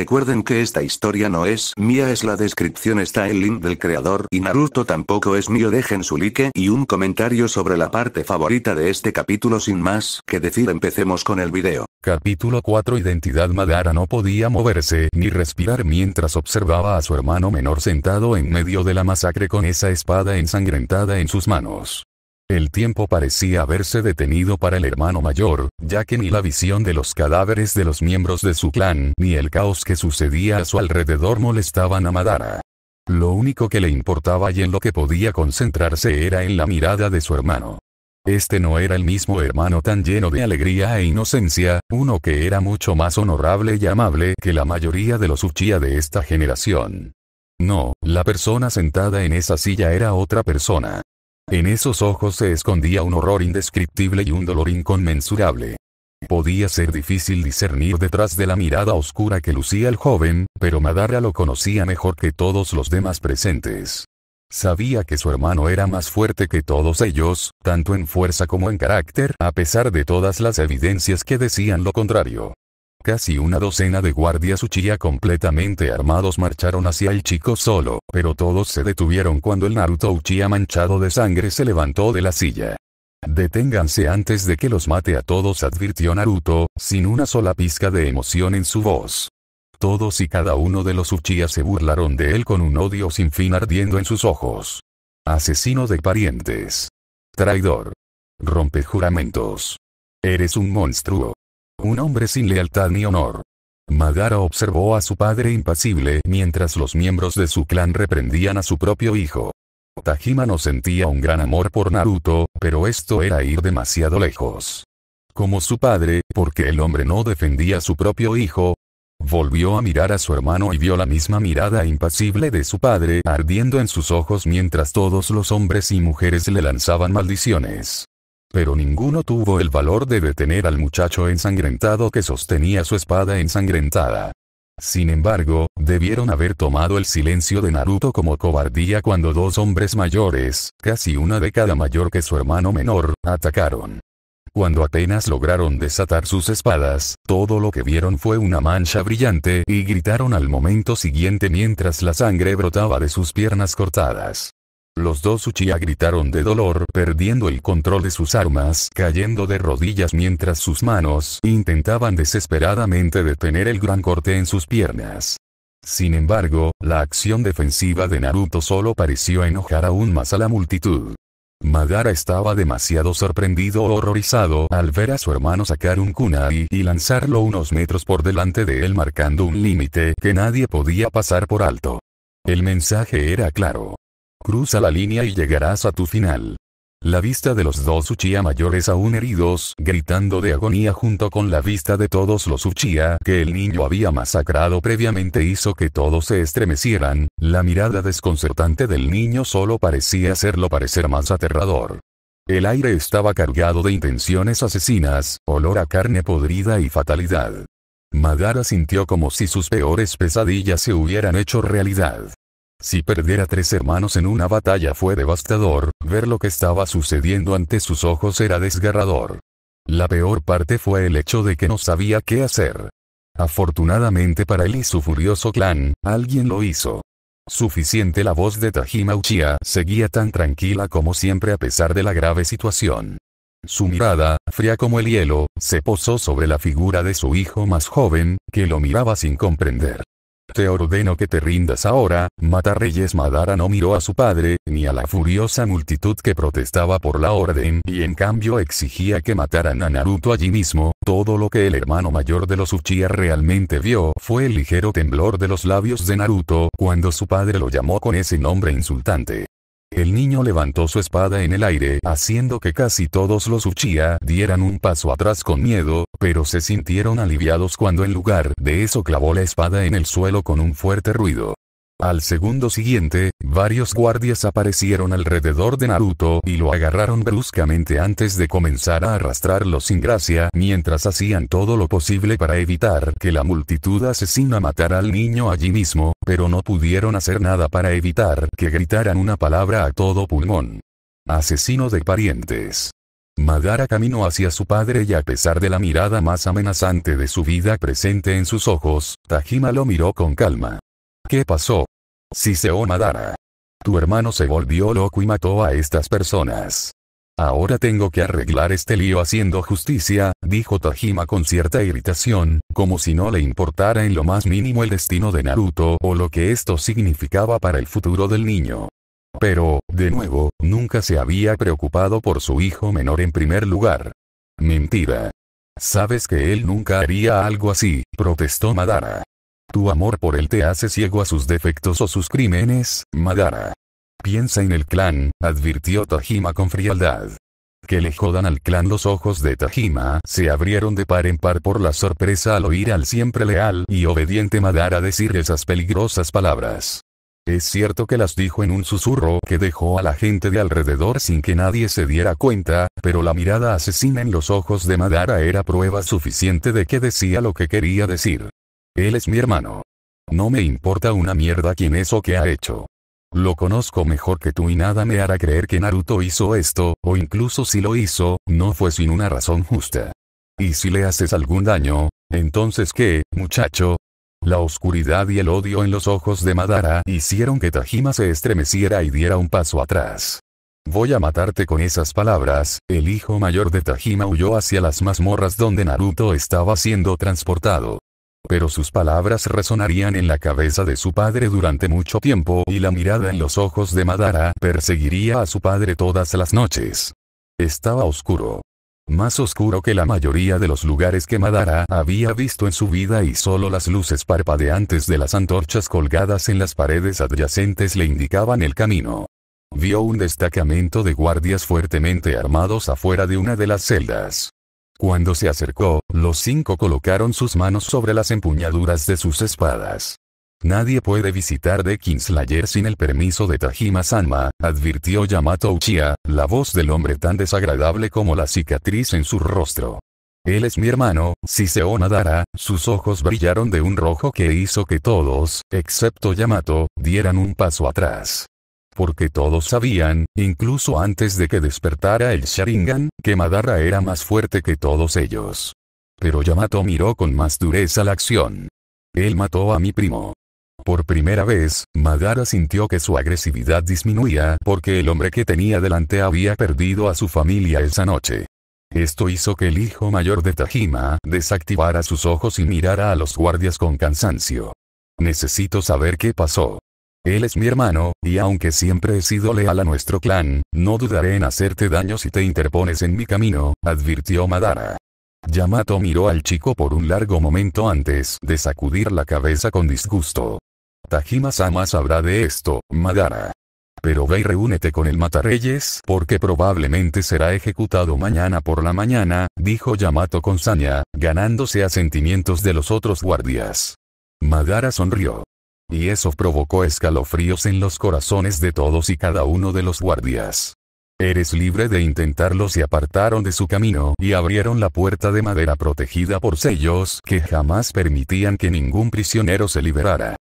Recuerden que esta historia no es mía es la descripción está el link del creador y Naruto tampoco es mío dejen su like y un comentario sobre la parte favorita de este capítulo sin más que decir empecemos con el video. Capítulo 4 Identidad Madara no podía moverse ni respirar mientras observaba a su hermano menor sentado en medio de la masacre con esa espada ensangrentada en sus manos. El tiempo parecía haberse detenido para el hermano mayor, ya que ni la visión de los cadáveres de los miembros de su clan ni el caos que sucedía a su alrededor molestaban a Madara. Lo único que le importaba y en lo que podía concentrarse era en la mirada de su hermano. Este no era el mismo hermano tan lleno de alegría e inocencia, uno que era mucho más honorable y amable que la mayoría de los Uchiha de esta generación. No, la persona sentada en esa silla era otra persona. En esos ojos se escondía un horror indescriptible y un dolor inconmensurable. Podía ser difícil discernir detrás de la mirada oscura que lucía el joven, pero Madara lo conocía mejor que todos los demás presentes. Sabía que su hermano era más fuerte que todos ellos, tanto en fuerza como en carácter, a pesar de todas las evidencias que decían lo contrario. Casi una docena de guardias Uchiha completamente armados marcharon hacia el chico solo, pero todos se detuvieron cuando el Naruto Uchiha manchado de sangre se levantó de la silla. Deténganse antes de que los mate a todos, advirtió Naruto, sin una sola pizca de emoción en su voz. Todos y cada uno de los Uchiha se burlaron de él con un odio sin fin ardiendo en sus ojos. Asesino de parientes. Traidor. Rompe juramentos. Eres un monstruo un hombre sin lealtad ni honor. Madara observó a su padre impasible mientras los miembros de su clan reprendían a su propio hijo. Tajima no sentía un gran amor por Naruto, pero esto era ir demasiado lejos. Como su padre, porque el hombre no defendía a su propio hijo, volvió a mirar a su hermano y vio la misma mirada impasible de su padre ardiendo en sus ojos mientras todos los hombres y mujeres le lanzaban maldiciones. Pero ninguno tuvo el valor de detener al muchacho ensangrentado que sostenía su espada ensangrentada. Sin embargo, debieron haber tomado el silencio de Naruto como cobardía cuando dos hombres mayores, casi una década mayor que su hermano menor, atacaron. Cuando apenas lograron desatar sus espadas, todo lo que vieron fue una mancha brillante y gritaron al momento siguiente mientras la sangre brotaba de sus piernas cortadas. Los dos Uchiha gritaron de dolor perdiendo el control de sus armas cayendo de rodillas mientras sus manos intentaban desesperadamente detener el gran corte en sus piernas. Sin embargo, la acción defensiva de Naruto solo pareció enojar aún más a la multitud. Madara estaba demasiado sorprendido o horrorizado al ver a su hermano sacar un kunai y lanzarlo unos metros por delante de él marcando un límite que nadie podía pasar por alto. El mensaje era claro. Cruza la línea y llegarás a tu final. La vista de los dos Uchiha mayores aún heridos, gritando de agonía junto con la vista de todos los Uchiha que el niño había masacrado previamente hizo que todos se estremecieran, la mirada desconcertante del niño solo parecía hacerlo parecer más aterrador. El aire estaba cargado de intenciones asesinas, olor a carne podrida y fatalidad. Madara sintió como si sus peores pesadillas se hubieran hecho realidad. Si perder a tres hermanos en una batalla fue devastador, ver lo que estaba sucediendo ante sus ojos era desgarrador. La peor parte fue el hecho de que no sabía qué hacer. Afortunadamente para él y su furioso clan, alguien lo hizo. Suficiente la voz de Tajima Uchiha seguía tan tranquila como siempre a pesar de la grave situación. Su mirada, fría como el hielo, se posó sobre la figura de su hijo más joven, que lo miraba sin comprender. Te ordeno que te rindas ahora, mata reyes Madara no miró a su padre, ni a la furiosa multitud que protestaba por la orden y en cambio exigía que mataran a Naruto allí mismo, todo lo que el hermano mayor de los Uchiha realmente vio fue el ligero temblor de los labios de Naruto cuando su padre lo llamó con ese nombre insultante. El niño levantó su espada en el aire haciendo que casi todos los Uchiha dieran un paso atrás con miedo, pero se sintieron aliviados cuando en lugar de eso clavó la espada en el suelo con un fuerte ruido. Al segundo siguiente, varios guardias aparecieron alrededor de Naruto y lo agarraron bruscamente antes de comenzar a arrastrarlo sin gracia mientras hacían todo lo posible para evitar que la multitud asesina matara al niño allí mismo, pero no pudieron hacer nada para evitar que gritaran una palabra a todo pulmón. Asesino de parientes. Madara caminó hacia su padre y a pesar de la mirada más amenazante de su vida presente en sus ojos, Tajima lo miró con calma. ¿Qué pasó? Siseo Madara. Tu hermano se volvió loco y mató a estas personas. Ahora tengo que arreglar este lío haciendo justicia, dijo Tajima con cierta irritación, como si no le importara en lo más mínimo el destino de Naruto o lo que esto significaba para el futuro del niño. Pero, de nuevo, nunca se había preocupado por su hijo menor en primer lugar. Mentira. Sabes que él nunca haría algo así, protestó Madara. Tu amor por él te hace ciego a sus defectos o sus crímenes, Madara. Piensa en el clan, advirtió Tajima con frialdad. Que le jodan al clan los ojos de Tajima se abrieron de par en par por la sorpresa al oír al siempre leal y obediente Madara decir esas peligrosas palabras. Es cierto que las dijo en un susurro que dejó a la gente de alrededor sin que nadie se diera cuenta, pero la mirada asesina en los ojos de Madara era prueba suficiente de que decía lo que quería decir. Él es mi hermano. No me importa una mierda quién es o qué ha hecho. Lo conozco mejor que tú y nada me hará creer que Naruto hizo esto, o incluso si lo hizo, no fue sin una razón justa. Y si le haces algún daño, entonces ¿qué, muchacho? La oscuridad y el odio en los ojos de Madara hicieron que Tajima se estremeciera y diera un paso atrás. Voy a matarte con esas palabras, el hijo mayor de Tajima huyó hacia las mazmorras donde Naruto estaba siendo transportado. Pero sus palabras resonarían en la cabeza de su padre durante mucho tiempo y la mirada en los ojos de Madara perseguiría a su padre todas las noches. Estaba oscuro. Más oscuro que la mayoría de los lugares que Madara había visto en su vida y solo las luces parpadeantes de las antorchas colgadas en las paredes adyacentes le indicaban el camino. Vio un destacamento de guardias fuertemente armados afuera de una de las celdas. Cuando se acercó, los cinco colocaron sus manos sobre las empuñaduras de sus espadas. Nadie puede visitar de Kingslayer sin el permiso de Tajima Sanma, advirtió Yamato Uchiha, la voz del hombre tan desagradable como la cicatriz en su rostro. Él es mi hermano, Siseo Nadara, sus ojos brillaron de un rojo que hizo que todos, excepto Yamato, dieran un paso atrás porque todos sabían, incluso antes de que despertara el Sharingan, que Madara era más fuerte que todos ellos. Pero Yamato miró con más dureza la acción. Él mató a mi primo. Por primera vez, Madara sintió que su agresividad disminuía porque el hombre que tenía delante había perdido a su familia esa noche. Esto hizo que el hijo mayor de Tajima desactivara sus ojos y mirara a los guardias con cansancio. Necesito saber qué pasó. Él es mi hermano, y aunque siempre he sido leal a nuestro clan, no dudaré en hacerte daño si te interpones en mi camino, advirtió Madara. Yamato miró al chico por un largo momento antes de sacudir la cabeza con disgusto. Tajima-sama sabrá de esto, Madara. Pero ve y reúnete con el Matarreyes porque probablemente será ejecutado mañana por la mañana, dijo Yamato con saña, ganándose a sentimientos de los otros guardias. Madara sonrió. Y eso provocó escalofríos en los corazones de todos y cada uno de los guardias. Eres libre de intentarlo y apartaron de su camino y abrieron la puerta de madera protegida por sellos que jamás permitían que ningún prisionero se liberara.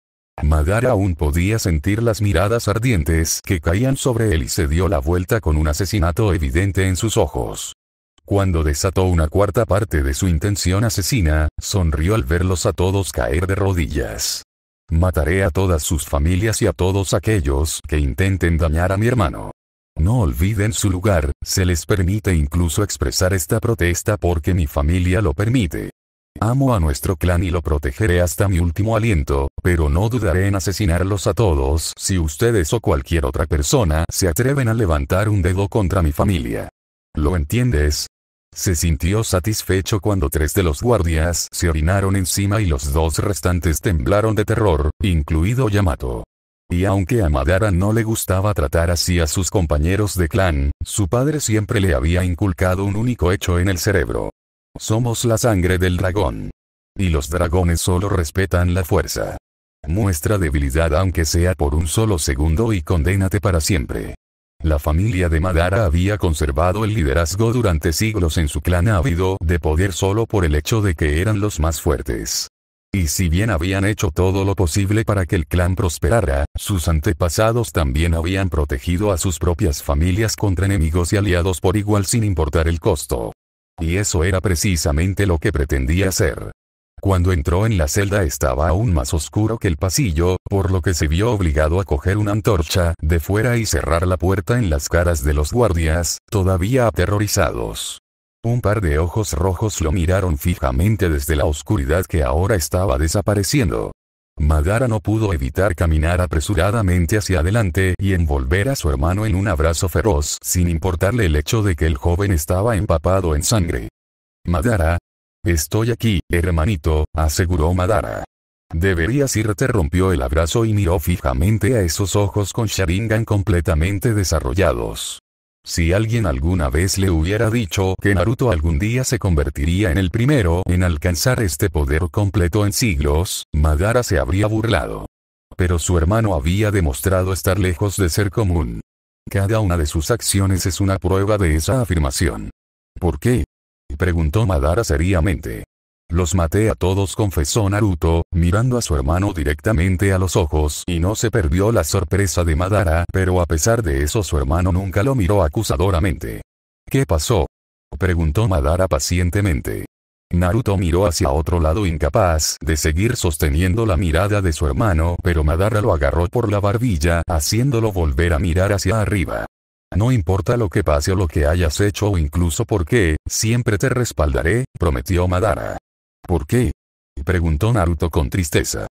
Madara aún podía sentir las miradas ardientes que caían sobre él y se dio la vuelta con un asesinato evidente en sus ojos. Cuando desató una cuarta parte de su intención asesina, sonrió al verlos a todos caer de rodillas. Mataré a todas sus familias y a todos aquellos que intenten dañar a mi hermano. No olviden su lugar, se les permite incluso expresar esta protesta porque mi familia lo permite. Amo a nuestro clan y lo protegeré hasta mi último aliento, pero no dudaré en asesinarlos a todos si ustedes o cualquier otra persona se atreven a levantar un dedo contra mi familia. ¿Lo entiendes? Se sintió satisfecho cuando tres de los guardias se orinaron encima y los dos restantes temblaron de terror, incluido Yamato. Y aunque a Madara no le gustaba tratar así a sus compañeros de clan, su padre siempre le había inculcado un único hecho en el cerebro. Somos la sangre del dragón. Y los dragones solo respetan la fuerza. Muestra debilidad aunque sea por un solo segundo y condénate para siempre. La familia de Madara había conservado el liderazgo durante siglos en su clan habido de poder solo por el hecho de que eran los más fuertes. Y si bien habían hecho todo lo posible para que el clan prosperara, sus antepasados también habían protegido a sus propias familias contra enemigos y aliados por igual sin importar el costo. Y eso era precisamente lo que pretendía hacer. Cuando entró en la celda estaba aún más oscuro que el pasillo, por lo que se vio obligado a coger una antorcha de fuera y cerrar la puerta en las caras de los guardias, todavía aterrorizados. Un par de ojos rojos lo miraron fijamente desde la oscuridad que ahora estaba desapareciendo. Madara no pudo evitar caminar apresuradamente hacia adelante y envolver a su hermano en un abrazo feroz sin importarle el hecho de que el joven estaba empapado en sangre. Madara, Estoy aquí, hermanito, aseguró Madara. Deberías irte rompió el abrazo y miró fijamente a esos ojos con Sharingan completamente desarrollados. Si alguien alguna vez le hubiera dicho que Naruto algún día se convertiría en el primero en alcanzar este poder completo en siglos, Madara se habría burlado. Pero su hermano había demostrado estar lejos de ser común. Cada una de sus acciones es una prueba de esa afirmación. ¿Por qué? preguntó Madara seriamente. Los maté a todos confesó Naruto, mirando a su hermano directamente a los ojos y no se perdió la sorpresa de Madara pero a pesar de eso su hermano nunca lo miró acusadoramente. ¿Qué pasó? preguntó Madara pacientemente. Naruto miró hacia otro lado incapaz de seguir sosteniendo la mirada de su hermano pero Madara lo agarró por la barbilla haciéndolo volver a mirar hacia arriba. No importa lo que pase o lo que hayas hecho o incluso por qué, siempre te respaldaré, prometió Madara. ¿Por qué? preguntó Naruto con tristeza.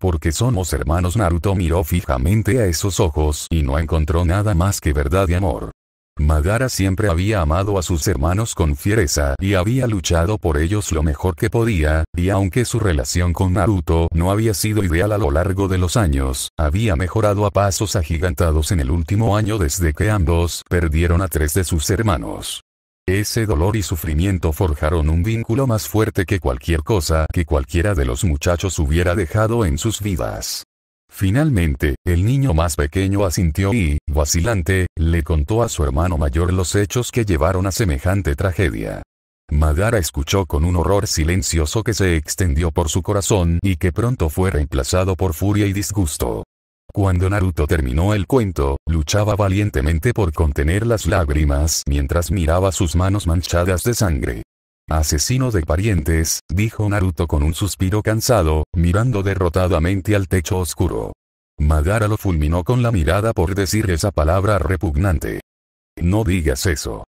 Porque somos hermanos Naruto miró fijamente a esos ojos y no encontró nada más que verdad y amor. Madara siempre había amado a sus hermanos con fiereza y había luchado por ellos lo mejor que podía, y aunque su relación con Naruto no había sido ideal a lo largo de los años, había mejorado a pasos agigantados en el último año desde que ambos perdieron a tres de sus hermanos. Ese dolor y sufrimiento forjaron un vínculo más fuerte que cualquier cosa que cualquiera de los muchachos hubiera dejado en sus vidas. Finalmente, el niño más pequeño asintió y, vacilante, le contó a su hermano mayor los hechos que llevaron a semejante tragedia. Madara escuchó con un horror silencioso que se extendió por su corazón y que pronto fue reemplazado por furia y disgusto. Cuando Naruto terminó el cuento, luchaba valientemente por contener las lágrimas mientras miraba sus manos manchadas de sangre. Asesino de parientes, dijo Naruto con un suspiro cansado, mirando derrotadamente al techo oscuro. Madara lo fulminó con la mirada por decir esa palabra repugnante. No digas eso.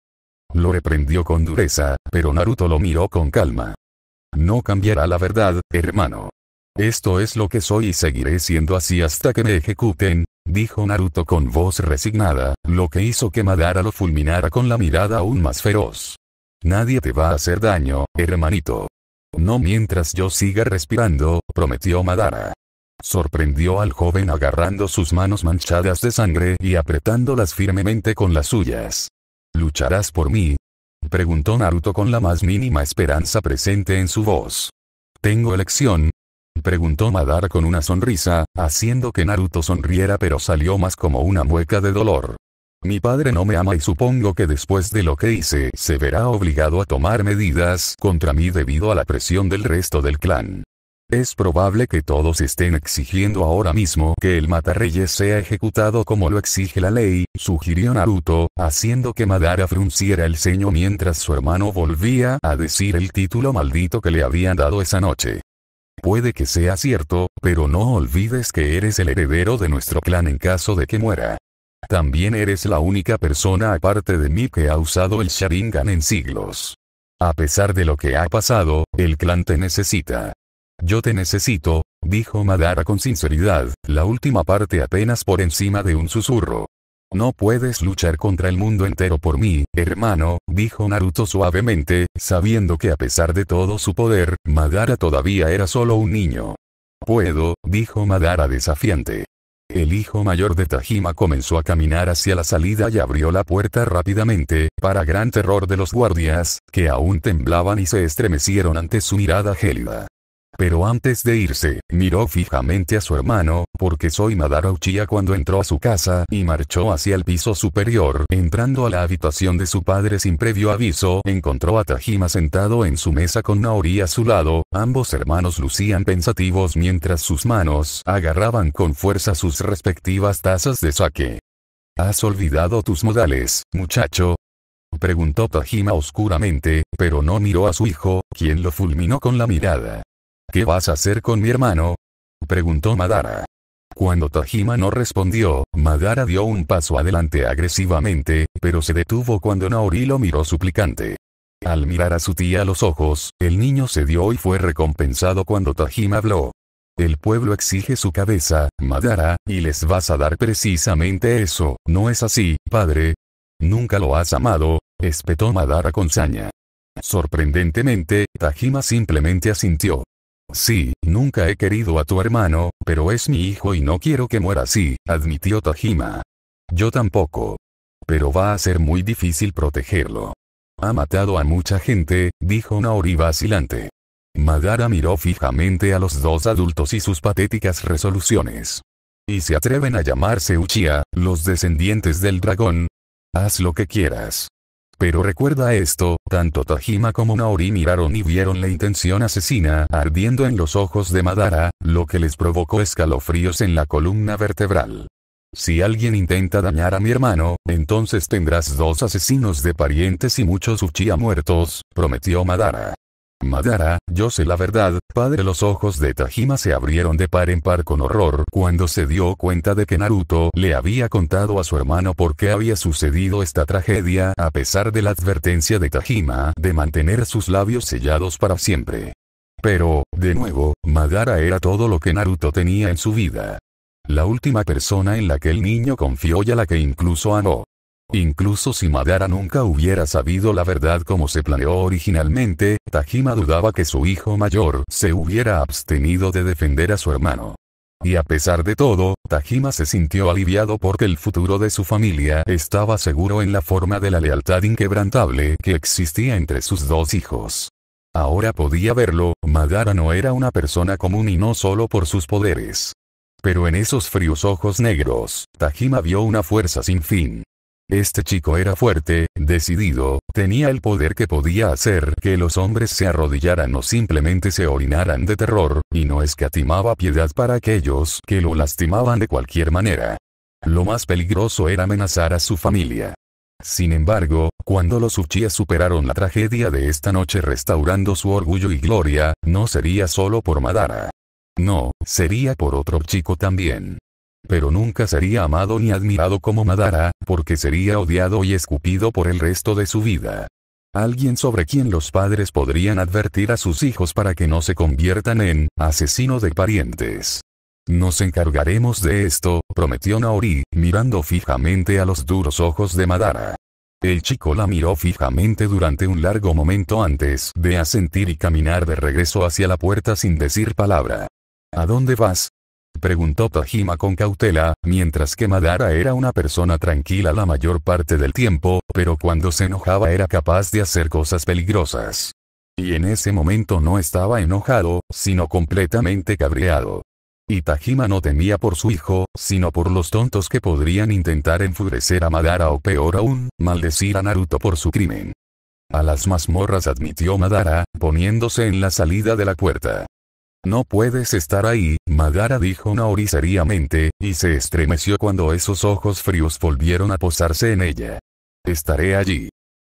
Lo reprendió con dureza, pero Naruto lo miró con calma. No cambiará la verdad, hermano. Esto es lo que soy y seguiré siendo así hasta que me ejecuten, dijo Naruto con voz resignada, lo que hizo que Madara lo fulminara con la mirada aún más feroz. Nadie te va a hacer daño, hermanito. No mientras yo siga respirando, prometió Madara. Sorprendió al joven agarrando sus manos manchadas de sangre y apretándolas firmemente con las suyas. ¿Lucharás por mí? Preguntó Naruto con la más mínima esperanza presente en su voz. ¿Tengo elección? Preguntó Madara con una sonrisa, haciendo que Naruto sonriera pero salió más como una mueca de dolor. Mi padre no me ama y supongo que después de lo que hice se verá obligado a tomar medidas contra mí debido a la presión del resto del clan. Es probable que todos estén exigiendo ahora mismo que el matarreyes sea ejecutado como lo exige la ley, sugirió Naruto, haciendo que Madara frunciera el ceño mientras su hermano volvía a decir el título maldito que le habían dado esa noche. Puede que sea cierto, pero no olvides que eres el heredero de nuestro clan en caso de que muera. También eres la única persona aparte de mí que ha usado el Sharingan en siglos. A pesar de lo que ha pasado, el clan te necesita. Yo te necesito, dijo Madara con sinceridad, la última parte apenas por encima de un susurro. No puedes luchar contra el mundo entero por mí, hermano, dijo Naruto suavemente, sabiendo que a pesar de todo su poder, Madara todavía era solo un niño. Puedo, dijo Madara desafiante. El hijo mayor de Tajima comenzó a caminar hacia la salida y abrió la puerta rápidamente, para gran terror de los guardias, que aún temblaban y se estremecieron ante su mirada gélida. Pero antes de irse, miró fijamente a su hermano, porque soy Madara Uchiha cuando entró a su casa y marchó hacia el piso superior. Entrando a la habitación de su padre sin previo aviso, encontró a Tajima sentado en su mesa con Naori a su lado. Ambos hermanos lucían pensativos mientras sus manos agarraban con fuerza sus respectivas tazas de saque. ¿Has olvidado tus modales, muchacho? Preguntó Tajima oscuramente, pero no miró a su hijo, quien lo fulminó con la mirada. ¿Qué vas a hacer con mi hermano? preguntó Madara. Cuando Tajima no respondió, Madara dio un paso adelante agresivamente, pero se detuvo cuando Naori lo miró suplicante. Al mirar a su tía a los ojos, el niño se dio y fue recompensado cuando Tajima habló. El pueblo exige su cabeza, Madara, y les vas a dar precisamente eso, ¿no es así, padre? Nunca lo has amado, espetó Madara con saña. Sorprendentemente, Tajima simplemente asintió. Sí, nunca he querido a tu hermano, pero es mi hijo y no quiero que muera así, admitió Tajima. Yo tampoco. Pero va a ser muy difícil protegerlo. Ha matado a mucha gente, dijo Naori vacilante. Madara miró fijamente a los dos adultos y sus patéticas resoluciones. ¿Y se atreven a llamarse Uchiha, los descendientes del dragón? Haz lo que quieras. Pero recuerda esto, tanto Tajima como Naori miraron y vieron la intención asesina ardiendo en los ojos de Madara, lo que les provocó escalofríos en la columna vertebral. Si alguien intenta dañar a mi hermano, entonces tendrás dos asesinos de parientes y muchos Uchiha muertos, prometió Madara. Madara, yo sé la verdad, padre los ojos de Tajima se abrieron de par en par con horror cuando se dio cuenta de que Naruto le había contado a su hermano por qué había sucedido esta tragedia a pesar de la advertencia de Tajima de mantener sus labios sellados para siempre. Pero, de nuevo, Madara era todo lo que Naruto tenía en su vida. La última persona en la que el niño confió y a la que incluso amó. Incluso si Madara nunca hubiera sabido la verdad como se planeó originalmente, Tajima dudaba que su hijo mayor se hubiera abstenido de defender a su hermano. Y a pesar de todo, Tajima se sintió aliviado porque el futuro de su familia estaba seguro en la forma de la lealtad inquebrantable que existía entre sus dos hijos. Ahora podía verlo, Madara no era una persona común y no solo por sus poderes. Pero en esos fríos ojos negros, Tajima vio una fuerza sin fin. Este chico era fuerte, decidido, tenía el poder que podía hacer que los hombres se arrodillaran o simplemente se orinaran de terror, y no escatimaba piedad para aquellos que lo lastimaban de cualquier manera. Lo más peligroso era amenazar a su familia. Sin embargo, cuando los Uchiha superaron la tragedia de esta noche restaurando su orgullo y gloria, no sería solo por Madara. No, sería por otro chico también pero nunca sería amado ni admirado como Madara, porque sería odiado y escupido por el resto de su vida. Alguien sobre quien los padres podrían advertir a sus hijos para que no se conviertan en asesino de parientes. Nos encargaremos de esto, prometió Naori, mirando fijamente a los duros ojos de Madara. El chico la miró fijamente durante un largo momento antes de asentir y caminar de regreso hacia la puerta sin decir palabra. ¿A dónde vas? Preguntó Tajima con cautela, mientras que Madara era una persona tranquila la mayor parte del tiempo, pero cuando se enojaba era capaz de hacer cosas peligrosas. Y en ese momento no estaba enojado, sino completamente cabreado. Y Tajima no temía por su hijo, sino por los tontos que podrían intentar enfurecer a Madara o peor aún, maldecir a Naruto por su crimen. A las mazmorras admitió Madara, poniéndose en la salida de la puerta. No puedes estar ahí, Madara dijo Naori seriamente, y se estremeció cuando esos ojos fríos volvieron a posarse en ella. Estaré allí.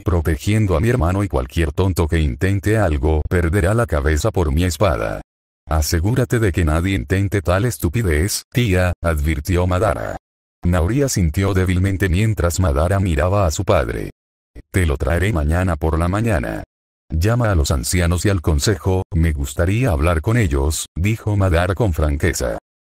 Protegiendo a mi hermano y cualquier tonto que intente algo perderá la cabeza por mi espada. Asegúrate de que nadie intente tal estupidez, tía, advirtió Madara. Nauri sintió débilmente mientras Madara miraba a su padre. Te lo traeré mañana por la mañana. Llama a los ancianos y al consejo, me gustaría hablar con ellos, dijo Madara con franqueza.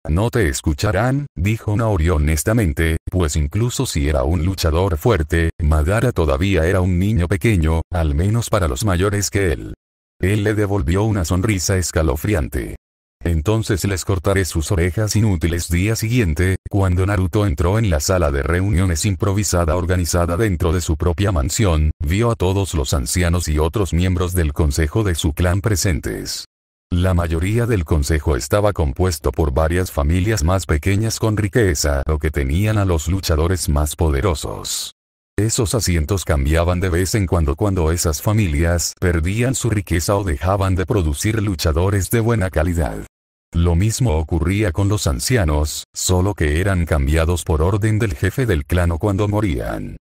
No te escucharán, dijo Naori honestamente, pues incluso si era un luchador fuerte, Madara todavía era un niño pequeño, al menos para los mayores que él. Él le devolvió una sonrisa escalofriante. Entonces les cortaré sus orejas inútiles día siguiente, cuando Naruto entró en la sala de reuniones improvisada organizada dentro de su propia mansión, vio a todos los ancianos y otros miembros del consejo de su clan presentes. La mayoría del consejo estaba compuesto por varias familias más pequeñas con riqueza lo que tenían a los luchadores más poderosos. Esos asientos cambiaban de vez en cuando cuando esas familias perdían su riqueza o dejaban de producir luchadores de buena calidad. Lo mismo ocurría con los ancianos, solo que eran cambiados por orden del jefe del clano cuando morían.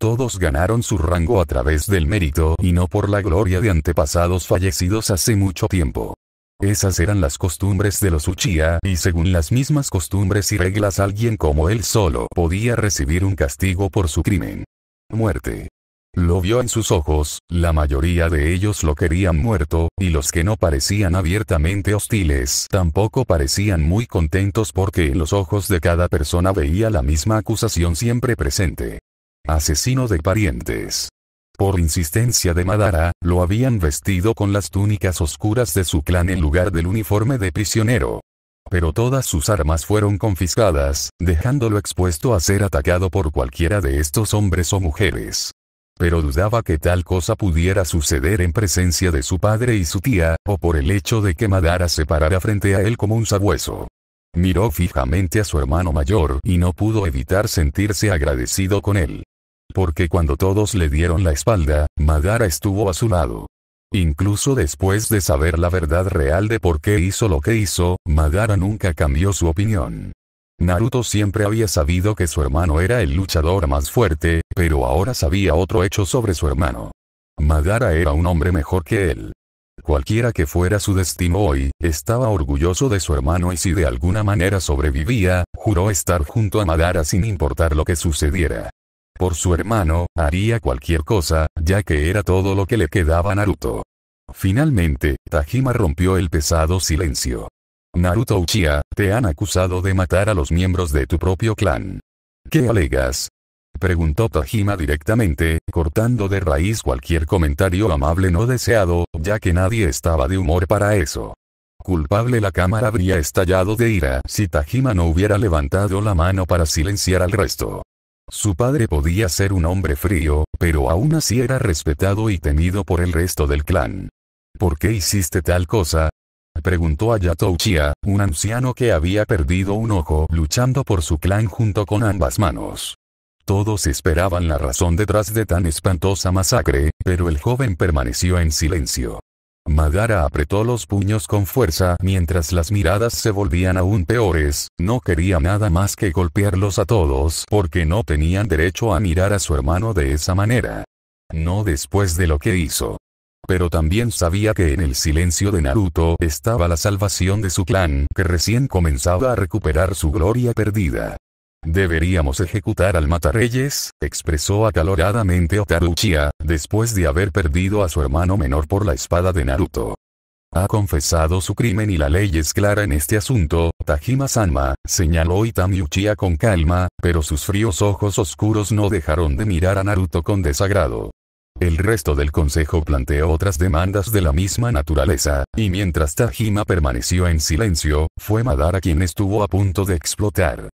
Todos ganaron su rango a través del mérito y no por la gloria de antepasados fallecidos hace mucho tiempo. Esas eran las costumbres de los Uchiha, y según las mismas costumbres y reglas alguien como él solo podía recibir un castigo por su crimen. Muerte. Lo vio en sus ojos, la mayoría de ellos lo querían muerto, y los que no parecían abiertamente hostiles tampoco parecían muy contentos porque en los ojos de cada persona veía la misma acusación siempre presente. Asesino de parientes. Por insistencia de Madara, lo habían vestido con las túnicas oscuras de su clan en lugar del uniforme de prisionero. Pero todas sus armas fueron confiscadas, dejándolo expuesto a ser atacado por cualquiera de estos hombres o mujeres pero dudaba que tal cosa pudiera suceder en presencia de su padre y su tía, o por el hecho de que Madara se parara frente a él como un sabueso. Miró fijamente a su hermano mayor y no pudo evitar sentirse agradecido con él. Porque cuando todos le dieron la espalda, Madara estuvo a su lado. Incluso después de saber la verdad real de por qué hizo lo que hizo, Madara nunca cambió su opinión. Naruto siempre había sabido que su hermano era el luchador más fuerte, pero ahora sabía otro hecho sobre su hermano. Madara era un hombre mejor que él. Cualquiera que fuera su destino hoy, estaba orgulloso de su hermano y si de alguna manera sobrevivía, juró estar junto a Madara sin importar lo que sucediera. Por su hermano, haría cualquier cosa, ya que era todo lo que le quedaba a Naruto. Finalmente, Tajima rompió el pesado silencio. Naruto Uchiha, te han acusado de matar a los miembros de tu propio clan. ¿Qué alegas? Preguntó Tajima directamente, cortando de raíz cualquier comentario amable no deseado, ya que nadie estaba de humor para eso. Culpable la cámara habría estallado de ira si Tajima no hubiera levantado la mano para silenciar al resto. Su padre podía ser un hombre frío, pero aún así era respetado y temido por el resto del clan. ¿Por qué hiciste tal cosa? Preguntó a Yatouchia, un anciano que había perdido un ojo luchando por su clan junto con ambas manos. Todos esperaban la razón detrás de tan espantosa masacre, pero el joven permaneció en silencio. Madara apretó los puños con fuerza mientras las miradas se volvían aún peores, no quería nada más que golpearlos a todos porque no tenían derecho a mirar a su hermano de esa manera. No después de lo que hizo pero también sabía que en el silencio de Naruto estaba la salvación de su clan que recién comenzaba a recuperar su gloria perdida. Deberíamos ejecutar al Matarreyes, expresó acaloradamente otaruchia después de haber perdido a su hermano menor por la espada de Naruto. Ha confesado su crimen y la ley es clara en este asunto, Tajima-sanma, señaló Itami Uchiha con calma, pero sus fríos ojos oscuros no dejaron de mirar a Naruto con desagrado. El resto del consejo planteó otras demandas de la misma naturaleza, y mientras Tajima permaneció en silencio, fue Madara quien estuvo a punto de explotar.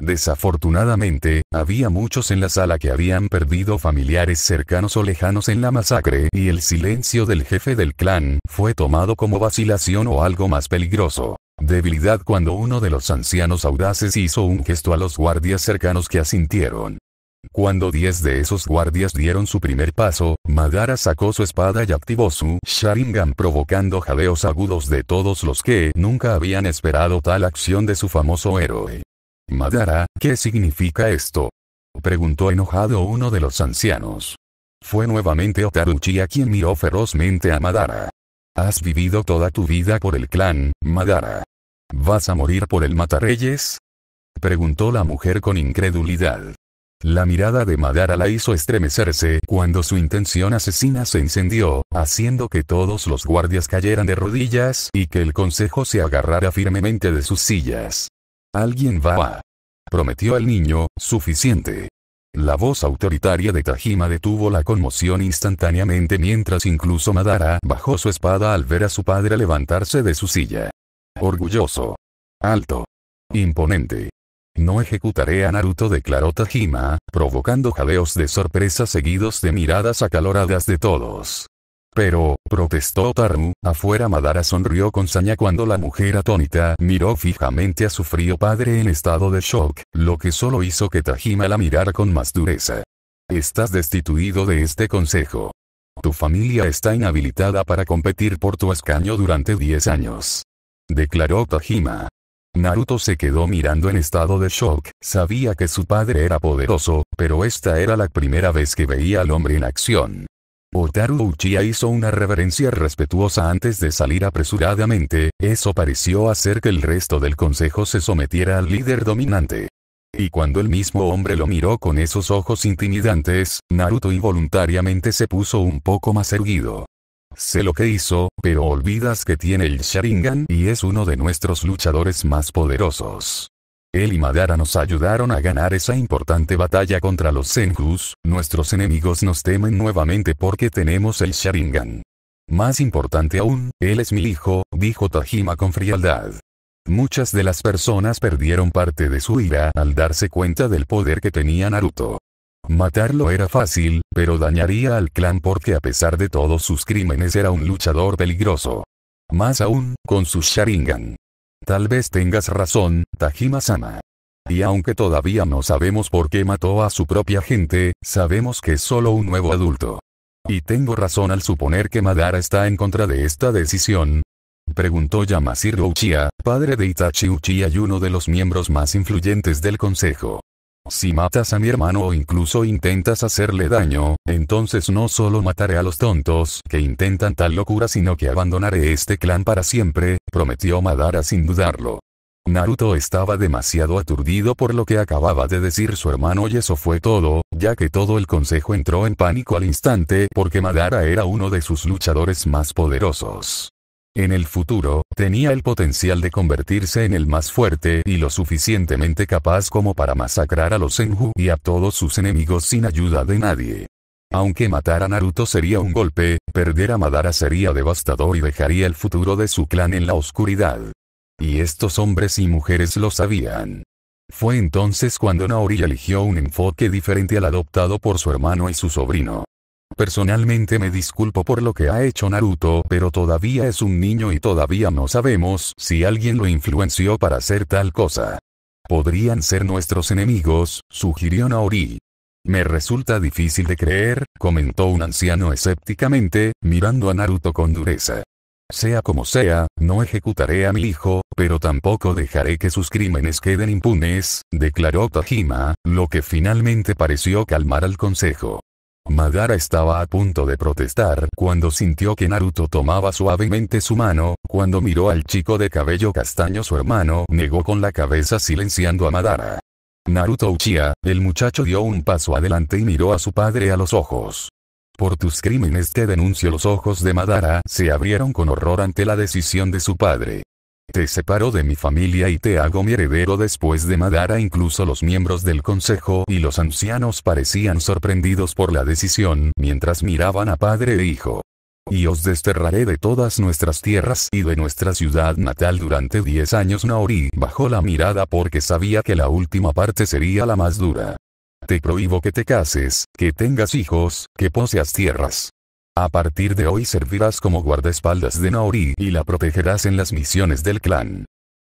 Desafortunadamente, había muchos en la sala que habían perdido familiares cercanos o lejanos en la masacre y el silencio del jefe del clan fue tomado como vacilación o algo más peligroso. Debilidad cuando uno de los ancianos audaces hizo un gesto a los guardias cercanos que asintieron. Cuando diez de esos guardias dieron su primer paso, Madara sacó su espada y activó su Sharingan provocando jadeos agudos de todos los que nunca habían esperado tal acción de su famoso héroe. Madara, ¿qué significa esto? Preguntó enojado uno de los ancianos. Fue nuevamente Otaruchi a quien miró ferozmente a Madara. Has vivido toda tu vida por el clan, Madara. ¿Vas a morir por el matarreyes? Preguntó la mujer con incredulidad. La mirada de Madara la hizo estremecerse cuando su intención asesina se encendió, haciendo que todos los guardias cayeran de rodillas y que el consejo se agarrara firmemente de sus sillas. Alguien va prometió el niño, suficiente. La voz autoritaria de Tajima detuvo la conmoción instantáneamente mientras incluso Madara bajó su espada al ver a su padre levantarse de su silla. Orgulloso. Alto. Imponente. No ejecutaré a Naruto declaró Tajima, provocando jaleos de sorpresa seguidos de miradas acaloradas de todos. Pero, protestó Taru, afuera Madara sonrió con saña cuando la mujer atónita miró fijamente a su frío padre en estado de shock, lo que solo hizo que Tajima la mirara con más dureza. Estás destituido de este consejo. Tu familia está inhabilitada para competir por tu escaño durante 10 años. Declaró Tajima. Naruto se quedó mirando en estado de shock, sabía que su padre era poderoso, pero esta era la primera vez que veía al hombre en acción. Otaru Uchiha hizo una reverencia respetuosa antes de salir apresuradamente, eso pareció hacer que el resto del consejo se sometiera al líder dominante. Y cuando el mismo hombre lo miró con esos ojos intimidantes, Naruto involuntariamente se puso un poco más erguido. Sé lo que hizo, pero olvidas que tiene el Sharingan y es uno de nuestros luchadores más poderosos. Él y Madara nos ayudaron a ganar esa importante batalla contra los Senkus, nuestros enemigos nos temen nuevamente porque tenemos el Sharingan. Más importante aún, él es mi hijo, dijo Tajima con frialdad. Muchas de las personas perdieron parte de su ira al darse cuenta del poder que tenía Naruto. Matarlo era fácil, pero dañaría al clan porque a pesar de todos sus crímenes era un luchador peligroso. Más aún, con su Sharingan. Tal vez tengas razón, Tajima-sama. Y aunque todavía no sabemos por qué mató a su propia gente, sabemos que es solo un nuevo adulto. Y tengo razón al suponer que Madara está en contra de esta decisión. Preguntó Yamashiro Uchiha, padre de Itachi Uchiha y uno de los miembros más influyentes del consejo. Si matas a mi hermano o incluso intentas hacerle daño, entonces no solo mataré a los tontos que intentan tal locura sino que abandonaré este clan para siempre, prometió Madara sin dudarlo. Naruto estaba demasiado aturdido por lo que acababa de decir su hermano y eso fue todo, ya que todo el consejo entró en pánico al instante porque Madara era uno de sus luchadores más poderosos en el futuro, tenía el potencial de convertirse en el más fuerte y lo suficientemente capaz como para masacrar a los Senju y a todos sus enemigos sin ayuda de nadie. Aunque matar a Naruto sería un golpe, perder a Madara sería devastador y dejaría el futuro de su clan en la oscuridad. Y estos hombres y mujeres lo sabían. Fue entonces cuando Naori eligió un enfoque diferente al adoptado por su hermano y su sobrino. Personalmente me disculpo por lo que ha hecho Naruto, pero todavía es un niño y todavía no sabemos si alguien lo influenció para hacer tal cosa. Podrían ser nuestros enemigos, sugirió Naori. Me resulta difícil de creer, comentó un anciano escépticamente, mirando a Naruto con dureza. Sea como sea, no ejecutaré a mi hijo, pero tampoco dejaré que sus crímenes queden impunes, declaró Tajima, lo que finalmente pareció calmar al consejo. Madara estaba a punto de protestar cuando sintió que Naruto tomaba suavemente su mano, cuando miró al chico de cabello castaño su hermano negó con la cabeza silenciando a Madara. Naruto Uchiha, el muchacho dio un paso adelante y miró a su padre a los ojos. Por tus crímenes te denuncio los ojos de Madara se abrieron con horror ante la decisión de su padre. Te separo de mi familia y te hago mi heredero después de Madara. Incluso los miembros del consejo y los ancianos parecían sorprendidos por la decisión mientras miraban a padre e hijo. Y os desterraré de todas nuestras tierras y de nuestra ciudad natal durante diez años. Naori bajó la mirada porque sabía que la última parte sería la más dura. Te prohíbo que te cases, que tengas hijos, que poseas tierras. A partir de hoy servirás como guardaespaldas de Naori y la protegerás en las misiones del clan.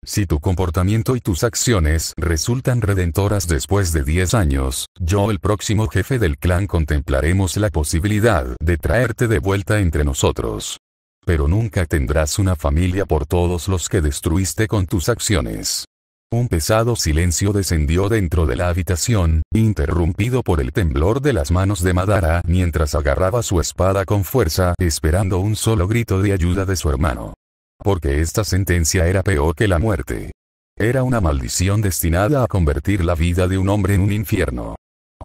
Si tu comportamiento y tus acciones resultan redentoras después de 10 años, yo el próximo jefe del clan contemplaremos la posibilidad de traerte de vuelta entre nosotros. Pero nunca tendrás una familia por todos los que destruiste con tus acciones. Un pesado silencio descendió dentro de la habitación, interrumpido por el temblor de las manos de Madara mientras agarraba su espada con fuerza esperando un solo grito de ayuda de su hermano. Porque esta sentencia era peor que la muerte. Era una maldición destinada a convertir la vida de un hombre en un infierno.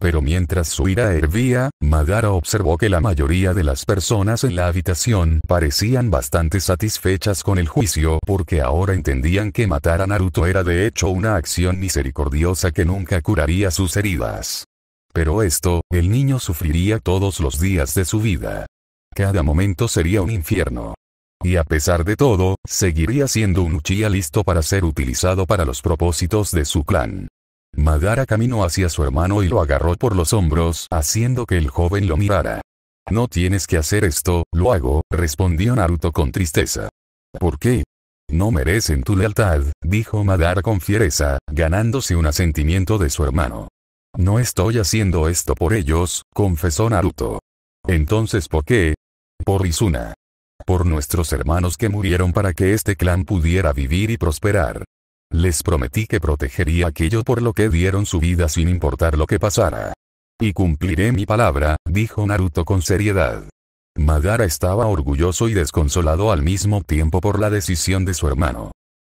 Pero mientras su ira hervía, Madara observó que la mayoría de las personas en la habitación parecían bastante satisfechas con el juicio porque ahora entendían que matar a Naruto era de hecho una acción misericordiosa que nunca curaría sus heridas. Pero esto, el niño sufriría todos los días de su vida. Cada momento sería un infierno. Y a pesar de todo, seguiría siendo un Uchiha listo para ser utilizado para los propósitos de su clan. Madara caminó hacia su hermano y lo agarró por los hombros, haciendo que el joven lo mirara. No tienes que hacer esto, lo hago, respondió Naruto con tristeza. ¿Por qué? No merecen tu lealtad, dijo Madara con fiereza, ganándose un asentimiento de su hermano. No estoy haciendo esto por ellos, confesó Naruto. Entonces ¿por qué? Por Izuna. Por nuestros hermanos que murieron para que este clan pudiera vivir y prosperar. Les prometí que protegería aquello por lo que dieron su vida sin importar lo que pasara. Y cumpliré mi palabra, dijo Naruto con seriedad. Madara estaba orgulloso y desconsolado al mismo tiempo por la decisión de su hermano.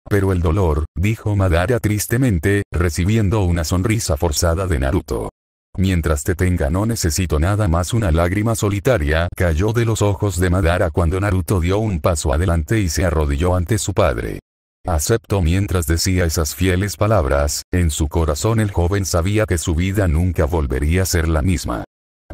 Pero el dolor, dijo Madara tristemente, recibiendo una sonrisa forzada de Naruto. Mientras te tenga no necesito nada más una lágrima solitaria cayó de los ojos de Madara cuando Naruto dio un paso adelante y se arrodilló ante su padre. Aceptó mientras decía esas fieles palabras, en su corazón el joven sabía que su vida nunca volvería a ser la misma.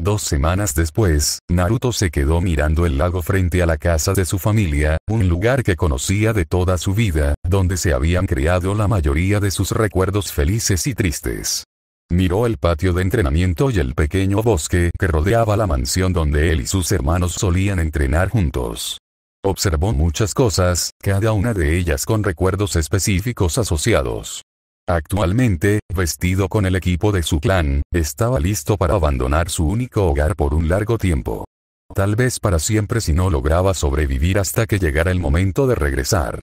Dos semanas después, Naruto se quedó mirando el lago frente a la casa de su familia, un lugar que conocía de toda su vida, donde se habían creado la mayoría de sus recuerdos felices y tristes. Miró el patio de entrenamiento y el pequeño bosque que rodeaba la mansión donde él y sus hermanos solían entrenar juntos. Observó muchas cosas, cada una de ellas con recuerdos específicos asociados. Actualmente, vestido con el equipo de su clan, estaba listo para abandonar su único hogar por un largo tiempo. Tal vez para siempre si no lograba sobrevivir hasta que llegara el momento de regresar.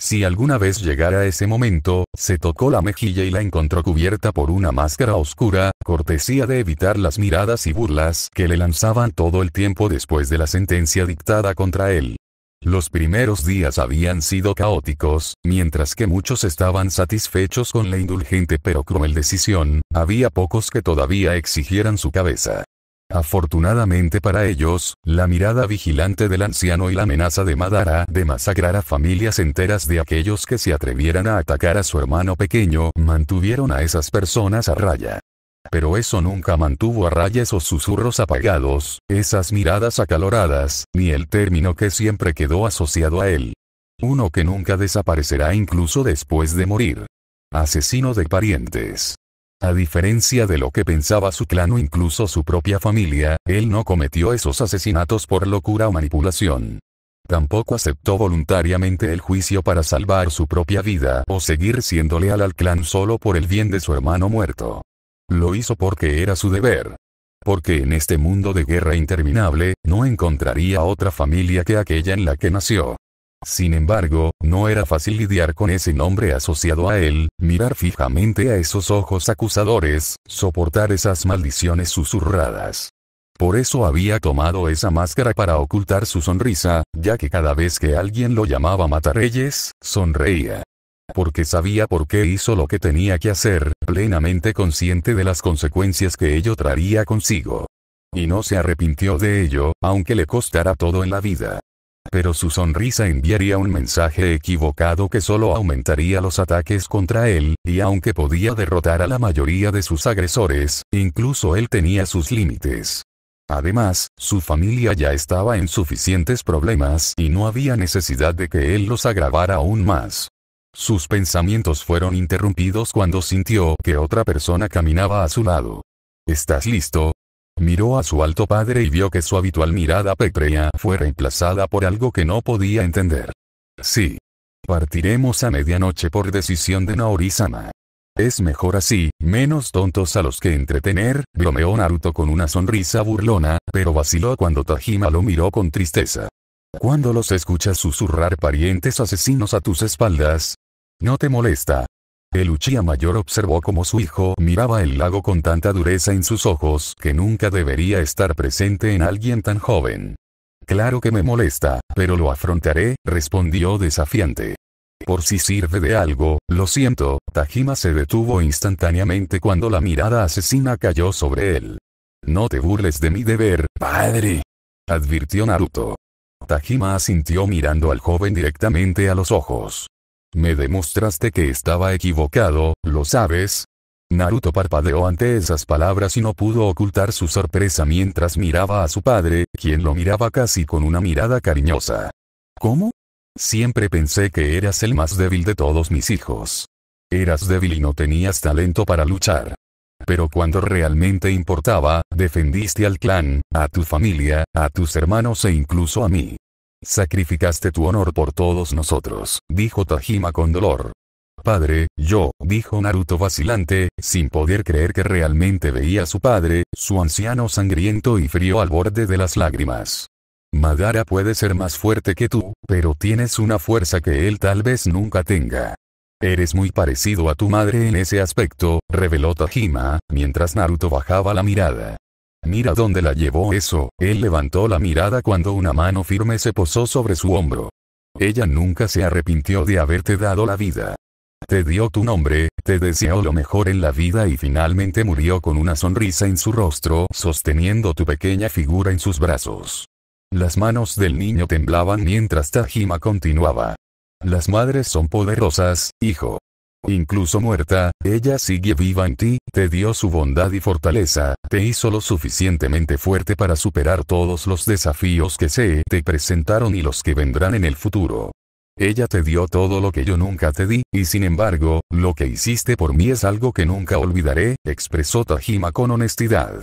Si alguna vez llegara ese momento, se tocó la mejilla y la encontró cubierta por una máscara oscura, cortesía de evitar las miradas y burlas que le lanzaban todo el tiempo después de la sentencia dictada contra él. Los primeros días habían sido caóticos, mientras que muchos estaban satisfechos con la indulgente pero cruel decisión, había pocos que todavía exigieran su cabeza. Afortunadamente para ellos, la mirada vigilante del anciano y la amenaza de Madara de masacrar a familias enteras de aquellos que se atrevieran a atacar a su hermano pequeño mantuvieron a esas personas a raya pero eso nunca mantuvo a raya o susurros apagados, esas miradas acaloradas, ni el término que siempre quedó asociado a él. Uno que nunca desaparecerá incluso después de morir. Asesino de parientes. A diferencia de lo que pensaba su clan o incluso su propia familia, él no cometió esos asesinatos por locura o manipulación. Tampoco aceptó voluntariamente el juicio para salvar su propia vida o seguir siendo leal al clan solo por el bien de su hermano muerto. Lo hizo porque era su deber. Porque en este mundo de guerra interminable, no encontraría otra familia que aquella en la que nació. Sin embargo, no era fácil lidiar con ese nombre asociado a él, mirar fijamente a esos ojos acusadores, soportar esas maldiciones susurradas. Por eso había tomado esa máscara para ocultar su sonrisa, ya que cada vez que alguien lo llamaba Matarreyes, sonreía porque sabía por qué hizo lo que tenía que hacer, plenamente consciente de las consecuencias que ello traería consigo. Y no se arrepintió de ello, aunque le costara todo en la vida. Pero su sonrisa enviaría un mensaje equivocado que solo aumentaría los ataques contra él, y aunque podía derrotar a la mayoría de sus agresores, incluso él tenía sus límites. Además, su familia ya estaba en suficientes problemas y no había necesidad de que él los agravara aún más. Sus pensamientos fueron interrumpidos cuando sintió que otra persona caminaba a su lado. ¿Estás listo? Miró a su alto padre y vio que su habitual mirada pétrea fue reemplazada por algo que no podía entender. Sí. Partiremos a medianoche por decisión de Naorizama. Es mejor así, menos tontos a los que entretener, bromeó Naruto con una sonrisa burlona, pero vaciló cuando Tajima lo miró con tristeza. Cuando los escuchas susurrar parientes asesinos a tus espaldas, no te molesta. El Uchiha mayor observó cómo su hijo miraba el lago con tanta dureza en sus ojos que nunca debería estar presente en alguien tan joven. Claro que me molesta, pero lo afrontaré, respondió desafiante. Por si sirve de algo, lo siento, Tajima se detuvo instantáneamente cuando la mirada asesina cayó sobre él. No te burles de mi deber, padre. Advirtió Naruto. Tajima asintió mirando al joven directamente a los ojos. Me demostraste que estaba equivocado, ¿lo sabes? Naruto parpadeó ante esas palabras y no pudo ocultar su sorpresa mientras miraba a su padre, quien lo miraba casi con una mirada cariñosa. ¿Cómo? Siempre pensé que eras el más débil de todos mis hijos. Eras débil y no tenías talento para luchar. Pero cuando realmente importaba, defendiste al clan, a tu familia, a tus hermanos e incluso a mí. Sacrificaste tu honor por todos nosotros, dijo Tajima con dolor. Padre, yo, dijo Naruto vacilante, sin poder creer que realmente veía a su padre, su anciano sangriento y frío al borde de las lágrimas. Madara puede ser más fuerte que tú, pero tienes una fuerza que él tal vez nunca tenga. Eres muy parecido a tu madre en ese aspecto, reveló Tajima, mientras Naruto bajaba la mirada. Mira dónde la llevó eso, él levantó la mirada cuando una mano firme se posó sobre su hombro. Ella nunca se arrepintió de haberte dado la vida. Te dio tu nombre, te deseó lo mejor en la vida y finalmente murió con una sonrisa en su rostro, sosteniendo tu pequeña figura en sus brazos. Las manos del niño temblaban mientras Tajima continuaba. Las madres son poderosas, hijo incluso muerta, ella sigue viva en ti, te dio su bondad y fortaleza, te hizo lo suficientemente fuerte para superar todos los desafíos que se te presentaron y los que vendrán en el futuro. Ella te dio todo lo que yo nunca te di, y sin embargo, lo que hiciste por mí es algo que nunca olvidaré, expresó Tajima con honestidad.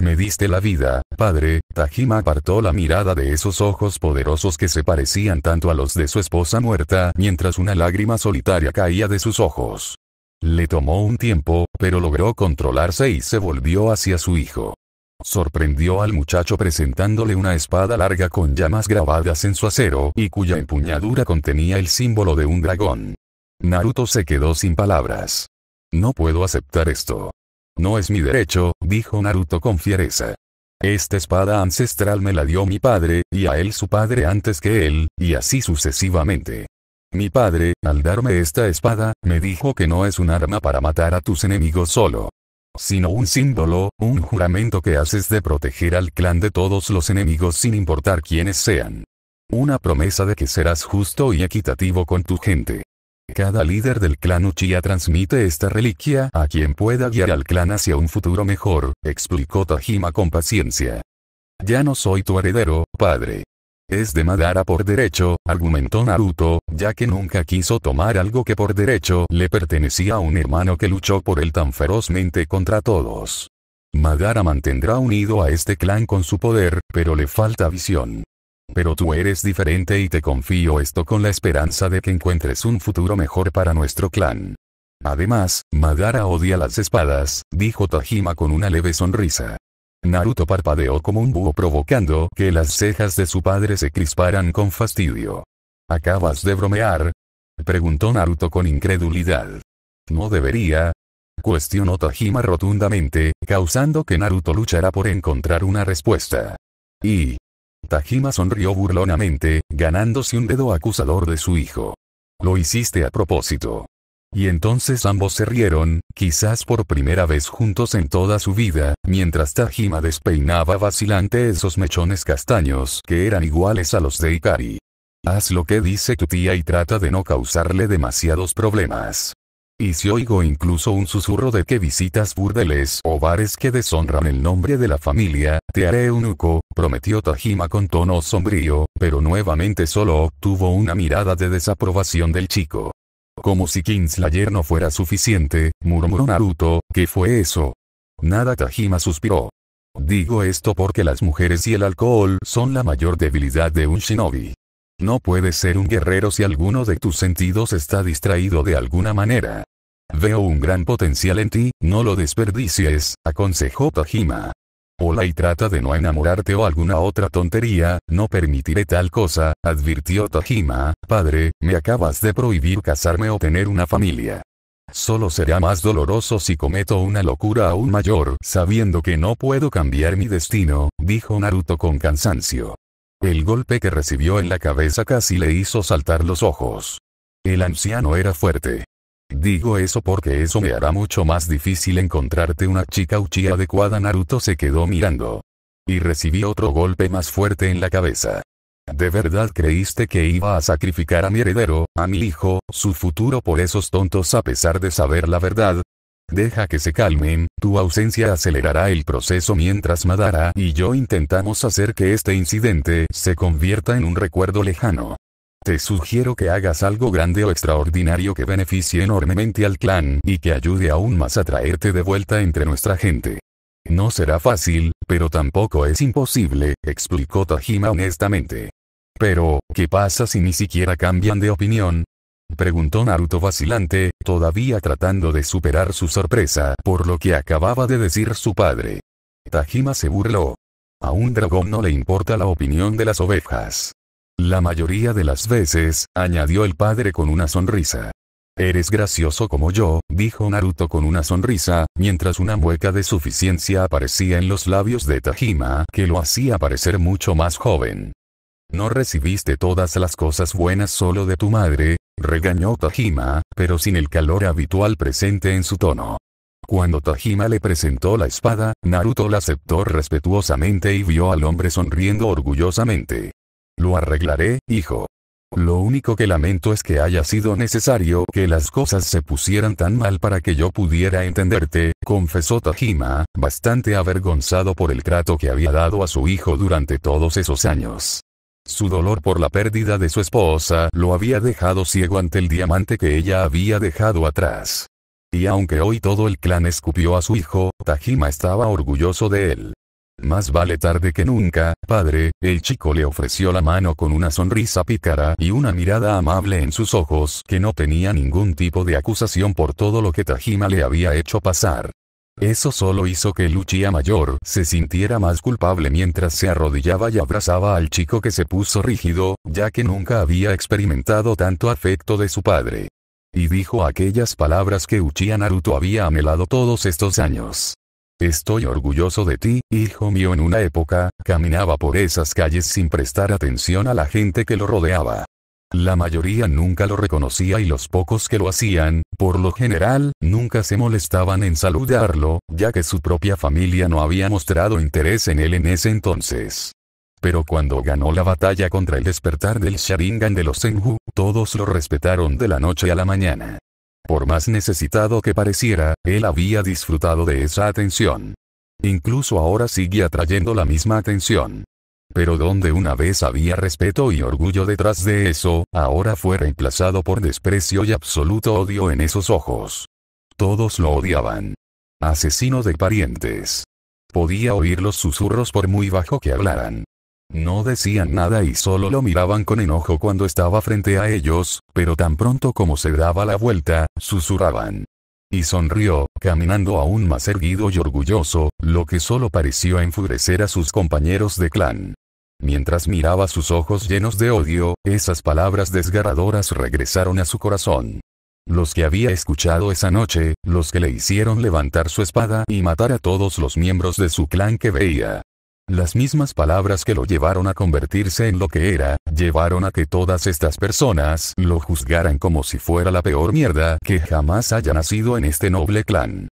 Me diste la vida, padre, Tajima apartó la mirada de esos ojos poderosos que se parecían tanto a los de su esposa muerta mientras una lágrima solitaria caía de sus ojos. Le tomó un tiempo, pero logró controlarse y se volvió hacia su hijo. Sorprendió al muchacho presentándole una espada larga con llamas grabadas en su acero y cuya empuñadura contenía el símbolo de un dragón. Naruto se quedó sin palabras. No puedo aceptar esto. No es mi derecho, dijo Naruto con fiereza. Esta espada ancestral me la dio mi padre, y a él su padre antes que él, y así sucesivamente. Mi padre, al darme esta espada, me dijo que no es un arma para matar a tus enemigos solo, sino un símbolo, un juramento que haces de proteger al clan de todos los enemigos sin importar quiénes sean. Una promesa de que serás justo y equitativo con tu gente. Cada líder del clan Uchiha transmite esta reliquia a quien pueda guiar al clan hacia un futuro mejor, explicó Tajima con paciencia. Ya no soy tu heredero, padre. Es de Madara por derecho, argumentó Naruto, ya que nunca quiso tomar algo que por derecho le pertenecía a un hermano que luchó por él tan ferozmente contra todos. Madara mantendrá unido a este clan con su poder, pero le falta visión. Pero tú eres diferente y te confío esto con la esperanza de que encuentres un futuro mejor para nuestro clan. Además, Madara odia las espadas, dijo Tajima con una leve sonrisa. Naruto parpadeó como un búho provocando que las cejas de su padre se crisparan con fastidio. ¿Acabas de bromear? Preguntó Naruto con incredulidad. No debería. Cuestionó Tajima rotundamente, causando que Naruto luchara por encontrar una respuesta. Y, Tajima sonrió burlonamente, ganándose un dedo acusador de su hijo. Lo hiciste a propósito. Y entonces ambos se rieron, quizás por primera vez juntos en toda su vida, mientras Tajima despeinaba vacilante esos mechones castaños que eran iguales a los de Ikari. Haz lo que dice tu tía y trata de no causarle demasiados problemas. Y si oigo incluso un susurro de que visitas burdeles o bares que deshonran el nombre de la familia, te haré un uco, prometió Tajima con tono sombrío, pero nuevamente solo obtuvo una mirada de desaprobación del chico. Como si Kingslayer no fuera suficiente, murmuró Naruto, ¿qué fue eso? Nada Tajima suspiró. Digo esto porque las mujeres y el alcohol son la mayor debilidad de un shinobi. No puedes ser un guerrero si alguno de tus sentidos está distraído de alguna manera. Veo un gran potencial en ti, no lo desperdicies, aconsejó Tajima. Hola y trata de no enamorarte o alguna otra tontería, no permitiré tal cosa, advirtió Tajima, padre, me acabas de prohibir casarme o tener una familia. Solo será más doloroso si cometo una locura aún mayor, sabiendo que no puedo cambiar mi destino, dijo Naruto con cansancio. El golpe que recibió en la cabeza casi le hizo saltar los ojos. El anciano era fuerte. Digo eso porque eso me hará mucho más difícil encontrarte una chica uchi adecuada. Naruto se quedó mirando. Y recibió otro golpe más fuerte en la cabeza. ¿De verdad creíste que iba a sacrificar a mi heredero, a mi hijo, su futuro por esos tontos a pesar de saber la verdad? Deja que se calmen, tu ausencia acelerará el proceso mientras Madara y yo intentamos hacer que este incidente se convierta en un recuerdo lejano. Te sugiero que hagas algo grande o extraordinario que beneficie enormemente al clan y que ayude aún más a traerte de vuelta entre nuestra gente. No será fácil, pero tampoco es imposible, explicó Tajima honestamente. Pero, ¿qué pasa si ni siquiera cambian de opinión? Preguntó Naruto vacilante, todavía tratando de superar su sorpresa por lo que acababa de decir su padre. Tajima se burló. A un dragón no le importa la opinión de las ovejas. La mayoría de las veces, añadió el padre con una sonrisa. Eres gracioso como yo, dijo Naruto con una sonrisa, mientras una mueca de suficiencia aparecía en los labios de Tajima que lo hacía parecer mucho más joven. No recibiste todas las cosas buenas solo de tu madre, regañó Tajima, pero sin el calor habitual presente en su tono. Cuando Tajima le presentó la espada, Naruto la aceptó respetuosamente y vio al hombre sonriendo orgullosamente. Lo arreglaré, hijo. Lo único que lamento es que haya sido necesario que las cosas se pusieran tan mal para que yo pudiera entenderte, confesó Tajima, bastante avergonzado por el trato que había dado a su hijo durante todos esos años. Su dolor por la pérdida de su esposa lo había dejado ciego ante el diamante que ella había dejado atrás. Y aunque hoy todo el clan escupió a su hijo, Tajima estaba orgulloso de él. Más vale tarde que nunca, padre, el chico le ofreció la mano con una sonrisa pícara y una mirada amable en sus ojos que no tenía ningún tipo de acusación por todo lo que Tajima le había hecho pasar. Eso solo hizo que Lucia Mayor se sintiera más culpable mientras se arrodillaba y abrazaba al chico que se puso rígido, ya que nunca había experimentado tanto afecto de su padre. Y dijo aquellas palabras que Uchiha Naruto había anhelado todos estos años. Estoy orgulloso de ti, hijo mío. En una época, caminaba por esas calles sin prestar atención a la gente que lo rodeaba. La mayoría nunca lo reconocía y los pocos que lo hacían, por lo general, nunca se molestaban en saludarlo, ya que su propia familia no había mostrado interés en él en ese entonces. Pero cuando ganó la batalla contra el despertar del Sharingan de los Senju, todos lo respetaron de la noche a la mañana. Por más necesitado que pareciera, él había disfrutado de esa atención. Incluso ahora sigue atrayendo la misma atención. Pero donde una vez había respeto y orgullo detrás de eso, ahora fue reemplazado por desprecio y absoluto odio en esos ojos. Todos lo odiaban. Asesino de parientes. Podía oír los susurros por muy bajo que hablaran. No decían nada y solo lo miraban con enojo cuando estaba frente a ellos, pero tan pronto como se daba la vuelta, susurraban y sonrió, caminando aún más erguido y orgulloso, lo que solo pareció enfurecer a sus compañeros de clan. Mientras miraba sus ojos llenos de odio, esas palabras desgarradoras regresaron a su corazón. Los que había escuchado esa noche, los que le hicieron levantar su espada y matar a todos los miembros de su clan que veía, las mismas palabras que lo llevaron a convertirse en lo que era, llevaron a que todas estas personas lo juzgaran como si fuera la peor mierda que jamás haya nacido en este noble clan.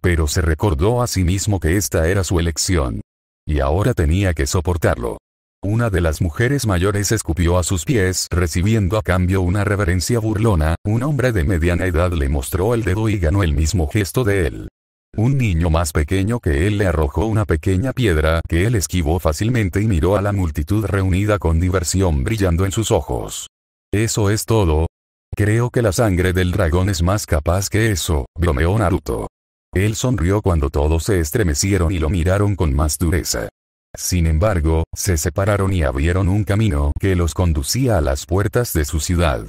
Pero se recordó a sí mismo que esta era su elección. Y ahora tenía que soportarlo. Una de las mujeres mayores escupió a sus pies, recibiendo a cambio una reverencia burlona, un hombre de mediana edad le mostró el dedo y ganó el mismo gesto de él. Un niño más pequeño que él le arrojó una pequeña piedra que él esquivó fácilmente y miró a la multitud reunida con diversión brillando en sus ojos. Eso es todo. Creo que la sangre del dragón es más capaz que eso, bromeó Naruto. Él sonrió cuando todos se estremecieron y lo miraron con más dureza. Sin embargo, se separaron y abrieron un camino que los conducía a las puertas de su ciudad.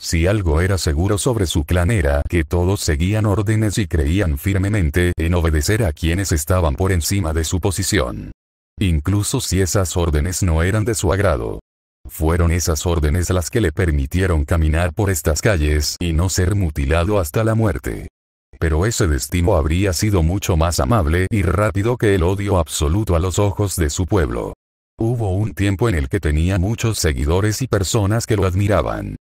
Si algo era seguro sobre su clan era que todos seguían órdenes y creían firmemente en obedecer a quienes estaban por encima de su posición. Incluso si esas órdenes no eran de su agrado. Fueron esas órdenes las que le permitieron caminar por estas calles y no ser mutilado hasta la muerte. Pero ese destino habría sido mucho más amable y rápido que el odio absoluto a los ojos de su pueblo. Hubo un tiempo en el que tenía muchos seguidores y personas que lo admiraban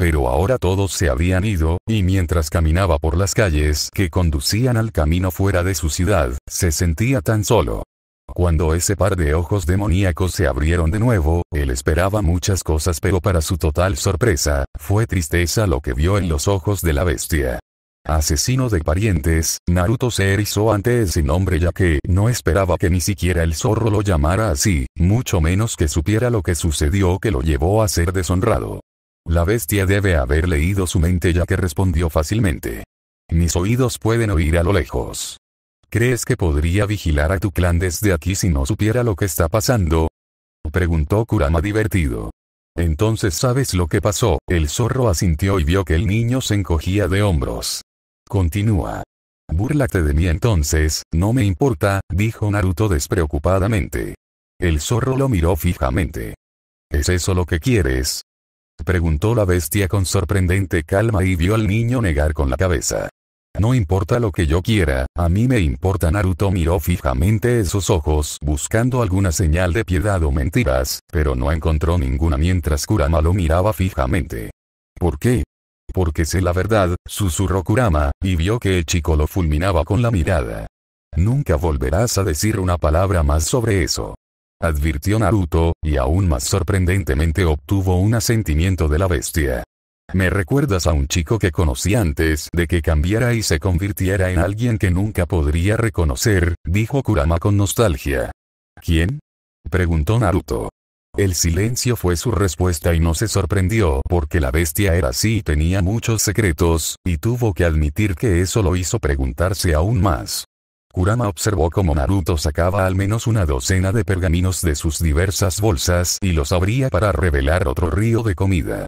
pero ahora todos se habían ido, y mientras caminaba por las calles que conducían al camino fuera de su ciudad, se sentía tan solo. Cuando ese par de ojos demoníacos se abrieron de nuevo, él esperaba muchas cosas pero para su total sorpresa, fue tristeza lo que vio en los ojos de la bestia. Asesino de parientes, Naruto se erizó ante ese nombre ya que no esperaba que ni siquiera el zorro lo llamara así, mucho menos que supiera lo que sucedió que lo llevó a ser deshonrado. La bestia debe haber leído su mente ya que respondió fácilmente. Mis oídos pueden oír a lo lejos. ¿Crees que podría vigilar a tu clan desde aquí si no supiera lo que está pasando? Preguntó Kurama divertido. Entonces sabes lo que pasó, el zorro asintió y vio que el niño se encogía de hombros. Continúa. Búrlate de mí entonces, no me importa, dijo Naruto despreocupadamente. El zorro lo miró fijamente. ¿Es eso lo que quieres? Preguntó la bestia con sorprendente calma y vio al niño negar con la cabeza. No importa lo que yo quiera, a mí me importa. Naruto miró fijamente esos ojos buscando alguna señal de piedad o mentiras, pero no encontró ninguna mientras Kurama lo miraba fijamente. ¿Por qué? Porque sé la verdad, susurró Kurama, y vio que el chico lo fulminaba con la mirada. Nunca volverás a decir una palabra más sobre eso advirtió Naruto, y aún más sorprendentemente obtuvo un asentimiento de la bestia. Me recuerdas a un chico que conocí antes de que cambiara y se convirtiera en alguien que nunca podría reconocer, dijo Kurama con nostalgia. ¿Quién? preguntó Naruto. El silencio fue su respuesta y no se sorprendió porque la bestia era así y tenía muchos secretos, y tuvo que admitir que eso lo hizo preguntarse aún más. Kurama observó cómo Naruto sacaba al menos una docena de pergaminos de sus diversas bolsas y los abría para revelar otro río de comida.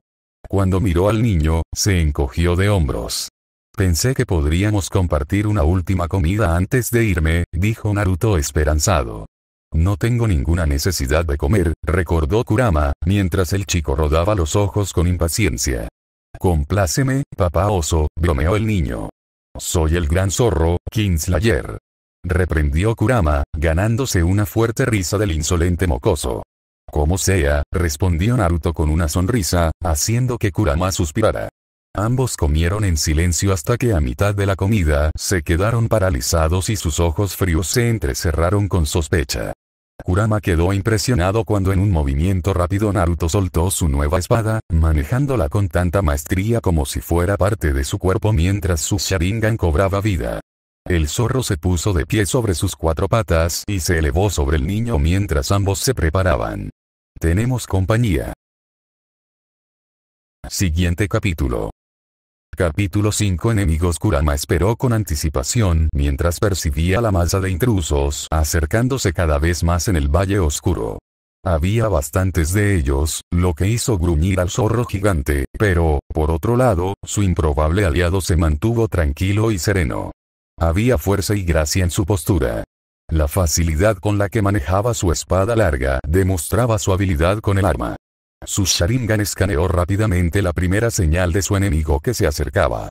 Cuando miró al niño, se encogió de hombros. Pensé que podríamos compartir una última comida antes de irme, dijo Naruto esperanzado. No tengo ninguna necesidad de comer, recordó Kurama, mientras el chico rodaba los ojos con impaciencia. Compláceme, papá oso, bromeó el niño. Soy el gran zorro, Kingslayer reprendió Kurama, ganándose una fuerte risa del insolente mocoso. Como sea, respondió Naruto con una sonrisa, haciendo que Kurama suspirara. Ambos comieron en silencio hasta que a mitad de la comida se quedaron paralizados y sus ojos fríos se entrecerraron con sospecha. Kurama quedó impresionado cuando en un movimiento rápido Naruto soltó su nueva espada, manejándola con tanta maestría como si fuera parte de su cuerpo mientras su Sharingan cobraba vida. El zorro se puso de pie sobre sus cuatro patas y se elevó sobre el niño mientras ambos se preparaban. Tenemos compañía. Siguiente capítulo. Capítulo 5 Enemigos Kurama esperó con anticipación mientras percibía la masa de intrusos acercándose cada vez más en el valle oscuro. Había bastantes de ellos, lo que hizo gruñir al zorro gigante, pero, por otro lado, su improbable aliado se mantuvo tranquilo y sereno. Había fuerza y gracia en su postura. La facilidad con la que manejaba su espada larga demostraba su habilidad con el arma. Su Sharingan escaneó rápidamente la primera señal de su enemigo que se acercaba.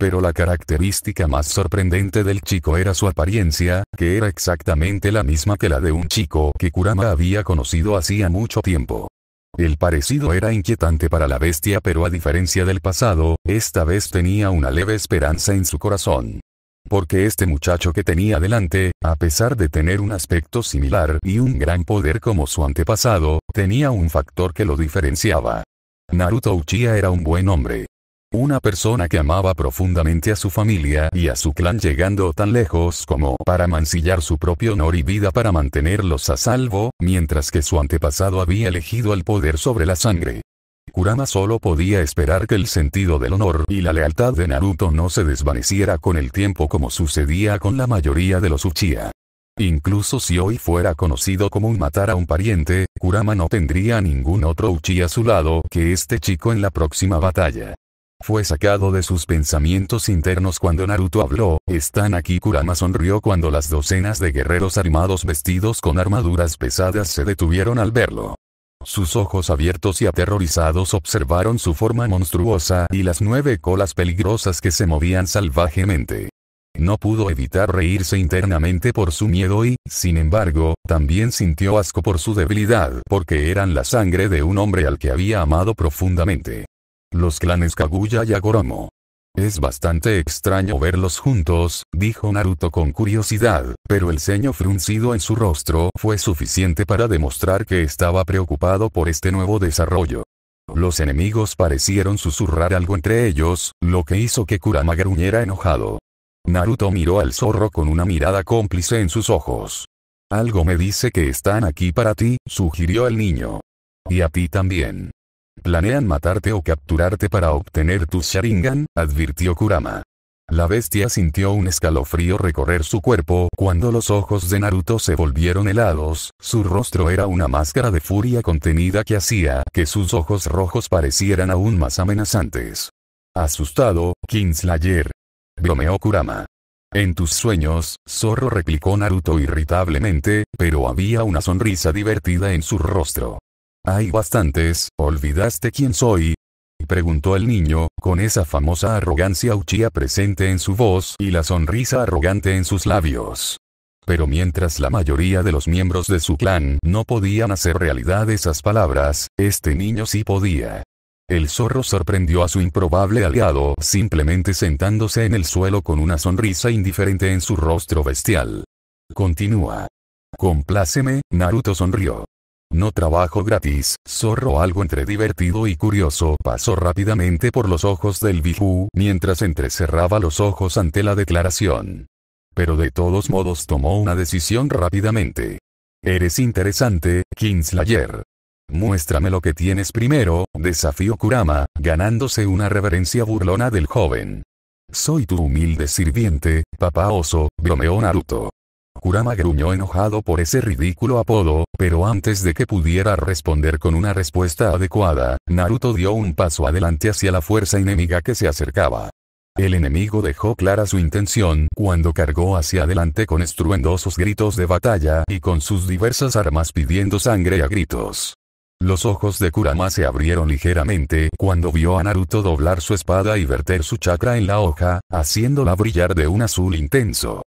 Pero la característica más sorprendente del chico era su apariencia, que era exactamente la misma que la de un chico que Kurama había conocido hacía mucho tiempo. El parecido era inquietante para la bestia pero a diferencia del pasado, esta vez tenía una leve esperanza en su corazón. Porque este muchacho que tenía delante, a pesar de tener un aspecto similar y un gran poder como su antepasado, tenía un factor que lo diferenciaba. Naruto Uchiha era un buen hombre. Una persona que amaba profundamente a su familia y a su clan llegando tan lejos como para mancillar su propio honor y vida para mantenerlos a salvo, mientras que su antepasado había elegido el poder sobre la sangre. Kurama solo podía esperar que el sentido del honor y la lealtad de Naruto no se desvaneciera con el tiempo como sucedía con la mayoría de los Uchiha. Incluso si hoy fuera conocido como un matar a un pariente, Kurama no tendría ningún otro Uchiha a su lado que este chico en la próxima batalla. Fue sacado de sus pensamientos internos cuando Naruto habló, están aquí Kurama sonrió cuando las docenas de guerreros armados vestidos con armaduras pesadas se detuvieron al verlo. Sus ojos abiertos y aterrorizados observaron su forma monstruosa y las nueve colas peligrosas que se movían salvajemente. No pudo evitar reírse internamente por su miedo y, sin embargo, también sintió asco por su debilidad porque eran la sangre de un hombre al que había amado profundamente. Los clanes Kaguya y Agoromo es bastante extraño verlos juntos, dijo Naruto con curiosidad, pero el ceño fruncido en su rostro fue suficiente para demostrar que estaba preocupado por este nuevo desarrollo. Los enemigos parecieron susurrar algo entre ellos, lo que hizo que Kurama gruñera enojado. Naruto miró al zorro con una mirada cómplice en sus ojos. Algo me dice que están aquí para ti, sugirió el niño. Y a ti también. Planean matarte o capturarte para obtener tus Sharingan, advirtió Kurama. La bestia sintió un escalofrío recorrer su cuerpo cuando los ojos de Naruto se volvieron helados, su rostro era una máscara de furia contenida que hacía que sus ojos rojos parecieran aún más amenazantes. Asustado, Kingslayer. Bromeó Kurama. En tus sueños, Zorro replicó Naruto irritablemente, pero había una sonrisa divertida en su rostro. Hay bastantes, ¿olvidaste quién soy? preguntó el niño, con esa famosa arrogancia uchía presente en su voz y la sonrisa arrogante en sus labios. Pero mientras la mayoría de los miembros de su clan no podían hacer realidad esas palabras, este niño sí podía. El zorro sorprendió a su improbable aliado simplemente sentándose en el suelo con una sonrisa indiferente en su rostro bestial. Continúa. Compláceme, Naruto sonrió. No trabajo gratis, zorro algo entre divertido y curioso pasó rápidamente por los ojos del Bijú mientras entrecerraba los ojos ante la declaración. Pero de todos modos tomó una decisión rápidamente. Eres interesante, Kingslayer. Muéstrame lo que tienes primero, desafió Kurama, ganándose una reverencia burlona del joven. Soy tu humilde sirviente, papá oso, bromeó Naruto. Kurama gruñó enojado por ese ridículo apodo, pero antes de que pudiera responder con una respuesta adecuada, Naruto dio un paso adelante hacia la fuerza enemiga que se acercaba. El enemigo dejó clara su intención cuando cargó hacia adelante con estruendosos gritos de batalla y con sus diversas armas pidiendo sangre a gritos. Los ojos de Kurama se abrieron ligeramente cuando vio a Naruto doblar su espada y verter su chakra en la hoja, haciéndola brillar de un azul intenso.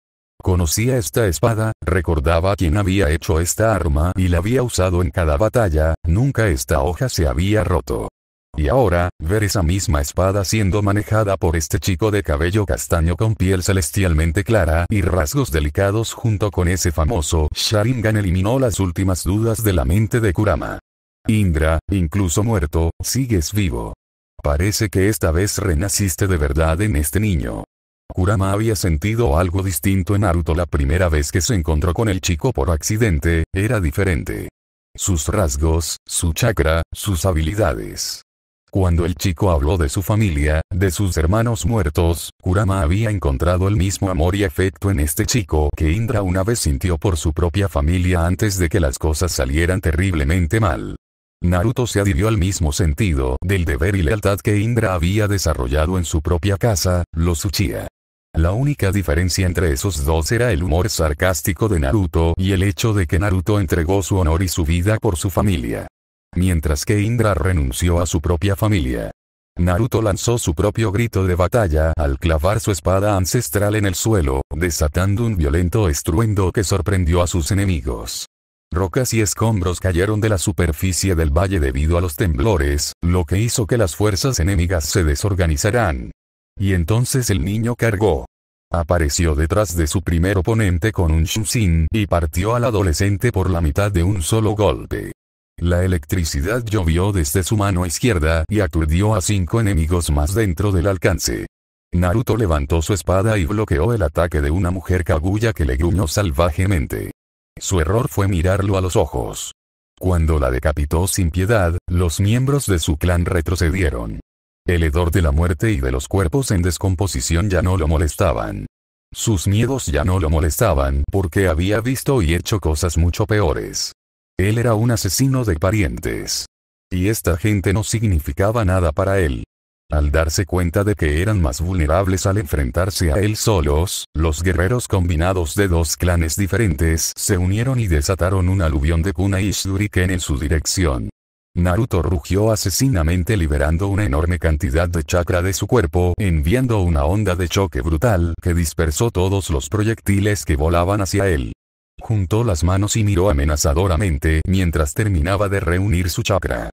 Conocía esta espada, recordaba a quien había hecho esta arma y la había usado en cada batalla, nunca esta hoja se había roto. Y ahora, ver esa misma espada siendo manejada por este chico de cabello castaño con piel celestialmente clara y rasgos delicados junto con ese famoso Sharingan eliminó las últimas dudas de la mente de Kurama. Indra, incluso muerto, sigues vivo. Parece que esta vez renaciste de verdad en este niño. Kurama había sentido algo distinto en Naruto la primera vez que se encontró con el chico por accidente, era diferente. Sus rasgos, su chakra, sus habilidades. Cuando el chico habló de su familia, de sus hermanos muertos, Kurama había encontrado el mismo amor y afecto en este chico que Indra una vez sintió por su propia familia antes de que las cosas salieran terriblemente mal. Naruto se adhirió al mismo sentido del deber y lealtad que Indra había desarrollado en su propia casa, los Uchiha. La única diferencia entre esos dos era el humor sarcástico de Naruto y el hecho de que Naruto entregó su honor y su vida por su familia. Mientras que Indra renunció a su propia familia. Naruto lanzó su propio grito de batalla al clavar su espada ancestral en el suelo, desatando un violento estruendo que sorprendió a sus enemigos. Rocas y escombros cayeron de la superficie del valle debido a los temblores, lo que hizo que las fuerzas enemigas se desorganizaran. Y entonces el niño cargó. Apareció detrás de su primer oponente con un shunsin y partió al adolescente por la mitad de un solo golpe. La electricidad llovió desde su mano izquierda y aturdió a cinco enemigos más dentro del alcance. Naruto levantó su espada y bloqueó el ataque de una mujer kaguya que le gruñó salvajemente. Su error fue mirarlo a los ojos. Cuando la decapitó sin piedad, los miembros de su clan retrocedieron. El hedor de la muerte y de los cuerpos en descomposición ya no lo molestaban. Sus miedos ya no lo molestaban porque había visto y hecho cosas mucho peores. Él era un asesino de parientes. Y esta gente no significaba nada para él. Al darse cuenta de que eran más vulnerables al enfrentarse a él solos, los guerreros combinados de dos clanes diferentes se unieron y desataron un aluvión de Kuna y Shuriken en su dirección. Naruto rugió asesinamente liberando una enorme cantidad de chakra de su cuerpo, enviando una onda de choque brutal que dispersó todos los proyectiles que volaban hacia él. Juntó las manos y miró amenazadoramente mientras terminaba de reunir su chakra.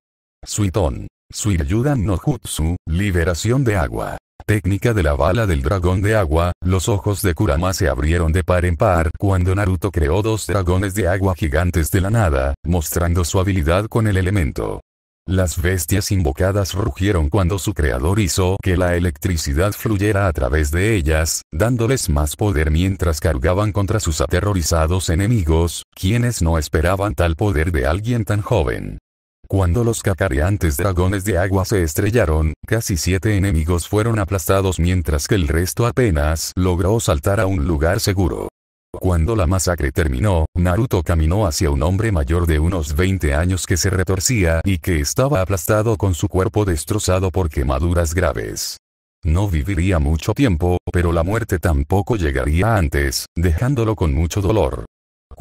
Suiton. Suiryudan no Jutsu, liberación de agua. Técnica de la bala del dragón de agua, los ojos de Kurama se abrieron de par en par cuando Naruto creó dos dragones de agua gigantes de la nada, mostrando su habilidad con el elemento. Las bestias invocadas rugieron cuando su creador hizo que la electricidad fluyera a través de ellas, dándoles más poder mientras cargaban contra sus aterrorizados enemigos, quienes no esperaban tal poder de alguien tan joven. Cuando los cacareantes dragones de agua se estrellaron, casi siete enemigos fueron aplastados mientras que el resto apenas logró saltar a un lugar seguro. Cuando la masacre terminó, Naruto caminó hacia un hombre mayor de unos 20 años que se retorcía y que estaba aplastado con su cuerpo destrozado por quemaduras graves. No viviría mucho tiempo, pero la muerte tampoco llegaría antes, dejándolo con mucho dolor.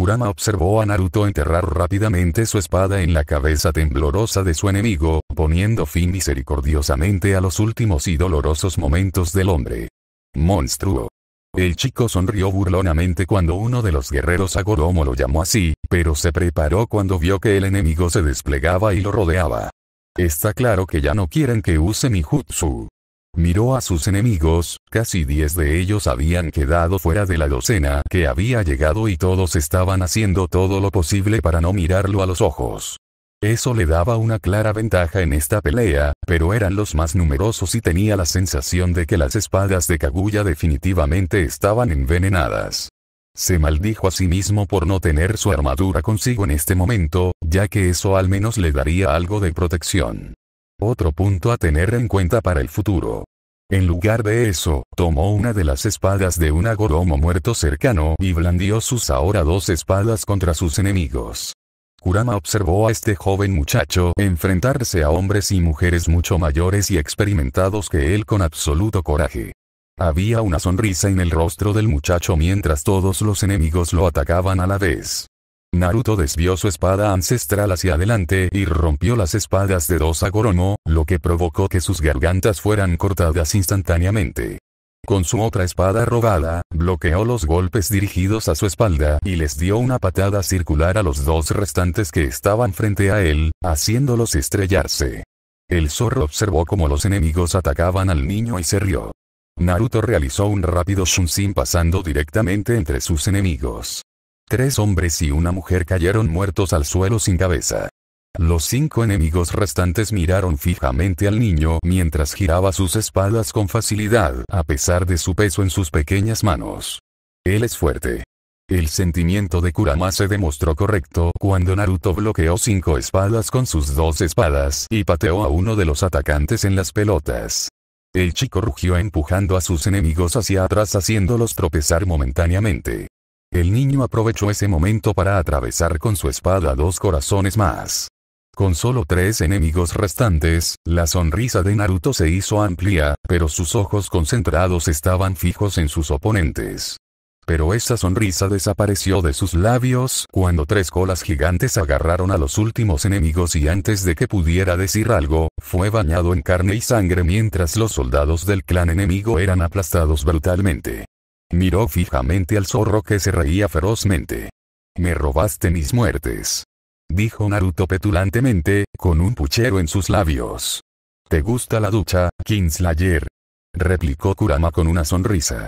Kurama observó a Naruto enterrar rápidamente su espada en la cabeza temblorosa de su enemigo, poniendo fin misericordiosamente a los últimos y dolorosos momentos del hombre. Monstruo. El chico sonrió burlonamente cuando uno de los guerreros Agoromo lo llamó así, pero se preparó cuando vio que el enemigo se desplegaba y lo rodeaba. Está claro que ya no quieren que use mi jutsu. Miró a sus enemigos, casi diez de ellos habían quedado fuera de la docena que había llegado y todos estaban haciendo todo lo posible para no mirarlo a los ojos. Eso le daba una clara ventaja en esta pelea, pero eran los más numerosos y tenía la sensación de que las espadas de Kaguya definitivamente estaban envenenadas. Se maldijo a sí mismo por no tener su armadura consigo en este momento, ya que eso al menos le daría algo de protección. Otro punto a tener en cuenta para el futuro. En lugar de eso, tomó una de las espadas de un agoromo muerto cercano y blandió sus ahora dos espadas contra sus enemigos. Kurama observó a este joven muchacho enfrentarse a hombres y mujeres mucho mayores y experimentados que él con absoluto coraje. Había una sonrisa en el rostro del muchacho mientras todos los enemigos lo atacaban a la vez. Naruto desvió su espada ancestral hacia adelante y rompió las espadas de dos a Goromo, lo que provocó que sus gargantas fueran cortadas instantáneamente. Con su otra espada robada, bloqueó los golpes dirigidos a su espalda y les dio una patada circular a los dos restantes que estaban frente a él, haciéndolos estrellarse. El zorro observó cómo los enemigos atacaban al niño y se rió. Naruto realizó un rápido Shunshin pasando directamente entre sus enemigos. Tres hombres y una mujer cayeron muertos al suelo sin cabeza. Los cinco enemigos restantes miraron fijamente al niño mientras giraba sus espadas con facilidad, a pesar de su peso en sus pequeñas manos. Él es fuerte. El sentimiento de Kurama se demostró correcto cuando Naruto bloqueó cinco espadas con sus dos espadas y pateó a uno de los atacantes en las pelotas. El chico rugió empujando a sus enemigos hacia atrás haciéndolos tropezar momentáneamente. El niño aprovechó ese momento para atravesar con su espada dos corazones más. Con solo tres enemigos restantes, la sonrisa de Naruto se hizo amplia, pero sus ojos concentrados estaban fijos en sus oponentes. Pero esa sonrisa desapareció de sus labios cuando tres colas gigantes agarraron a los últimos enemigos y antes de que pudiera decir algo, fue bañado en carne y sangre mientras los soldados del clan enemigo eran aplastados brutalmente. Miró fijamente al zorro que se reía ferozmente. Me robaste mis muertes. Dijo Naruto petulantemente, con un puchero en sus labios. ¿Te gusta la ducha, Kingslayer? Replicó Kurama con una sonrisa.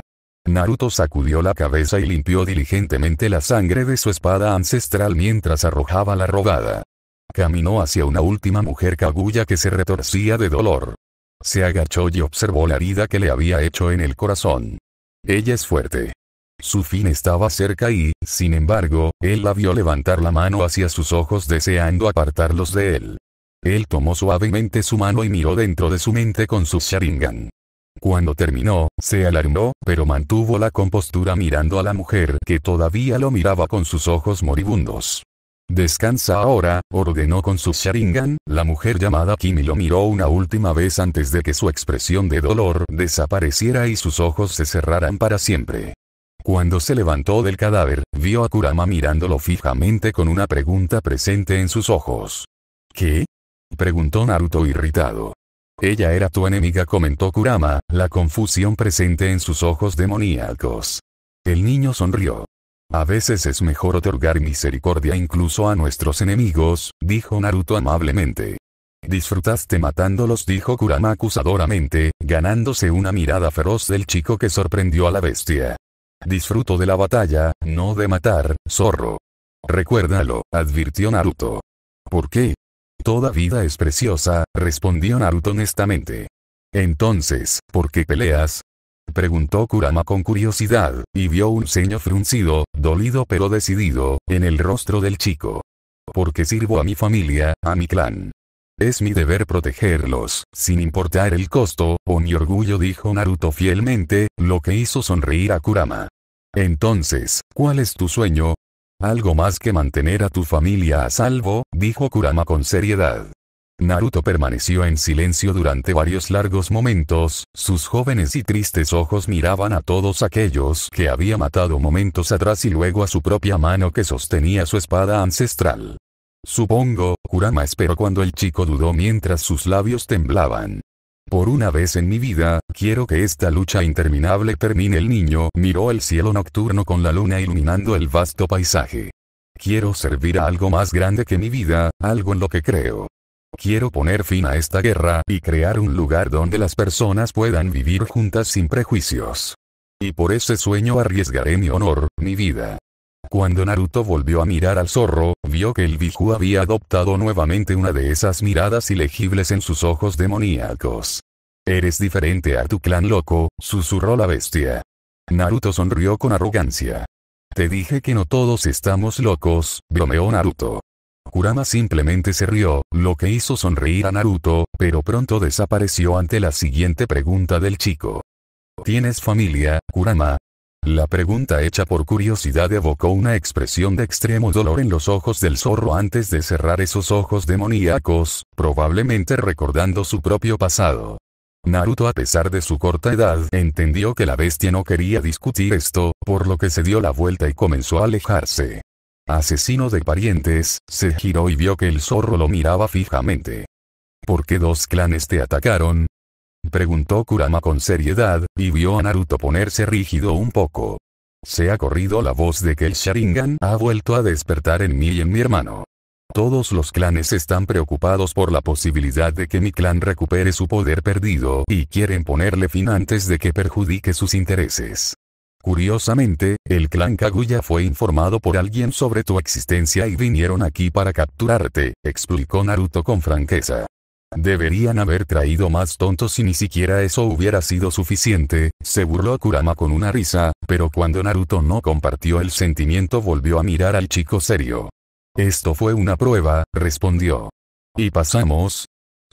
Naruto sacudió la cabeza y limpió diligentemente la sangre de su espada ancestral mientras arrojaba la robada. Caminó hacia una última mujer Kaguya que se retorcía de dolor. Se agachó y observó la herida que le había hecho en el corazón. Ella es fuerte. Su fin estaba cerca y, sin embargo, él la vio levantar la mano hacia sus ojos deseando apartarlos de él. Él tomó suavemente su mano y miró dentro de su mente con su Sharingan. Cuando terminó, se alarmó, pero mantuvo la compostura mirando a la mujer que todavía lo miraba con sus ojos moribundos. Descansa ahora, ordenó con su Sharingan, la mujer llamada Kimi lo miró una última vez antes de que su expresión de dolor desapareciera y sus ojos se cerraran para siempre. Cuando se levantó del cadáver, vio a Kurama mirándolo fijamente con una pregunta presente en sus ojos. ¿Qué? preguntó Naruto irritado. Ella era tu enemiga, comentó Kurama, la confusión presente en sus ojos demoníacos. El niño sonrió. A veces es mejor otorgar misericordia incluso a nuestros enemigos, dijo Naruto amablemente. Disfrutaste matándolos, dijo Kurama acusadoramente, ganándose una mirada feroz del chico que sorprendió a la bestia. Disfruto de la batalla, no de matar, zorro. Recuérdalo, advirtió Naruto. ¿Por qué? Toda vida es preciosa, respondió Naruto honestamente. Entonces, ¿por qué peleas? Preguntó Kurama con curiosidad, y vio un ceño fruncido, dolido pero decidido, en el rostro del chico. Porque sirvo a mi familia, a mi clan. Es mi deber protegerlos, sin importar el costo, o mi orgullo dijo Naruto fielmente, lo que hizo sonreír a Kurama. Entonces, ¿cuál es tu sueño? Algo más que mantener a tu familia a salvo, dijo Kurama con seriedad. Naruto permaneció en silencio durante varios largos momentos, sus jóvenes y tristes ojos miraban a todos aquellos que había matado momentos atrás y luego a su propia mano que sostenía su espada ancestral. Supongo, Kurama esperó cuando el chico dudó mientras sus labios temblaban. Por una vez en mi vida, quiero que esta lucha interminable termine. El niño miró el cielo nocturno con la luna iluminando el vasto paisaje. Quiero servir a algo más grande que mi vida, algo en lo que creo. Quiero poner fin a esta guerra y crear un lugar donde las personas puedan vivir juntas sin prejuicios. Y por ese sueño arriesgaré mi honor, mi vida. Cuando Naruto volvió a mirar al zorro, vio que el Biju había adoptado nuevamente una de esas miradas ilegibles en sus ojos demoníacos. Eres diferente a tu clan loco, susurró la bestia. Naruto sonrió con arrogancia. Te dije que no todos estamos locos, bromeó Naruto. Kurama simplemente se rió, lo que hizo sonreír a Naruto, pero pronto desapareció ante la siguiente pregunta del chico. ¿Tienes familia, Kurama? La pregunta hecha por curiosidad evocó una expresión de extremo dolor en los ojos del zorro antes de cerrar esos ojos demoníacos, probablemente recordando su propio pasado. Naruto a pesar de su corta edad entendió que la bestia no quería discutir esto, por lo que se dio la vuelta y comenzó a alejarse asesino de parientes, se giró y vio que el zorro lo miraba fijamente. ¿Por qué dos clanes te atacaron? Preguntó Kurama con seriedad, y vio a Naruto ponerse rígido un poco. Se ha corrido la voz de que el Sharingan ha vuelto a despertar en mí y en mi hermano. Todos los clanes están preocupados por la posibilidad de que mi clan recupere su poder perdido y quieren ponerle fin antes de que perjudique sus intereses. Curiosamente, el clan Kaguya fue informado por alguien sobre tu existencia y vinieron aquí para capturarte, explicó Naruto con franqueza. Deberían haber traído más tontos si ni siquiera eso hubiera sido suficiente, se burló Kurama con una risa, pero cuando Naruto no compartió el sentimiento volvió a mirar al chico serio. Esto fue una prueba, respondió. ¿Y pasamos?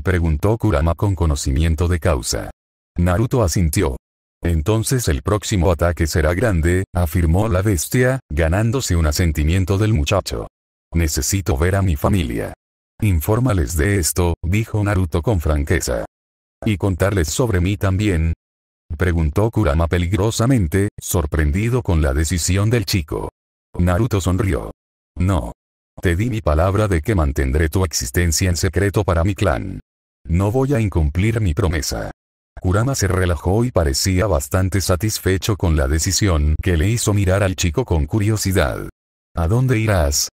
preguntó Kurama con conocimiento de causa. Naruto asintió. Entonces el próximo ataque será grande, afirmó la bestia, ganándose un asentimiento del muchacho. Necesito ver a mi familia. Infórmales de esto, dijo Naruto con franqueza. ¿Y contarles sobre mí también? Preguntó Kurama peligrosamente, sorprendido con la decisión del chico. Naruto sonrió. No. Te di mi palabra de que mantendré tu existencia en secreto para mi clan. No voy a incumplir mi promesa. Kurama se relajó y parecía bastante satisfecho con la decisión que le hizo mirar al chico con curiosidad. ¿A dónde irás?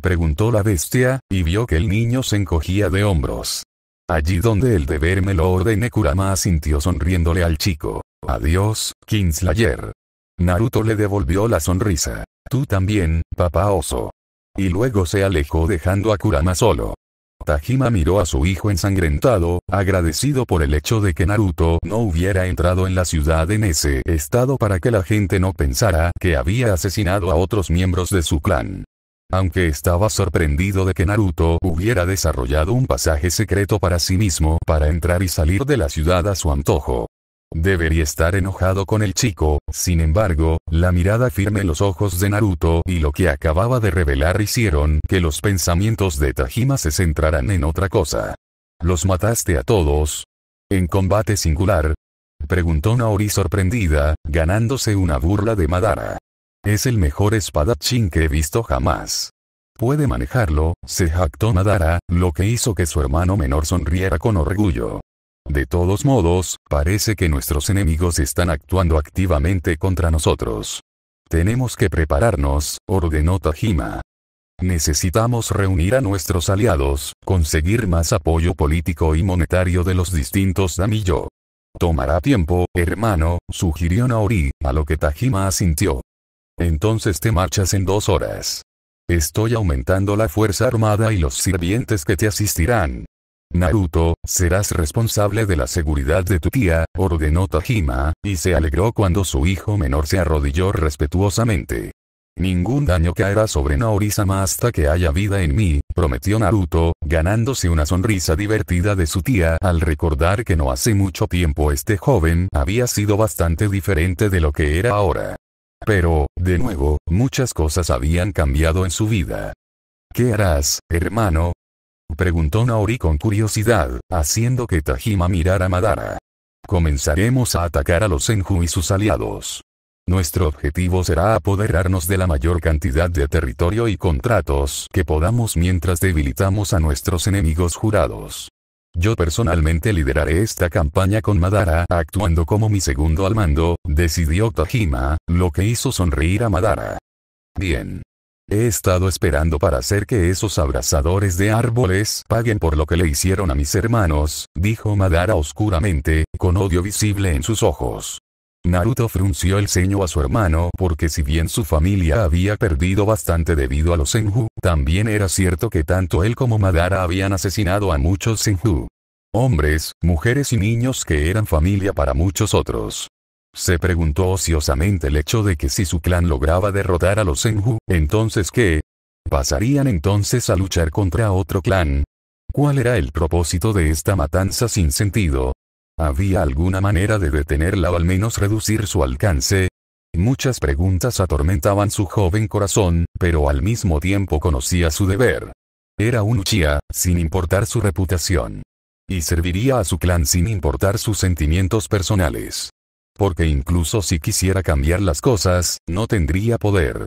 preguntó la bestia, y vio que el niño se encogía de hombros. Allí donde el deber me lo ordené Kurama asintió sonriéndole al chico. Adiós, Kinslayer. Naruto le devolvió la sonrisa. Tú también, papá oso. Y luego se alejó dejando a Kurama solo. Tajima miró a su hijo ensangrentado, agradecido por el hecho de que Naruto no hubiera entrado en la ciudad en ese estado para que la gente no pensara que había asesinado a otros miembros de su clan. Aunque estaba sorprendido de que Naruto hubiera desarrollado un pasaje secreto para sí mismo para entrar y salir de la ciudad a su antojo. Debería estar enojado con el chico, sin embargo, la mirada firme en los ojos de Naruto y lo que acababa de revelar hicieron que los pensamientos de Tajima se centraran en otra cosa. ¿Los mataste a todos? ¿En combate singular? Preguntó Naori sorprendida, ganándose una burla de Madara. Es el mejor espadachín que he visto jamás. Puede manejarlo, se jactó Madara, lo que hizo que su hermano menor sonriera con orgullo. De todos modos, parece que nuestros enemigos están actuando activamente contra nosotros. Tenemos que prepararnos, ordenó Tajima. Necesitamos reunir a nuestros aliados, conseguir más apoyo político y monetario de los distintos Damiyo. Tomará tiempo, hermano, sugirió Naori, a lo que Tajima asintió. Entonces te marchas en dos horas. Estoy aumentando la fuerza armada y los sirvientes que te asistirán, Naruto, serás responsable de la seguridad de tu tía, ordenó Tajima, y se alegró cuando su hijo menor se arrodilló respetuosamente. Ningún daño caerá sobre Naorizama hasta que haya vida en mí, prometió Naruto, ganándose una sonrisa divertida de su tía al recordar que no hace mucho tiempo este joven había sido bastante diferente de lo que era ahora. Pero, de nuevo, muchas cosas habían cambiado en su vida. ¿Qué harás, hermano? Preguntó Naori con curiosidad, haciendo que Tajima mirara a Madara. Comenzaremos a atacar a los Senju y sus aliados. Nuestro objetivo será apoderarnos de la mayor cantidad de territorio y contratos que podamos mientras debilitamos a nuestros enemigos jurados. Yo personalmente lideraré esta campaña con Madara actuando como mi segundo al mando, decidió Tajima, lo que hizo sonreír a Madara. Bien. He estado esperando para hacer que esos abrazadores de árboles paguen por lo que le hicieron a mis hermanos, dijo Madara oscuramente, con odio visible en sus ojos. Naruto frunció el ceño a su hermano porque si bien su familia había perdido bastante debido a los Senju, también era cierto que tanto él como Madara habían asesinado a muchos Senju. Hombres, mujeres y niños que eran familia para muchos otros. Se preguntó ociosamente el hecho de que si su clan lograba derrotar a los Senju, entonces ¿qué? ¿Pasarían entonces a luchar contra otro clan? ¿Cuál era el propósito de esta matanza sin sentido? ¿Había alguna manera de detenerla o al menos reducir su alcance? Muchas preguntas atormentaban su joven corazón, pero al mismo tiempo conocía su deber. Era un Uchiha, sin importar su reputación. Y serviría a su clan sin importar sus sentimientos personales porque incluso si quisiera cambiar las cosas, no tendría poder.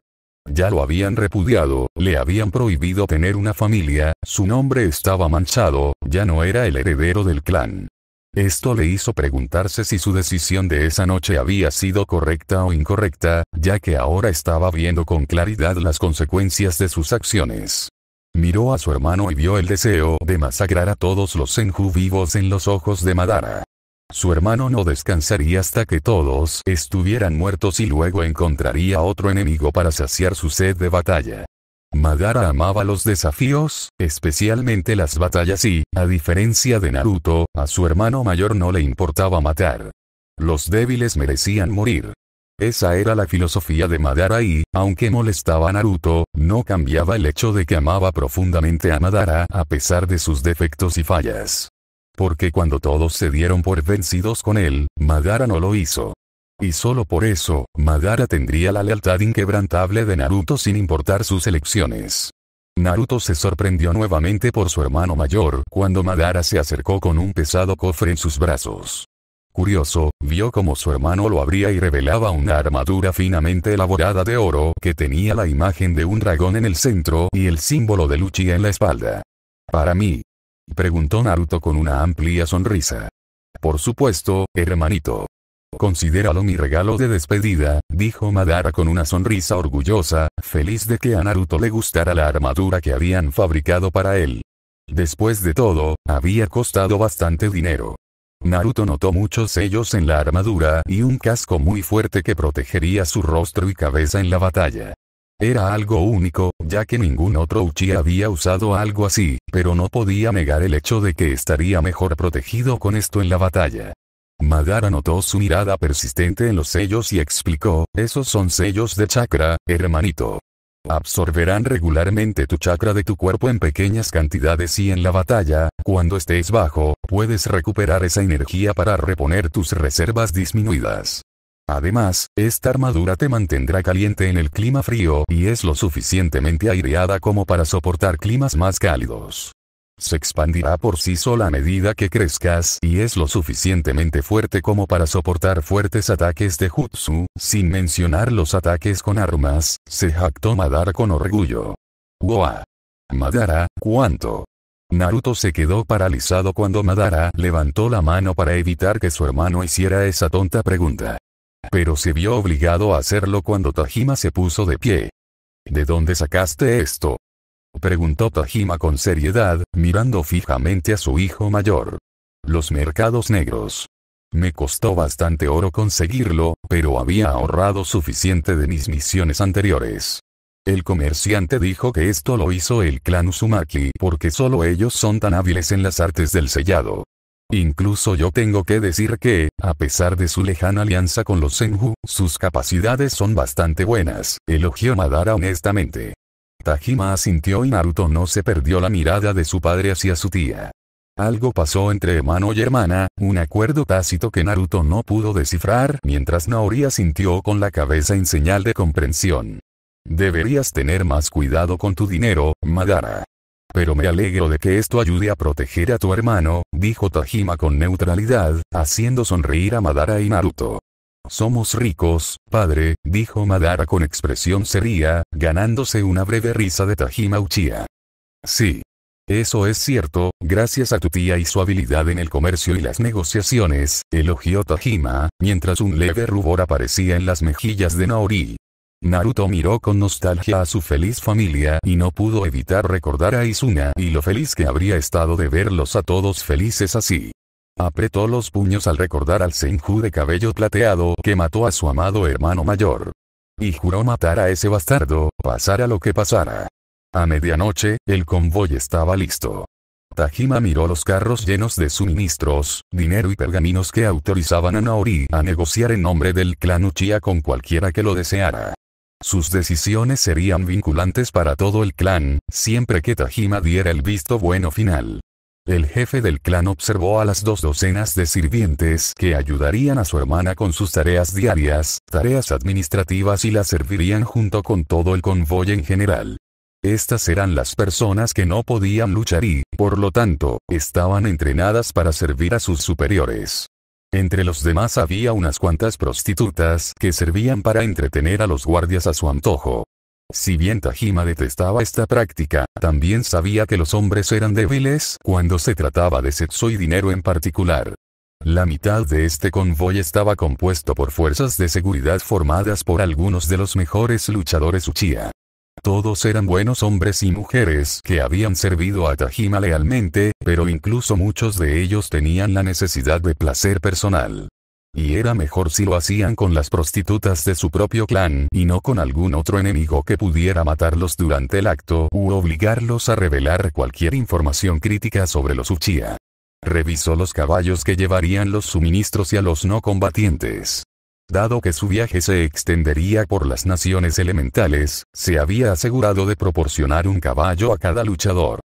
Ya lo habían repudiado, le habían prohibido tener una familia, su nombre estaba manchado, ya no era el heredero del clan. Esto le hizo preguntarse si su decisión de esa noche había sido correcta o incorrecta, ya que ahora estaba viendo con claridad las consecuencias de sus acciones. Miró a su hermano y vio el deseo de masacrar a todos los Senju vivos en los ojos de Madara. Su hermano no descansaría hasta que todos estuvieran muertos y luego encontraría otro enemigo para saciar su sed de batalla. Madara amaba los desafíos, especialmente las batallas y, a diferencia de Naruto, a su hermano mayor no le importaba matar. Los débiles merecían morir. Esa era la filosofía de Madara y, aunque molestaba a Naruto, no cambiaba el hecho de que amaba profundamente a Madara a pesar de sus defectos y fallas porque cuando todos se dieron por vencidos con él, Madara no lo hizo. Y solo por eso, Madara tendría la lealtad inquebrantable de Naruto sin importar sus elecciones. Naruto se sorprendió nuevamente por su hermano mayor cuando Madara se acercó con un pesado cofre en sus brazos. Curioso, vio como su hermano lo abría y revelaba una armadura finamente elaborada de oro que tenía la imagen de un dragón en el centro y el símbolo de Luchi en la espalda. Para mí, Preguntó Naruto con una amplia sonrisa. Por supuesto, hermanito. Considéralo mi regalo de despedida, dijo Madara con una sonrisa orgullosa, feliz de que a Naruto le gustara la armadura que habían fabricado para él. Después de todo, había costado bastante dinero. Naruto notó muchos sellos en la armadura y un casco muy fuerte que protegería su rostro y cabeza en la batalla. Era algo único, ya que ningún otro uchi había usado algo así, pero no podía negar el hecho de que estaría mejor protegido con esto en la batalla. Madara notó su mirada persistente en los sellos y explicó, esos son sellos de chakra, hermanito. Absorberán regularmente tu chakra de tu cuerpo en pequeñas cantidades y en la batalla, cuando estés bajo, puedes recuperar esa energía para reponer tus reservas disminuidas. Además, esta armadura te mantendrá caliente en el clima frío y es lo suficientemente aireada como para soportar climas más cálidos. Se expandirá por sí sola a medida que crezcas y es lo suficientemente fuerte como para soportar fuertes ataques de jutsu, sin mencionar los ataques con armas, se jactó Madara con orgullo. Goa. Madara, ¿cuánto? Naruto se quedó paralizado cuando Madara levantó la mano para evitar que su hermano hiciera esa tonta pregunta pero se vio obligado a hacerlo cuando Tajima se puso de pie. ¿De dónde sacaste esto? Preguntó Tajima con seriedad, mirando fijamente a su hijo mayor. Los mercados negros. Me costó bastante oro conseguirlo, pero había ahorrado suficiente de mis misiones anteriores. El comerciante dijo que esto lo hizo el clan Uzumaki porque solo ellos son tan hábiles en las artes del sellado. Incluso yo tengo que decir que, a pesar de su lejana alianza con los Senju, sus capacidades son bastante buenas, elogió Madara honestamente. Tajima asintió y Naruto no se perdió la mirada de su padre hacia su tía. Algo pasó entre hermano y hermana, un acuerdo tácito que Naruto no pudo descifrar mientras Naori asintió con la cabeza en señal de comprensión. Deberías tener más cuidado con tu dinero, Madara. Pero me alegro de que esto ayude a proteger a tu hermano, dijo Tajima con neutralidad, haciendo sonreír a Madara y Naruto. Somos ricos, padre, dijo Madara con expresión seria, ganándose una breve risa de Tajima Uchiha. Sí. Eso es cierto, gracias a tu tía y su habilidad en el comercio y las negociaciones, elogió Tajima, mientras un leve rubor aparecía en las mejillas de Naori. Naruto miró con nostalgia a su feliz familia y no pudo evitar recordar a Izuna y lo feliz que habría estado de verlos a todos felices así. Apretó los puños al recordar al Senju de cabello plateado que mató a su amado hermano mayor. Y juró matar a ese bastardo, pasara lo que pasara. A medianoche, el convoy estaba listo. Tajima miró los carros llenos de suministros, dinero y pergaminos que autorizaban a Naori a negociar en nombre del clan Uchiha con cualquiera que lo deseara. Sus decisiones serían vinculantes para todo el clan, siempre que Tajima diera el visto bueno final. El jefe del clan observó a las dos docenas de sirvientes que ayudarían a su hermana con sus tareas diarias, tareas administrativas y la servirían junto con todo el convoy en general. Estas eran las personas que no podían luchar y, por lo tanto, estaban entrenadas para servir a sus superiores. Entre los demás había unas cuantas prostitutas que servían para entretener a los guardias a su antojo. Si bien Tajima detestaba esta práctica, también sabía que los hombres eran débiles cuando se trataba de sexo y dinero en particular. La mitad de este convoy estaba compuesto por fuerzas de seguridad formadas por algunos de los mejores luchadores Uchiha. Todos eran buenos hombres y mujeres que habían servido a Tajima lealmente, pero incluso muchos de ellos tenían la necesidad de placer personal. Y era mejor si lo hacían con las prostitutas de su propio clan y no con algún otro enemigo que pudiera matarlos durante el acto u obligarlos a revelar cualquier información crítica sobre los Uchiha. Revisó los caballos que llevarían los suministros y a los no combatientes dado que su viaje se extendería por las naciones elementales, se había asegurado de proporcionar un caballo a cada luchador.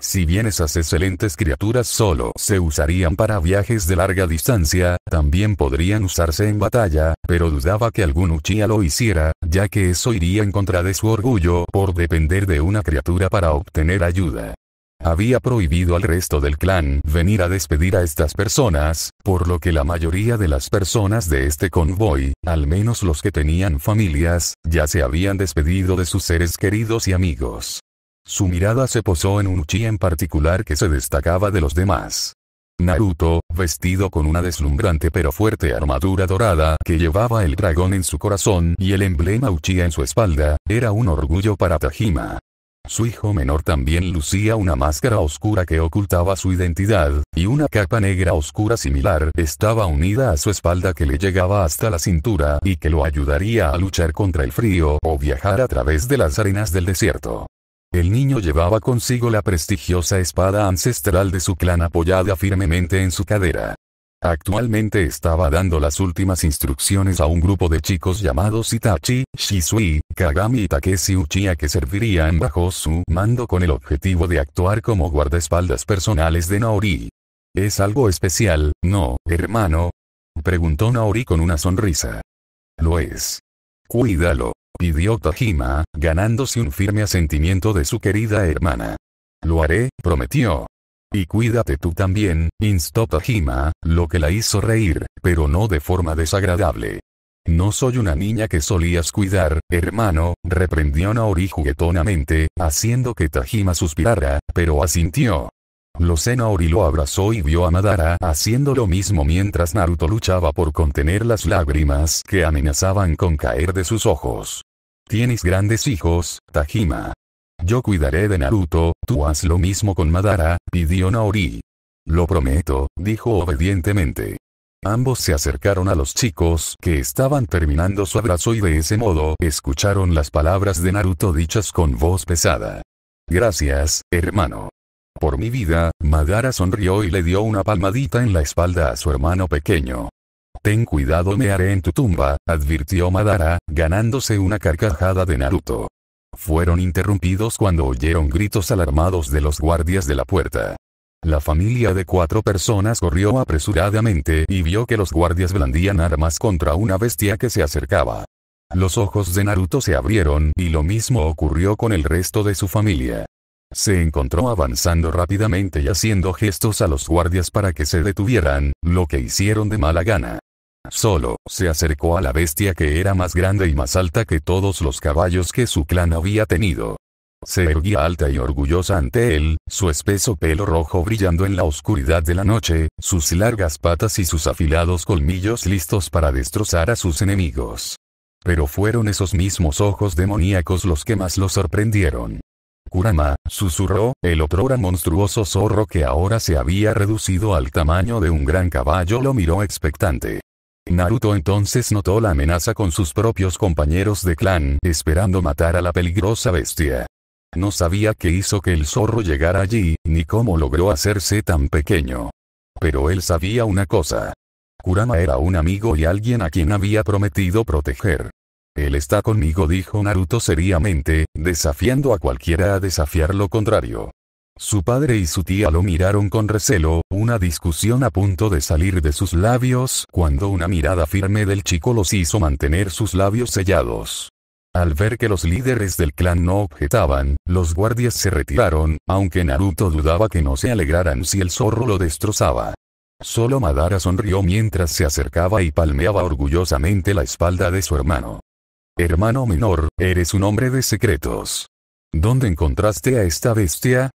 Si bien esas excelentes criaturas solo se usarían para viajes de larga distancia, también podrían usarse en batalla, pero dudaba que algún Uchiha lo hiciera, ya que eso iría en contra de su orgullo por depender de una criatura para obtener ayuda había prohibido al resto del clan venir a despedir a estas personas, por lo que la mayoría de las personas de este convoy, al menos los que tenían familias, ya se habían despedido de sus seres queridos y amigos. Su mirada se posó en un Uchi en particular que se destacaba de los demás. Naruto, vestido con una deslumbrante pero fuerte armadura dorada que llevaba el dragón en su corazón y el emblema Uchiha en su espalda, era un orgullo para Tajima. Su hijo menor también lucía una máscara oscura que ocultaba su identidad, y una capa negra oscura similar estaba unida a su espalda que le llegaba hasta la cintura y que lo ayudaría a luchar contra el frío o viajar a través de las arenas del desierto. El niño llevaba consigo la prestigiosa espada ancestral de su clan apoyada firmemente en su cadera. Actualmente estaba dando las últimas instrucciones a un grupo de chicos llamados Itachi, Shisui, Agami y Takeshi Uchiha que servirían bajo su mando con el objetivo de actuar como guardaespaldas personales de Naori. ¿Es algo especial, no, hermano? Preguntó Naori con una sonrisa. Lo es. Cuídalo, pidió Tajima, ganándose un firme asentimiento de su querida hermana. Lo haré, prometió. Y cuídate tú también, instó Tajima, lo que la hizo reír, pero no de forma desagradable. No soy una niña que solías cuidar, hermano, reprendió Naori juguetonamente, haciendo que Tajima suspirara, pero asintió. Lo sé Naori lo abrazó y vio a Madara haciendo lo mismo mientras Naruto luchaba por contener las lágrimas que amenazaban con caer de sus ojos. Tienes grandes hijos, Tajima. Yo cuidaré de Naruto, tú haz lo mismo con Madara, pidió Naori. Lo prometo, dijo obedientemente. Ambos se acercaron a los chicos que estaban terminando su abrazo y de ese modo escucharon las palabras de Naruto dichas con voz pesada. Gracias, hermano. Por mi vida, Madara sonrió y le dio una palmadita en la espalda a su hermano pequeño. Ten cuidado me haré en tu tumba, advirtió Madara, ganándose una carcajada de Naruto. Fueron interrumpidos cuando oyeron gritos alarmados de los guardias de la puerta. La familia de cuatro personas corrió apresuradamente y vio que los guardias blandían armas contra una bestia que se acercaba. Los ojos de Naruto se abrieron y lo mismo ocurrió con el resto de su familia. Se encontró avanzando rápidamente y haciendo gestos a los guardias para que se detuvieran, lo que hicieron de mala gana. Solo, se acercó a la bestia que era más grande y más alta que todos los caballos que su clan había tenido. Se erguía alta y orgullosa ante él, su espeso pelo rojo brillando en la oscuridad de la noche, sus largas patas y sus afilados colmillos listos para destrozar a sus enemigos. Pero fueron esos mismos ojos demoníacos los que más lo sorprendieron. Kurama, susurró, el otro gran monstruoso zorro que ahora se había reducido al tamaño de un gran caballo lo miró expectante. Naruto entonces notó la amenaza con sus propios compañeros de clan, esperando matar a la peligrosa bestia. No sabía qué hizo que el zorro llegara allí, ni cómo logró hacerse tan pequeño. Pero él sabía una cosa. Kurama era un amigo y alguien a quien había prometido proteger. Él está conmigo dijo Naruto seriamente, desafiando a cualquiera a desafiar lo contrario. Su padre y su tía lo miraron con recelo, una discusión a punto de salir de sus labios cuando una mirada firme del chico los hizo mantener sus labios sellados. Al ver que los líderes del clan no objetaban, los guardias se retiraron, aunque Naruto dudaba que no se alegraran si el zorro lo destrozaba. Solo Madara sonrió mientras se acercaba y palmeaba orgullosamente la espalda de su hermano. Hermano menor, eres un hombre de secretos. ¿Dónde encontraste a esta bestia?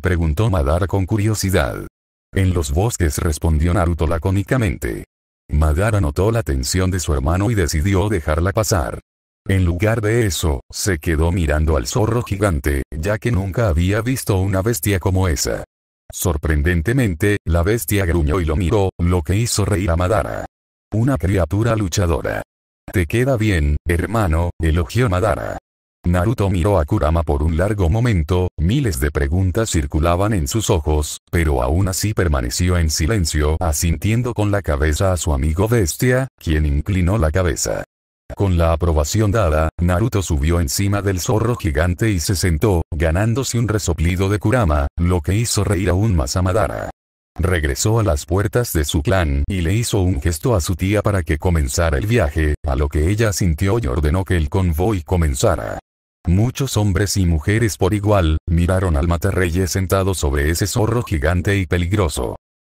Preguntó Madara con curiosidad. En los bosques respondió Naruto lacónicamente. Madara notó la tensión de su hermano y decidió dejarla pasar. En lugar de eso, se quedó mirando al zorro gigante, ya que nunca había visto una bestia como esa. Sorprendentemente, la bestia gruñó y lo miró, lo que hizo reír a Madara. Una criatura luchadora. Te queda bien, hermano, elogió Madara. Naruto miró a Kurama por un largo momento, miles de preguntas circulaban en sus ojos, pero aún así permaneció en silencio, asintiendo con la cabeza a su amigo bestia, quien inclinó la cabeza. Con la aprobación dada, Naruto subió encima del zorro gigante y se sentó, ganándose un resoplido de Kurama, lo que hizo reír aún más a Madara. Regresó a las puertas de su clan y le hizo un gesto a su tía para que comenzara el viaje, a lo que ella sintió y ordenó que el convoy comenzara. Muchos hombres y mujeres por igual, miraron al matarreyes sentado sobre ese zorro gigante y peligroso.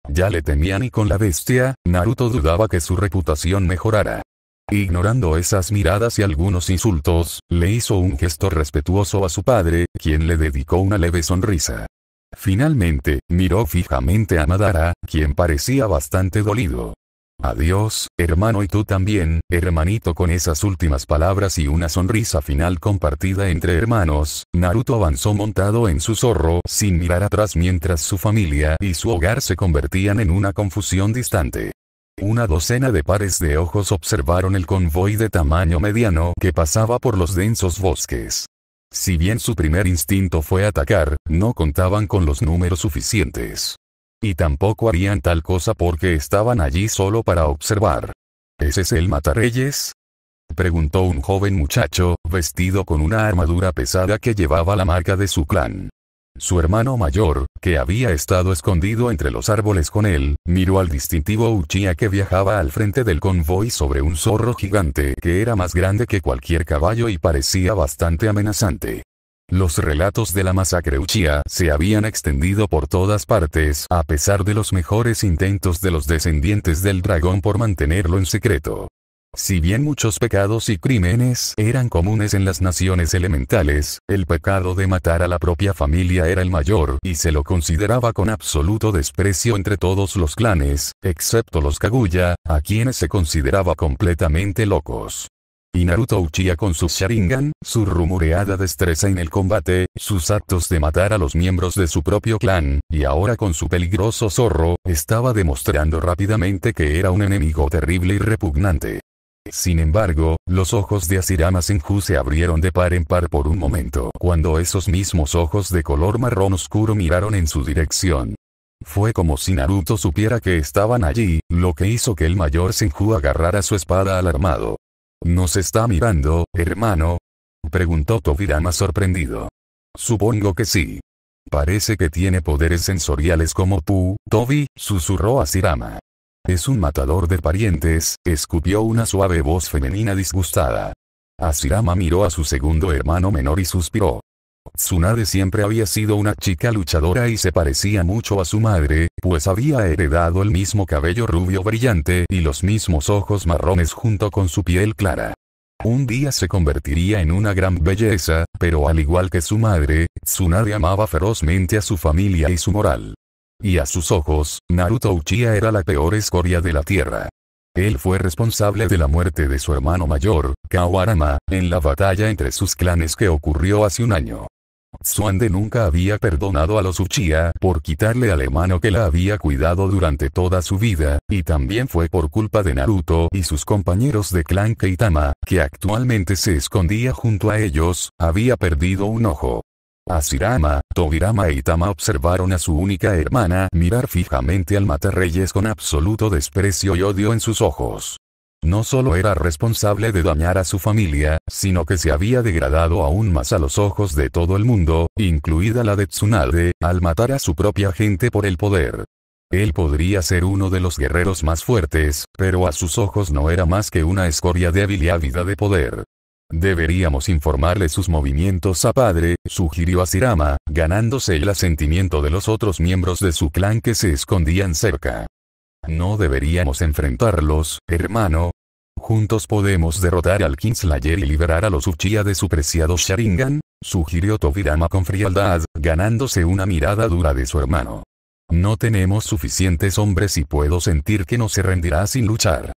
Ya le temían y con la bestia, Naruto dudaba que su reputación mejorara. Ignorando esas miradas y algunos insultos, le hizo un gesto respetuoso a su padre, quien le dedicó una leve sonrisa. Finalmente, miró fijamente a Madara, quien parecía bastante dolido. Adiós, hermano y tú también, hermanito con esas últimas palabras y una sonrisa final compartida entre hermanos, Naruto avanzó montado en su zorro sin mirar atrás mientras su familia y su hogar se convertían en una confusión distante. Una docena de pares de ojos observaron el convoy de tamaño mediano que pasaba por los densos bosques. Si bien su primer instinto fue atacar, no contaban con los números suficientes. Y tampoco harían tal cosa porque estaban allí solo para observar. ¿Ese es el Matarreyes? Preguntó un joven muchacho, vestido con una armadura pesada que llevaba la marca de su clan. Su hermano mayor, que había estado escondido entre los árboles con él, miró al distintivo Uchiha que viajaba al frente del convoy sobre un zorro gigante que era más grande que cualquier caballo y parecía bastante amenazante. Los relatos de la masacre Uchiha se habían extendido por todas partes a pesar de los mejores intentos de los descendientes del dragón por mantenerlo en secreto. Si bien muchos pecados y crímenes eran comunes en las naciones elementales, el pecado de matar a la propia familia era el mayor y se lo consideraba con absoluto desprecio entre todos los clanes, excepto los Kaguya, a quienes se consideraba completamente locos. Y Naruto Uchiha con su Sharingan, su rumoreada destreza en el combate, sus actos de matar a los miembros de su propio clan, y ahora con su peligroso zorro, estaba demostrando rápidamente que era un enemigo terrible y repugnante. Sin embargo, los ojos de Asirama Senju se abrieron de par en par por un momento, cuando esos mismos ojos de color marrón oscuro miraron en su dirección. Fue como si Naruto supiera que estaban allí, lo que hizo que el mayor Senju agarrara su espada alarmado. ¿Nos está mirando, hermano? Preguntó Tobirama sorprendido. Supongo que sí. Parece que tiene poderes sensoriales como tú, Tobi, susurró Asirama. Es un matador de parientes, escupió una suave voz femenina disgustada. Asirama miró a su segundo hermano menor y suspiró. Tsunade siempre había sido una chica luchadora y se parecía mucho a su madre, pues había heredado el mismo cabello rubio brillante y los mismos ojos marrones junto con su piel clara. Un día se convertiría en una gran belleza, pero al igual que su madre, Tsunade amaba ferozmente a su familia y su moral. Y a sus ojos, Naruto Uchiha era la peor escoria de la Tierra. Él fue responsable de la muerte de su hermano mayor, Kawarama, en la batalla entre sus clanes que ocurrió hace un año. Suande nunca había perdonado a los Uchiha por quitarle al hermano que la había cuidado durante toda su vida, y también fue por culpa de Naruto y sus compañeros de clan Keitama, que actualmente se escondía junto a ellos, había perdido un ojo. Asirama, Tobirama e Tama observaron a su única hermana mirar fijamente al reyes con absoluto desprecio y odio en sus ojos. No solo era responsable de dañar a su familia, sino que se había degradado aún más a los ojos de todo el mundo, incluida la de Tsunade, al matar a su propia gente por el poder. Él podría ser uno de los guerreros más fuertes, pero a sus ojos no era más que una escoria débil y ávida de poder. Deberíamos informarle sus movimientos a padre, sugirió Asirama, ganándose el asentimiento de los otros miembros de su clan que se escondían cerca. No deberíamos enfrentarlos, hermano. Juntos podemos derrotar al Kingslayer y liberar a los Uchiha de su preciado Sharingan, sugirió Tobirama con frialdad, ganándose una mirada dura de su hermano. No tenemos suficientes hombres y puedo sentir que no se rendirá sin luchar.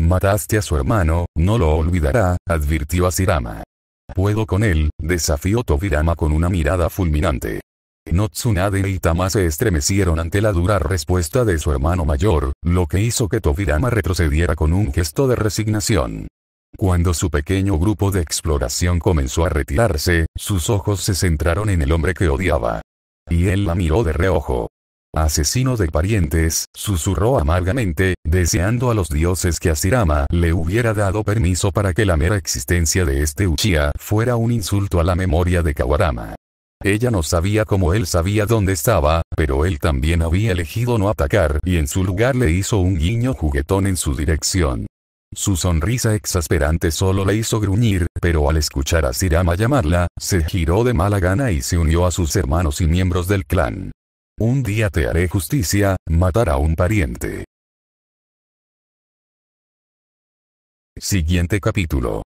Mataste a su hermano, no lo olvidará, advirtió Asirama. Puedo con él, desafió Tobirama con una mirada fulminante. No Tsunade y Itama se estremecieron ante la dura respuesta de su hermano mayor, lo que hizo que Tobirama retrocediera con un gesto de resignación. Cuando su pequeño grupo de exploración comenzó a retirarse, sus ojos se centraron en el hombre que odiaba. Y él la miró de reojo. Asesino de parientes, susurró amargamente, deseando a los dioses que Asirama le hubiera dado permiso para que la mera existencia de este Uchiha fuera un insulto a la memoria de Kawarama. Ella no sabía cómo él sabía dónde estaba, pero él también había elegido no atacar y en su lugar le hizo un guiño juguetón en su dirección. Su sonrisa exasperante solo le hizo gruñir, pero al escuchar a Sirama llamarla, se giró de mala gana y se unió a sus hermanos y miembros del clan. Un día te haré justicia, matar a un pariente. Siguiente capítulo.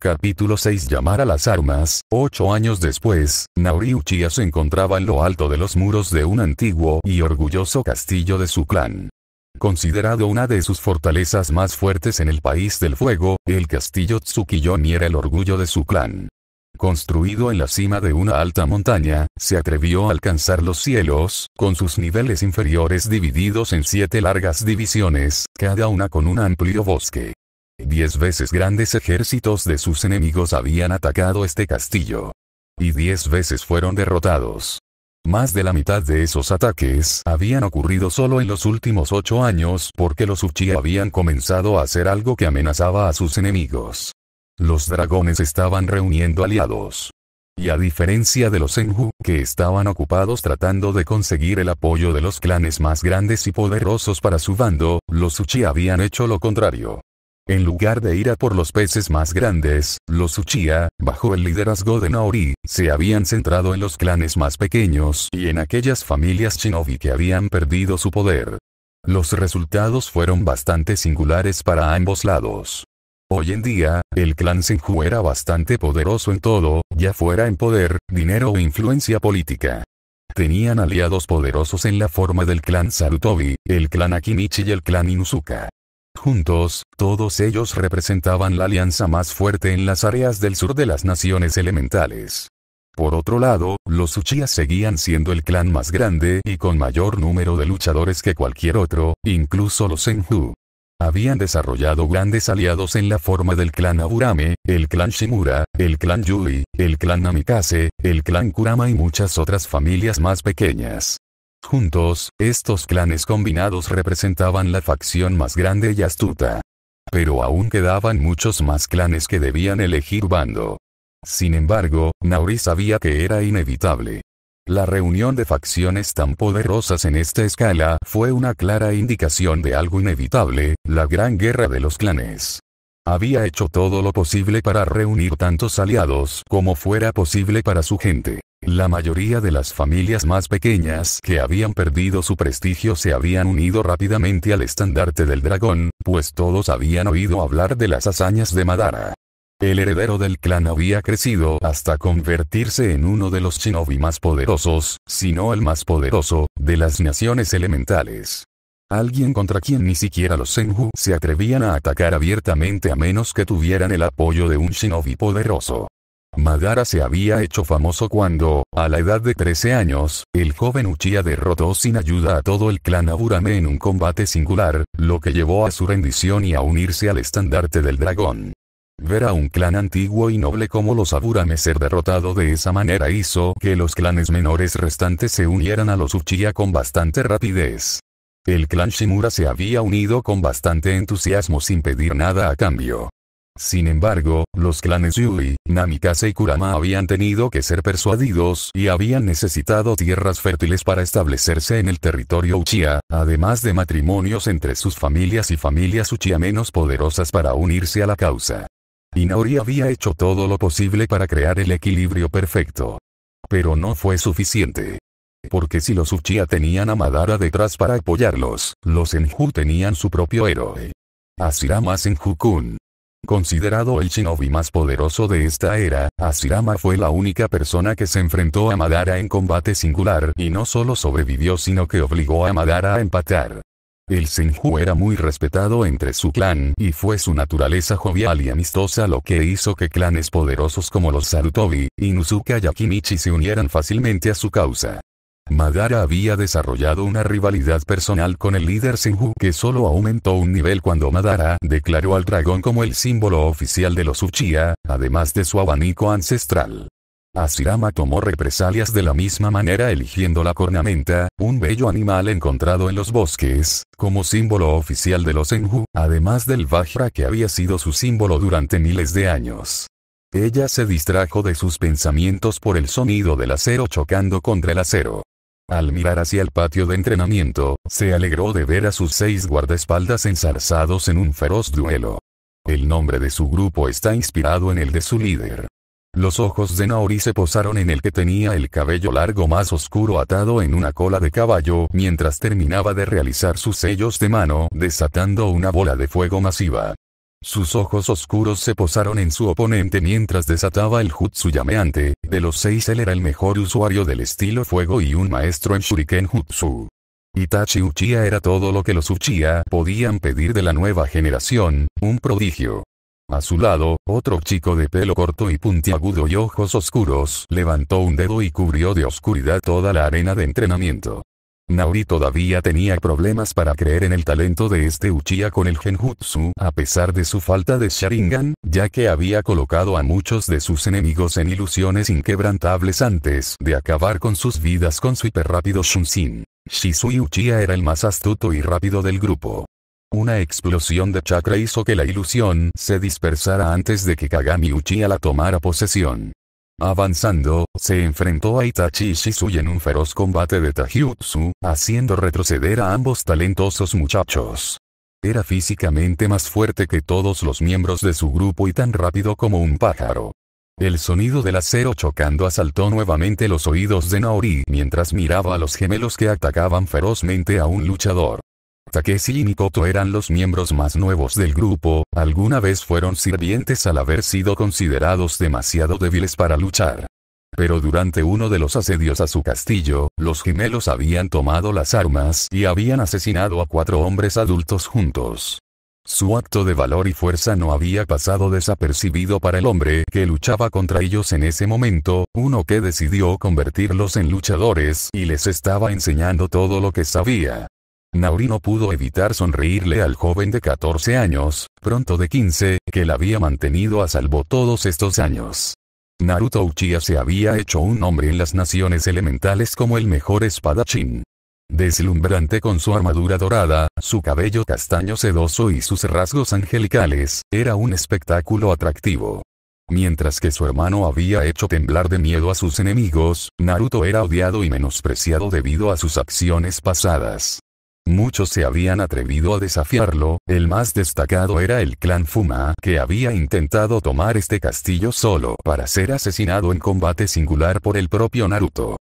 Capítulo 6 Llamar a las armas. Ocho años después, Naori se encontraba en lo alto de los muros de un antiguo y orgulloso castillo de su clan. Considerado una de sus fortalezas más fuertes en el país del fuego, el castillo Tsukiyomi era el orgullo de su clan construido en la cima de una alta montaña, se atrevió a alcanzar los cielos, con sus niveles inferiores divididos en siete largas divisiones, cada una con un amplio bosque. Diez veces grandes ejércitos de sus enemigos habían atacado este castillo. Y diez veces fueron derrotados. Más de la mitad de esos ataques habían ocurrido solo en los últimos ocho años porque los Uchi habían comenzado a hacer algo que amenazaba a sus enemigos los dragones estaban reuniendo aliados. Y a diferencia de los Enju, que estaban ocupados tratando de conseguir el apoyo de los clanes más grandes y poderosos para su bando, los Uchi habían hecho lo contrario. En lugar de ir a por los peces más grandes, los Uchiha, bajo el liderazgo de Naori, se habían centrado en los clanes más pequeños y en aquellas familias shinobi que habían perdido su poder. Los resultados fueron bastante singulares para ambos lados. Hoy en día, el clan Senju era bastante poderoso en todo, ya fuera en poder, dinero o influencia política. Tenían aliados poderosos en la forma del clan Sarutobi, el clan Akinichi y el clan Inuzuka. Juntos, todos ellos representaban la alianza más fuerte en las áreas del sur de las naciones elementales. Por otro lado, los Uchiha seguían siendo el clan más grande y con mayor número de luchadores que cualquier otro, incluso los Senju. Habían desarrollado grandes aliados en la forma del clan Aburame, el clan Shimura, el clan Yui, el clan Namikaze, el clan Kurama y muchas otras familias más pequeñas. Juntos, estos clanes combinados representaban la facción más grande y astuta. Pero aún quedaban muchos más clanes que debían elegir bando. Sin embargo, Nauri sabía que era inevitable. La reunión de facciones tan poderosas en esta escala fue una clara indicación de algo inevitable, la gran guerra de los clanes. Había hecho todo lo posible para reunir tantos aliados como fuera posible para su gente. La mayoría de las familias más pequeñas que habían perdido su prestigio se habían unido rápidamente al estandarte del dragón, pues todos habían oído hablar de las hazañas de Madara. El heredero del clan había crecido hasta convertirse en uno de los shinobi más poderosos, si no el más poderoso, de las naciones elementales. Alguien contra quien ni siquiera los Senju se atrevían a atacar abiertamente a menos que tuvieran el apoyo de un shinobi poderoso. Madara se había hecho famoso cuando, a la edad de 13 años, el joven Uchiha derrotó sin ayuda a todo el clan Aburame en un combate singular, lo que llevó a su rendición y a unirse al estandarte del dragón. Ver a un clan antiguo y noble como los Aburame ser derrotado de esa manera hizo que los clanes menores restantes se unieran a los Uchiha con bastante rapidez. El clan Shimura se había unido con bastante entusiasmo sin pedir nada a cambio. Sin embargo, los clanes Yui, Namikaze y Kurama habían tenido que ser persuadidos y habían necesitado tierras fértiles para establecerse en el territorio Uchiha, además de matrimonios entre sus familias y familias Uchiha menos poderosas para unirse a la causa. Inori había hecho todo lo posible para crear el equilibrio perfecto. Pero no fue suficiente. Porque si los Uchiha tenían a Madara detrás para apoyarlos, los Enju tenían su propio héroe. Asirama Senju-kun. Considerado el shinobi más poderoso de esta era, Asirama fue la única persona que se enfrentó a Madara en combate singular y no solo sobrevivió sino que obligó a Madara a empatar. El Senju era muy respetado entre su clan y fue su naturaleza jovial y amistosa lo que hizo que clanes poderosos como los Sarutobi, Inuzuka y Akimichi se unieran fácilmente a su causa. Madara había desarrollado una rivalidad personal con el líder Senju que solo aumentó un nivel cuando Madara declaró al dragón como el símbolo oficial de los Uchiha, además de su abanico ancestral. Asirama tomó represalias de la misma manera eligiendo la cornamenta, un bello animal encontrado en los bosques, como símbolo oficial de los Enju, además del Vajra que había sido su símbolo durante miles de años. Ella se distrajo de sus pensamientos por el sonido del acero chocando contra el acero. Al mirar hacia el patio de entrenamiento, se alegró de ver a sus seis guardaespaldas ensarzados en un feroz duelo. El nombre de su grupo está inspirado en el de su líder, los ojos de Naori se posaron en el que tenía el cabello largo más oscuro atado en una cola de caballo mientras terminaba de realizar sus sellos de mano desatando una bola de fuego masiva. Sus ojos oscuros se posaron en su oponente mientras desataba el jutsu llameante, de los seis él era el mejor usuario del estilo fuego y un maestro en shuriken jutsu. Itachi Uchiha era todo lo que los Uchiha podían pedir de la nueva generación, un prodigio. A su lado, otro chico de pelo corto y puntiagudo y ojos oscuros levantó un dedo y cubrió de oscuridad toda la arena de entrenamiento. Naori todavía tenía problemas para creer en el talento de este Uchiha con el genjutsu a pesar de su falta de Sharingan, ya que había colocado a muchos de sus enemigos en ilusiones inquebrantables antes de acabar con sus vidas con su hiperrápido Shunshin. Shisui Uchiha era el más astuto y rápido del grupo. Una explosión de chakra hizo que la ilusión se dispersara antes de que Kagami Uchiha la tomara posesión. Avanzando, se enfrentó a Itachi Shisui en un feroz combate de Tajiutsu, haciendo retroceder a ambos talentosos muchachos. Era físicamente más fuerte que todos los miembros de su grupo y tan rápido como un pájaro. El sonido del acero chocando asaltó nuevamente los oídos de Naori mientras miraba a los gemelos que atacaban ferozmente a un luchador. Takeshi y Mikoto eran los miembros más nuevos del grupo, alguna vez fueron sirvientes al haber sido considerados demasiado débiles para luchar. Pero durante uno de los asedios a su castillo, los gemelos habían tomado las armas y habían asesinado a cuatro hombres adultos juntos. Su acto de valor y fuerza no había pasado desapercibido para el hombre que luchaba contra ellos en ese momento, uno que decidió convertirlos en luchadores y les estaba enseñando todo lo que sabía. Nauri no pudo evitar sonreírle al joven de 14 años, pronto de 15, que la había mantenido a salvo todos estos años. Naruto Uchiha se había hecho un hombre en las naciones elementales como el mejor espadachín. Deslumbrante con su armadura dorada, su cabello castaño sedoso y sus rasgos angelicales, era un espectáculo atractivo. Mientras que su hermano había hecho temblar de miedo a sus enemigos, Naruto era odiado y menospreciado debido a sus acciones pasadas. Muchos se habían atrevido a desafiarlo, el más destacado era el clan Fuma, que había intentado tomar este castillo solo para ser asesinado en combate singular por el propio Naruto.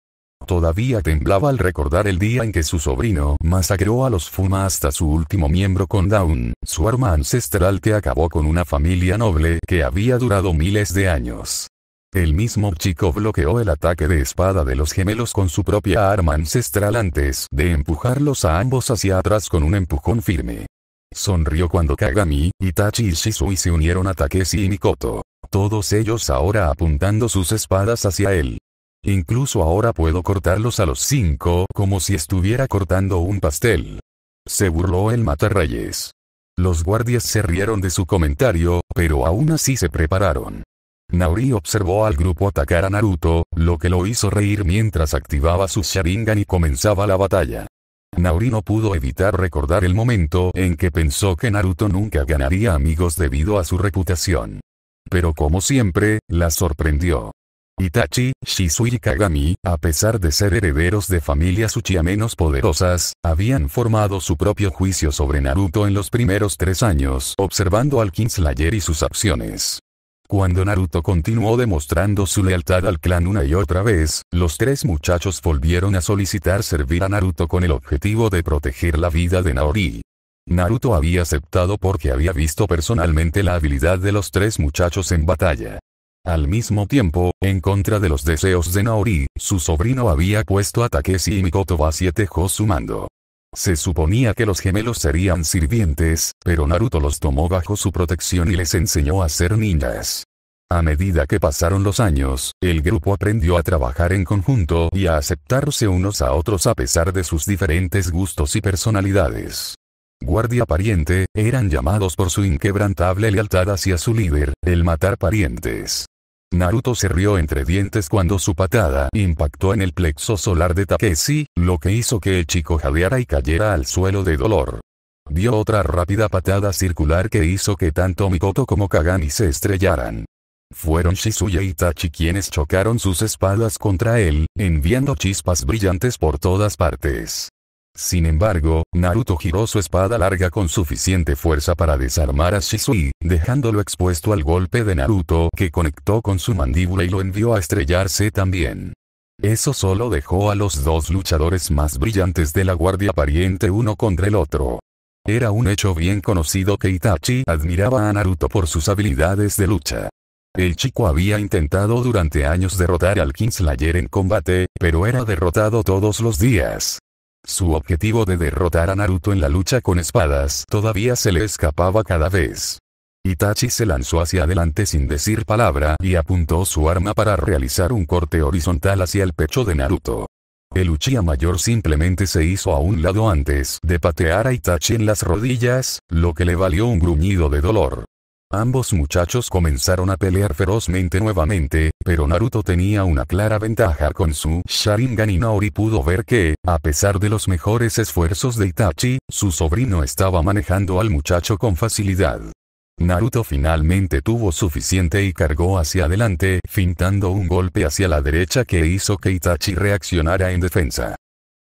Todavía temblaba al recordar el día en que su sobrino masacró a los Fuma hasta su último miembro con Daun, su arma ancestral que acabó con una familia noble que había durado miles de años. El mismo chico bloqueó el ataque de espada de los gemelos con su propia arma ancestral antes de empujarlos a ambos hacia atrás con un empujón firme. Sonrió cuando Kagami, Itachi y Shisui se unieron a Takeshi y Mikoto. Todos ellos ahora apuntando sus espadas hacia él. Incluso ahora puedo cortarlos a los cinco como si estuviera cortando un pastel. Se burló el matarreyes. Los guardias se rieron de su comentario, pero aún así se prepararon. Naori observó al grupo atacar a Naruto, lo que lo hizo reír mientras activaba su Sharingan y comenzaba la batalla. Naori no pudo evitar recordar el momento en que pensó que Naruto nunca ganaría amigos debido a su reputación. Pero como siempre, la sorprendió. Itachi, Shisui y Kagami, a pesar de ser herederos de familias Uchiha menos poderosas, habían formado su propio juicio sobre Naruto en los primeros tres años observando al Kingslayer y sus acciones. Cuando Naruto continuó demostrando su lealtad al clan una y otra vez, los tres muchachos volvieron a solicitar servir a Naruto con el objetivo de proteger la vida de Naori. Naruto había aceptado porque había visto personalmente la habilidad de los tres muchachos en batalla. Al mismo tiempo, en contra de los deseos de Naori, su sobrino había puesto a Takeshi y Mikoto a su mando. Se suponía que los gemelos serían sirvientes, pero Naruto los tomó bajo su protección y les enseñó a ser ninjas. A medida que pasaron los años, el grupo aprendió a trabajar en conjunto y a aceptarse unos a otros a pesar de sus diferentes gustos y personalidades. Guardia pariente, eran llamados por su inquebrantable lealtad hacia su líder, el matar parientes. Naruto se rió entre dientes cuando su patada impactó en el plexo solar de Takeshi, lo que hizo que el chico jadeara y cayera al suelo de dolor. Dio otra rápida patada circular que hizo que tanto Mikoto como Kagami se estrellaran. Fueron Shizuya y Tachi quienes chocaron sus espadas contra él, enviando chispas brillantes por todas partes. Sin embargo, Naruto giró su espada larga con suficiente fuerza para desarmar a Shisui, dejándolo expuesto al golpe de Naruto que conectó con su mandíbula y lo envió a estrellarse también. Eso solo dejó a los dos luchadores más brillantes de la guardia pariente uno contra el otro. Era un hecho bien conocido que Itachi admiraba a Naruto por sus habilidades de lucha. El chico había intentado durante años derrotar al Kingslayer en combate, pero era derrotado todos los días. Su objetivo de derrotar a Naruto en la lucha con espadas todavía se le escapaba cada vez. Itachi se lanzó hacia adelante sin decir palabra y apuntó su arma para realizar un corte horizontal hacia el pecho de Naruto. El Uchiha mayor simplemente se hizo a un lado antes de patear a Itachi en las rodillas, lo que le valió un gruñido de dolor. Ambos muchachos comenzaron a pelear ferozmente nuevamente, pero Naruto tenía una clara ventaja con su Sharingan y Naori pudo ver que, a pesar de los mejores esfuerzos de Itachi, su sobrino estaba manejando al muchacho con facilidad. Naruto finalmente tuvo suficiente y cargó hacia adelante, fintando un golpe hacia la derecha que hizo que Itachi reaccionara en defensa.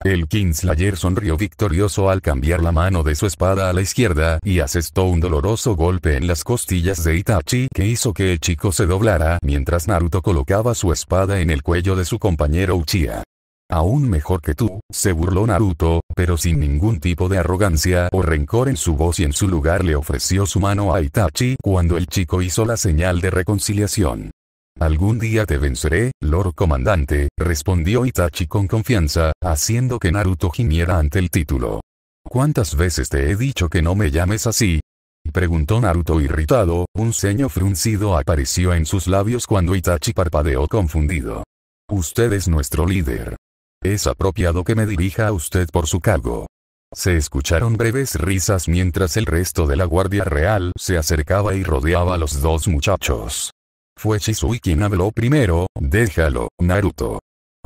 El Kingslayer sonrió victorioso al cambiar la mano de su espada a la izquierda y asestó un doloroso golpe en las costillas de Itachi que hizo que el chico se doblara mientras Naruto colocaba su espada en el cuello de su compañero Uchiha. Aún mejor que tú, se burló Naruto, pero sin ningún tipo de arrogancia o rencor en su voz y en su lugar le ofreció su mano a Itachi cuando el chico hizo la señal de reconciliación. Algún día te venceré, Lord Comandante, respondió Itachi con confianza, haciendo que Naruto gimiera ante el título. ¿Cuántas veces te he dicho que no me llames así? Preguntó Naruto irritado, un ceño fruncido apareció en sus labios cuando Itachi parpadeó confundido. Usted es nuestro líder. Es apropiado que me dirija a usted por su cargo. Se escucharon breves risas mientras el resto de la Guardia Real se acercaba y rodeaba a los dos muchachos. Fue Shisui quien habló primero, déjalo, Naruto.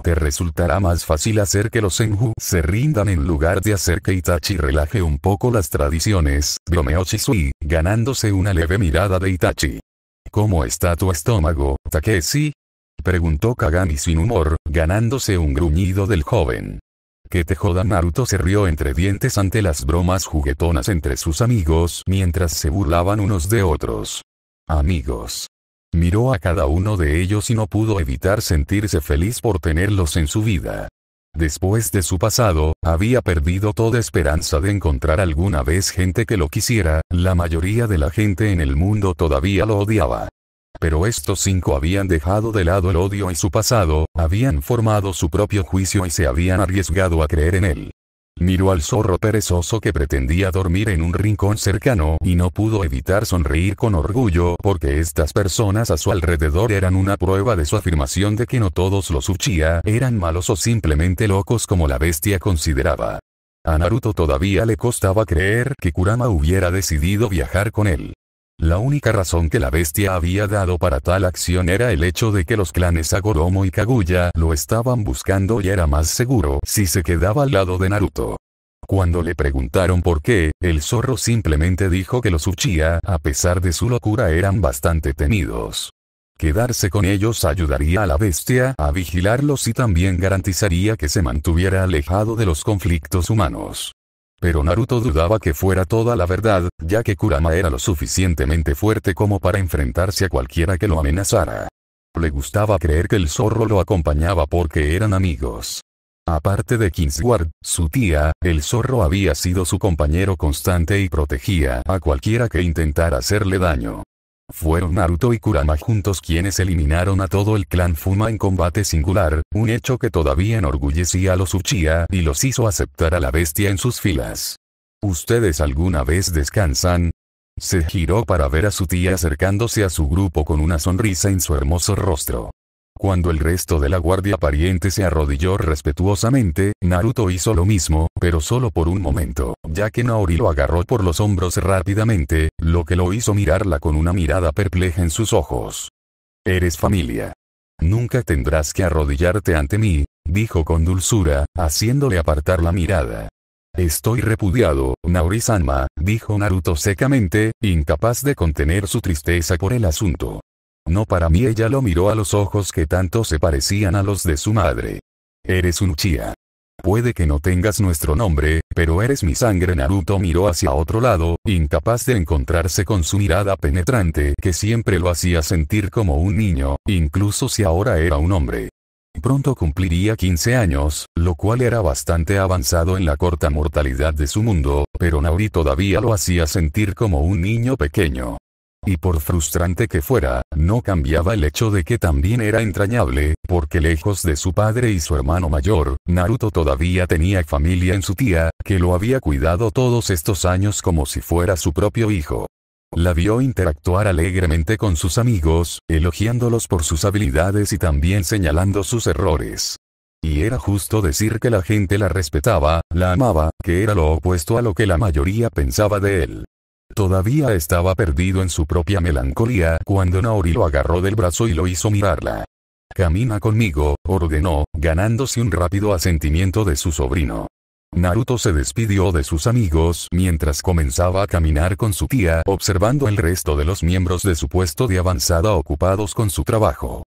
Te resultará más fácil hacer que los Senju se rindan en lugar de hacer que Itachi relaje un poco las tradiciones, bromeó Shisui, ganándose una leve mirada de Itachi. ¿Cómo está tu estómago, Takeshi? Preguntó Kagami sin humor, ganándose un gruñido del joven. Que te joda Naruto se rió entre dientes ante las bromas juguetonas entre sus amigos mientras se burlaban unos de otros. Amigos. Miró a cada uno de ellos y no pudo evitar sentirse feliz por tenerlos en su vida. Después de su pasado, había perdido toda esperanza de encontrar alguna vez gente que lo quisiera, la mayoría de la gente en el mundo todavía lo odiaba. Pero estos cinco habían dejado de lado el odio y su pasado, habían formado su propio juicio y se habían arriesgado a creer en él. Miró al zorro perezoso que pretendía dormir en un rincón cercano y no pudo evitar sonreír con orgullo porque estas personas a su alrededor eran una prueba de su afirmación de que no todos los Uchiha eran malos o simplemente locos como la bestia consideraba. A Naruto todavía le costaba creer que Kurama hubiera decidido viajar con él. La única razón que la bestia había dado para tal acción era el hecho de que los clanes Agoromo y Kaguya lo estaban buscando y era más seguro si se quedaba al lado de Naruto. Cuando le preguntaron por qué, el zorro simplemente dijo que los Uchiha, a pesar de su locura, eran bastante temidos. Quedarse con ellos ayudaría a la bestia a vigilarlos y también garantizaría que se mantuviera alejado de los conflictos humanos. Pero Naruto dudaba que fuera toda la verdad, ya que Kurama era lo suficientemente fuerte como para enfrentarse a cualquiera que lo amenazara. Le gustaba creer que el zorro lo acompañaba porque eran amigos. Aparte de Kingsguard, su tía, el zorro había sido su compañero constante y protegía a cualquiera que intentara hacerle daño. Fueron Naruto y Kurama juntos quienes eliminaron a todo el clan Fuma en combate singular, un hecho que todavía enorgullecía a los Uchiha y los hizo aceptar a la bestia en sus filas. ¿Ustedes alguna vez descansan? Se giró para ver a su tía acercándose a su grupo con una sonrisa en su hermoso rostro. Cuando el resto de la guardia pariente se arrodilló respetuosamente, Naruto hizo lo mismo, pero solo por un momento, ya que Naori lo agarró por los hombros rápidamente, lo que lo hizo mirarla con una mirada perpleja en sus ojos. Eres familia. Nunca tendrás que arrodillarte ante mí, dijo con dulzura, haciéndole apartar la mirada. Estoy repudiado, Naori-sanma, dijo Naruto secamente, incapaz de contener su tristeza por el asunto. No para mí ella lo miró a los ojos que tanto se parecían a los de su madre. Eres un chía. Puede que no tengas nuestro nombre, pero eres mi sangre. Naruto miró hacia otro lado, incapaz de encontrarse con su mirada penetrante que siempre lo hacía sentir como un niño, incluso si ahora era un hombre. Pronto cumpliría 15 años, lo cual era bastante avanzado en la corta mortalidad de su mundo, pero Nauri todavía lo hacía sentir como un niño pequeño. Y por frustrante que fuera, no cambiaba el hecho de que también era entrañable, porque lejos de su padre y su hermano mayor, Naruto todavía tenía familia en su tía, que lo había cuidado todos estos años como si fuera su propio hijo. La vio interactuar alegremente con sus amigos, elogiándolos por sus habilidades y también señalando sus errores. Y era justo decir que la gente la respetaba, la amaba, que era lo opuesto a lo que la mayoría pensaba de él. Todavía estaba perdido en su propia melancolía cuando Naori lo agarró del brazo y lo hizo mirarla. Camina conmigo, ordenó, ganándose un rápido asentimiento de su sobrino. Naruto se despidió de sus amigos mientras comenzaba a caminar con su tía observando el resto de los miembros de su puesto de avanzada ocupados con su trabajo.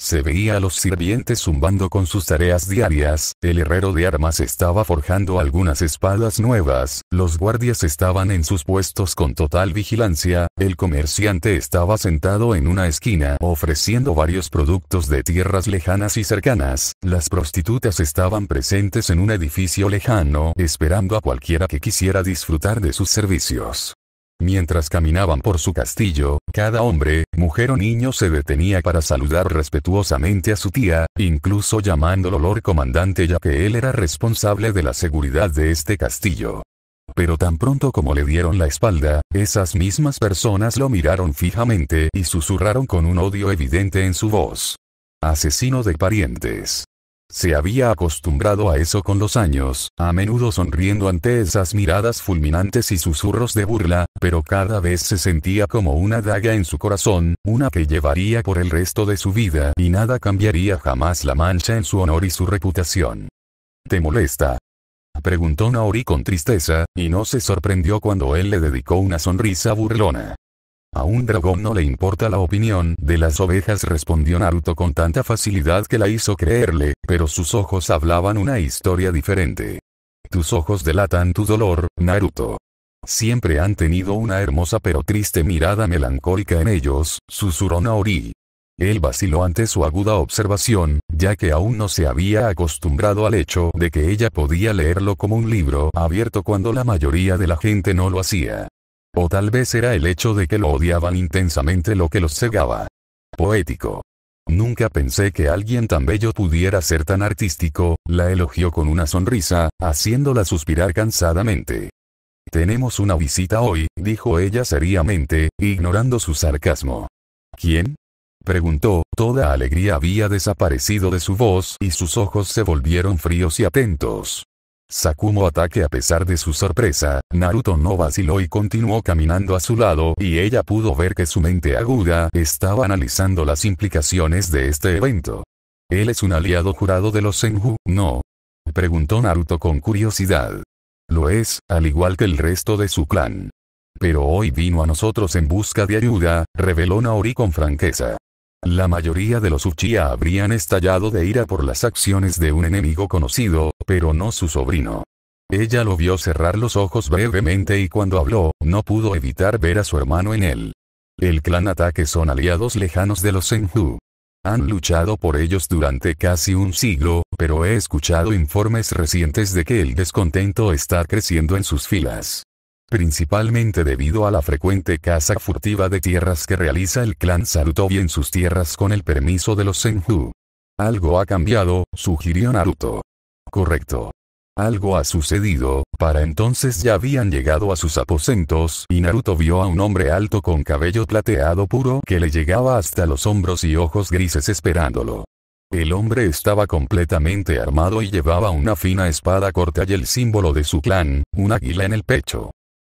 Se veía a los sirvientes zumbando con sus tareas diarias, el herrero de armas estaba forjando algunas espadas nuevas, los guardias estaban en sus puestos con total vigilancia, el comerciante estaba sentado en una esquina ofreciendo varios productos de tierras lejanas y cercanas, las prostitutas estaban presentes en un edificio lejano esperando a cualquiera que quisiera disfrutar de sus servicios. Mientras caminaban por su castillo, cada hombre, mujer o niño se detenía para saludar respetuosamente a su tía, incluso llamándolo Lord Comandante ya que él era responsable de la seguridad de este castillo. Pero tan pronto como le dieron la espalda, esas mismas personas lo miraron fijamente y susurraron con un odio evidente en su voz. Asesino de parientes. Se había acostumbrado a eso con los años, a menudo sonriendo ante esas miradas fulminantes y susurros de burla, pero cada vez se sentía como una daga en su corazón, una que llevaría por el resto de su vida y nada cambiaría jamás la mancha en su honor y su reputación. ¿Te molesta? Preguntó Naori con tristeza, y no se sorprendió cuando él le dedicó una sonrisa burlona. A un dragón no le importa la opinión de las ovejas respondió Naruto con tanta facilidad que la hizo creerle, pero sus ojos hablaban una historia diferente. Tus ojos delatan tu dolor, Naruto. Siempre han tenido una hermosa pero triste mirada melancólica en ellos, susurró Naori. Él vaciló ante su aguda observación, ya que aún no se había acostumbrado al hecho de que ella podía leerlo como un libro abierto cuando la mayoría de la gente no lo hacía. O tal vez era el hecho de que lo odiaban intensamente lo que los cegaba. Poético. Nunca pensé que alguien tan bello pudiera ser tan artístico, la elogió con una sonrisa, haciéndola suspirar cansadamente. Tenemos una visita hoy, dijo ella seriamente, ignorando su sarcasmo. ¿Quién? preguntó, toda alegría había desaparecido de su voz y sus ojos se volvieron fríos y atentos. Sakumo ataque a pesar de su sorpresa, Naruto no vaciló y continuó caminando a su lado y ella pudo ver que su mente aguda estaba analizando las implicaciones de este evento. ¿Él es un aliado jurado de los Senju? No. Preguntó Naruto con curiosidad. Lo es, al igual que el resto de su clan. Pero hoy vino a nosotros en busca de ayuda, reveló Naori con franqueza. La mayoría de los Uchiha habrían estallado de ira por las acciones de un enemigo conocido, pero no su sobrino. Ella lo vio cerrar los ojos brevemente y cuando habló, no pudo evitar ver a su hermano en él. El clan Ataque son aliados lejanos de los Senju. Han luchado por ellos durante casi un siglo, pero he escuchado informes recientes de que el descontento está creciendo en sus filas principalmente debido a la frecuente caza furtiva de tierras que realiza el clan Sarutobi en sus tierras con el permiso de los Senju. Algo ha cambiado, sugirió Naruto. Correcto. Algo ha sucedido, para entonces ya habían llegado a sus aposentos y Naruto vio a un hombre alto con cabello plateado puro que le llegaba hasta los hombros y ojos grises esperándolo. El hombre estaba completamente armado y llevaba una fina espada corta y el símbolo de su clan, un águila en el pecho.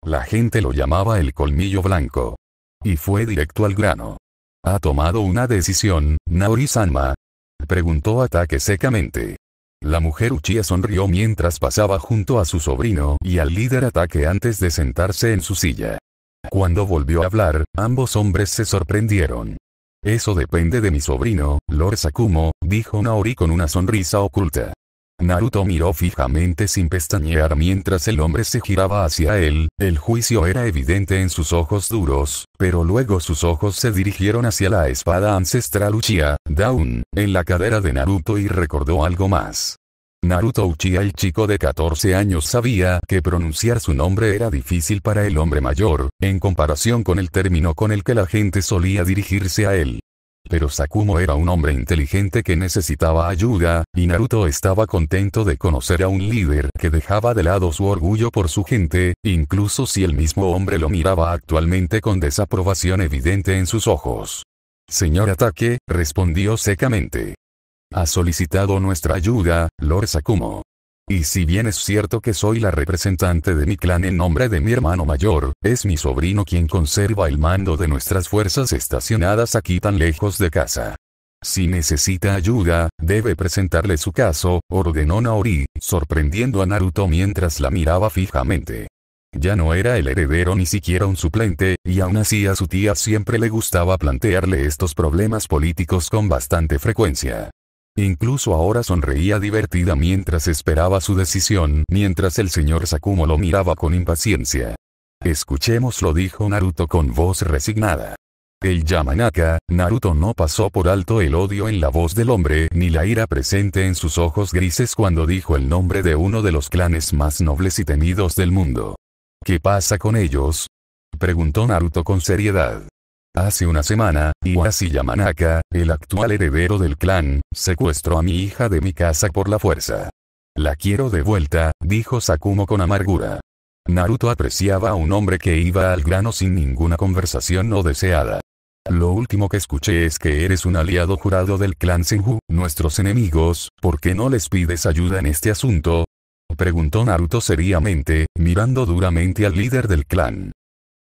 La gente lo llamaba el colmillo blanco. Y fue directo al grano. ¿Ha tomado una decisión, Naori-sanma? Preguntó Ataque secamente. La mujer Uchiha sonrió mientras pasaba junto a su sobrino y al líder Ataque antes de sentarse en su silla. Cuando volvió a hablar, ambos hombres se sorprendieron. Eso depende de mi sobrino, Lord Sakumo, dijo Naori con una sonrisa oculta. Naruto miró fijamente sin pestañear mientras el hombre se giraba hacia él, el juicio era evidente en sus ojos duros, pero luego sus ojos se dirigieron hacia la espada ancestral Uchiha, Daun, en la cadera de Naruto y recordó algo más. Naruto Uchiha el chico de 14 años sabía que pronunciar su nombre era difícil para el hombre mayor, en comparación con el término con el que la gente solía dirigirse a él. Pero Sakumo era un hombre inteligente que necesitaba ayuda, y Naruto estaba contento de conocer a un líder que dejaba de lado su orgullo por su gente, incluso si el mismo hombre lo miraba actualmente con desaprobación evidente en sus ojos. Señor Ataque, respondió secamente. Ha solicitado nuestra ayuda, Lord Sakumo. Y si bien es cierto que soy la representante de mi clan en nombre de mi hermano mayor, es mi sobrino quien conserva el mando de nuestras fuerzas estacionadas aquí tan lejos de casa. Si necesita ayuda, debe presentarle su caso, ordenó Naori, sorprendiendo a Naruto mientras la miraba fijamente. Ya no era el heredero ni siquiera un suplente, y aún así a su tía siempre le gustaba plantearle estos problemas políticos con bastante frecuencia. Incluso ahora sonreía divertida mientras esperaba su decisión, mientras el señor Sakumo lo miraba con impaciencia. Escuchémoslo dijo Naruto con voz resignada. El Yamanaka, Naruto no pasó por alto el odio en la voz del hombre ni la ira presente en sus ojos grises cuando dijo el nombre de uno de los clanes más nobles y temidos del mundo. ¿Qué pasa con ellos? Preguntó Naruto con seriedad. Hace una semana, Iwasi Yamanaka, el actual heredero del clan, secuestró a mi hija de mi casa por la fuerza. La quiero de vuelta, dijo Sakumo con amargura. Naruto apreciaba a un hombre que iba al grano sin ninguna conversación no deseada. Lo último que escuché es que eres un aliado jurado del clan Senju, nuestros enemigos, ¿por qué no les pides ayuda en este asunto? Preguntó Naruto seriamente, mirando duramente al líder del clan.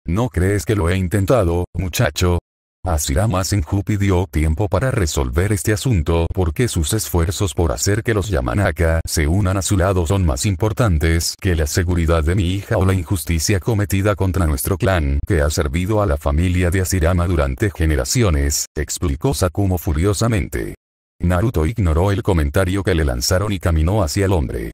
¿No crees que lo he intentado, muchacho? Asirama Senju pidió tiempo para resolver este asunto porque sus esfuerzos por hacer que los Yamanaka se unan a su lado son más importantes que la seguridad de mi hija o la injusticia cometida contra nuestro clan que ha servido a la familia de Asirama durante generaciones, explicó Sakumo furiosamente. Naruto ignoró el comentario que le lanzaron y caminó hacia el hombre.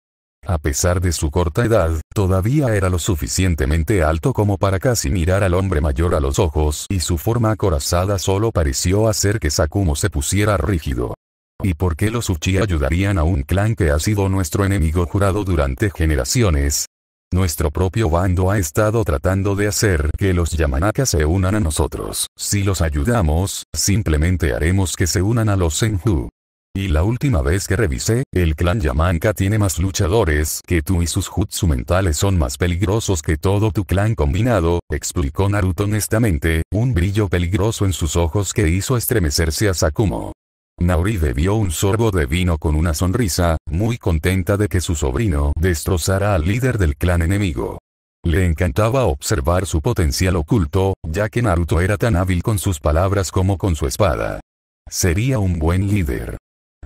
A pesar de su corta edad, todavía era lo suficientemente alto como para casi mirar al hombre mayor a los ojos y su forma acorazada solo pareció hacer que Sakumo se pusiera rígido. ¿Y por qué los Uchi ayudarían a un clan que ha sido nuestro enemigo jurado durante generaciones? Nuestro propio bando ha estado tratando de hacer que los Yamanaka se unan a nosotros. Si los ayudamos, simplemente haremos que se unan a los Senju. Y la última vez que revisé, el clan Yamanka tiene más luchadores que tú y sus jutsu mentales son más peligrosos que todo tu clan combinado, explicó Naruto honestamente, un brillo peligroso en sus ojos que hizo estremecerse a Sakumo. Naori bebió un sorbo de vino con una sonrisa, muy contenta de que su sobrino destrozara al líder del clan enemigo. Le encantaba observar su potencial oculto, ya que Naruto era tan hábil con sus palabras como con su espada. Sería un buen líder.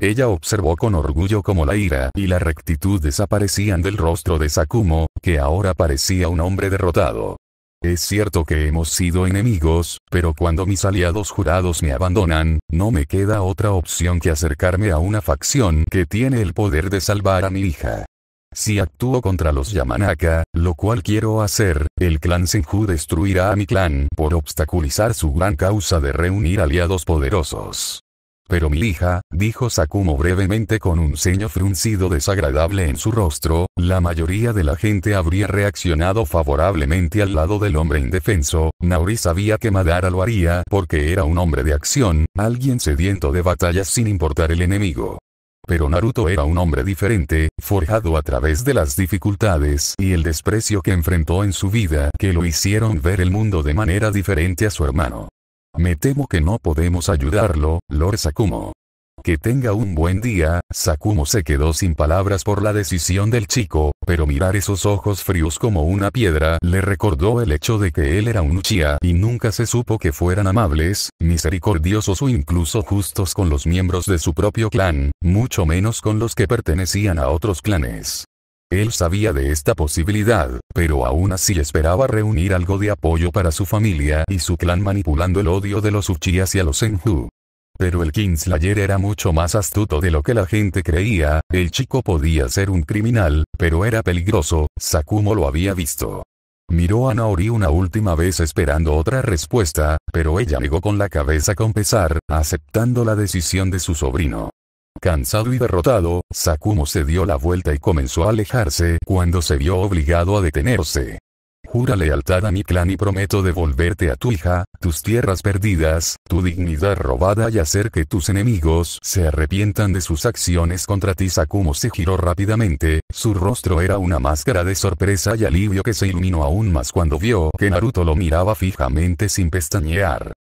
Ella observó con orgullo cómo la ira y la rectitud desaparecían del rostro de Sakumo, que ahora parecía un hombre derrotado. Es cierto que hemos sido enemigos, pero cuando mis aliados jurados me abandonan, no me queda otra opción que acercarme a una facción que tiene el poder de salvar a mi hija. Si actúo contra los Yamanaka, lo cual quiero hacer, el clan Senju destruirá a mi clan por obstaculizar su gran causa de reunir aliados poderosos. Pero mi hija, dijo Sakumo brevemente con un ceño fruncido desagradable en su rostro, la mayoría de la gente habría reaccionado favorablemente al lado del hombre indefenso, Nauri sabía que Madara lo haría porque era un hombre de acción, alguien sediento de batallas sin importar el enemigo. Pero Naruto era un hombre diferente, forjado a través de las dificultades y el desprecio que enfrentó en su vida que lo hicieron ver el mundo de manera diferente a su hermano. Me temo que no podemos ayudarlo, Lord Sakumo. Que tenga un buen día, Sakumo se quedó sin palabras por la decisión del chico, pero mirar esos ojos fríos como una piedra le recordó el hecho de que él era un Uchiha y nunca se supo que fueran amables, misericordiosos o incluso justos con los miembros de su propio clan, mucho menos con los que pertenecían a otros clanes. Él sabía de esta posibilidad, pero aún así esperaba reunir algo de apoyo para su familia y su clan manipulando el odio de los Uchi hacia los Senju. Pero el Kingslayer era mucho más astuto de lo que la gente creía, el chico podía ser un criminal, pero era peligroso, Sakumo lo había visto. Miró a Naori una última vez esperando otra respuesta, pero ella negó con la cabeza con pesar, aceptando la decisión de su sobrino. Cansado y derrotado, Sakumo se dio la vuelta y comenzó a alejarse cuando se vio obligado a detenerse. Jura lealtad a mi clan y prometo devolverte a tu hija, tus tierras perdidas, tu dignidad robada y hacer que tus enemigos se arrepientan de sus acciones contra ti. Sakumo se giró rápidamente, su rostro era una máscara de sorpresa y alivio que se iluminó aún más cuando vio que Naruto lo miraba fijamente sin pestañear.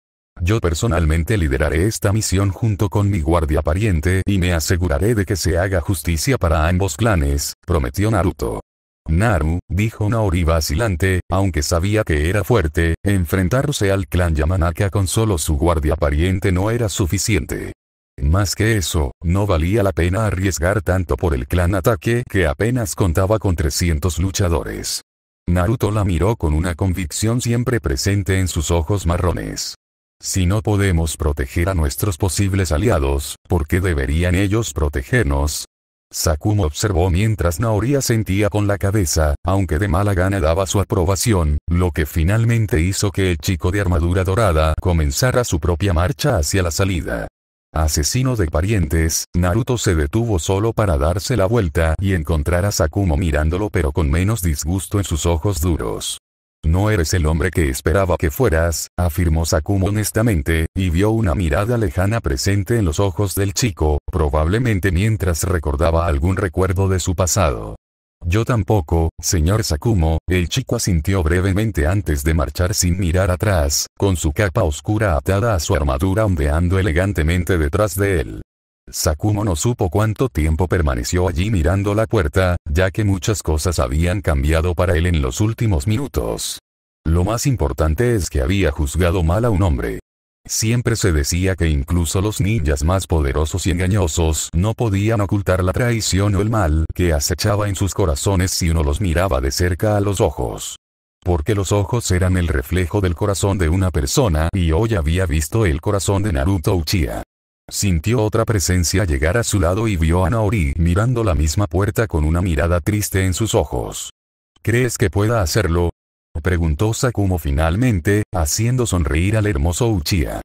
Yo personalmente lideraré esta misión junto con mi guardia pariente y me aseguraré de que se haga justicia para ambos clanes, prometió Naruto. Naru, dijo Naori vacilante, aunque sabía que era fuerte, enfrentarse al clan Yamanaka con solo su guardia pariente no era suficiente. Más que eso, no valía la pena arriesgar tanto por el clan ataque que apenas contaba con 300 luchadores. Naruto la miró con una convicción siempre presente en sus ojos marrones. Si no podemos proteger a nuestros posibles aliados, ¿por qué deberían ellos protegernos? Sakumo observó mientras Naori sentía con la cabeza, aunque de mala gana daba su aprobación, lo que finalmente hizo que el chico de armadura dorada comenzara su propia marcha hacia la salida. Asesino de parientes, Naruto se detuvo solo para darse la vuelta y encontrar a Sakumo mirándolo pero con menos disgusto en sus ojos duros. No eres el hombre que esperaba que fueras, afirmó Sakumo honestamente, y vio una mirada lejana presente en los ojos del chico, probablemente mientras recordaba algún recuerdo de su pasado. Yo tampoco, señor Sakumo, el chico asintió brevemente antes de marchar sin mirar atrás, con su capa oscura atada a su armadura ondeando elegantemente detrás de él. Sakumo no supo cuánto tiempo permaneció allí mirando la puerta, ya que muchas cosas habían cambiado para él en los últimos minutos. Lo más importante es que había juzgado mal a un hombre. Siempre se decía que incluso los ninjas más poderosos y engañosos no podían ocultar la traición o el mal que acechaba en sus corazones si uno los miraba de cerca a los ojos porque los ojos eran el reflejo del corazón de una persona y hoy había visto el corazón de Naruto Uchiha. Sintió otra presencia llegar a su lado y vio a Naori mirando la misma puerta con una mirada triste en sus ojos. ¿Crees que pueda hacerlo? Preguntó Sakumo finalmente, haciendo sonreír al hermoso Uchiha.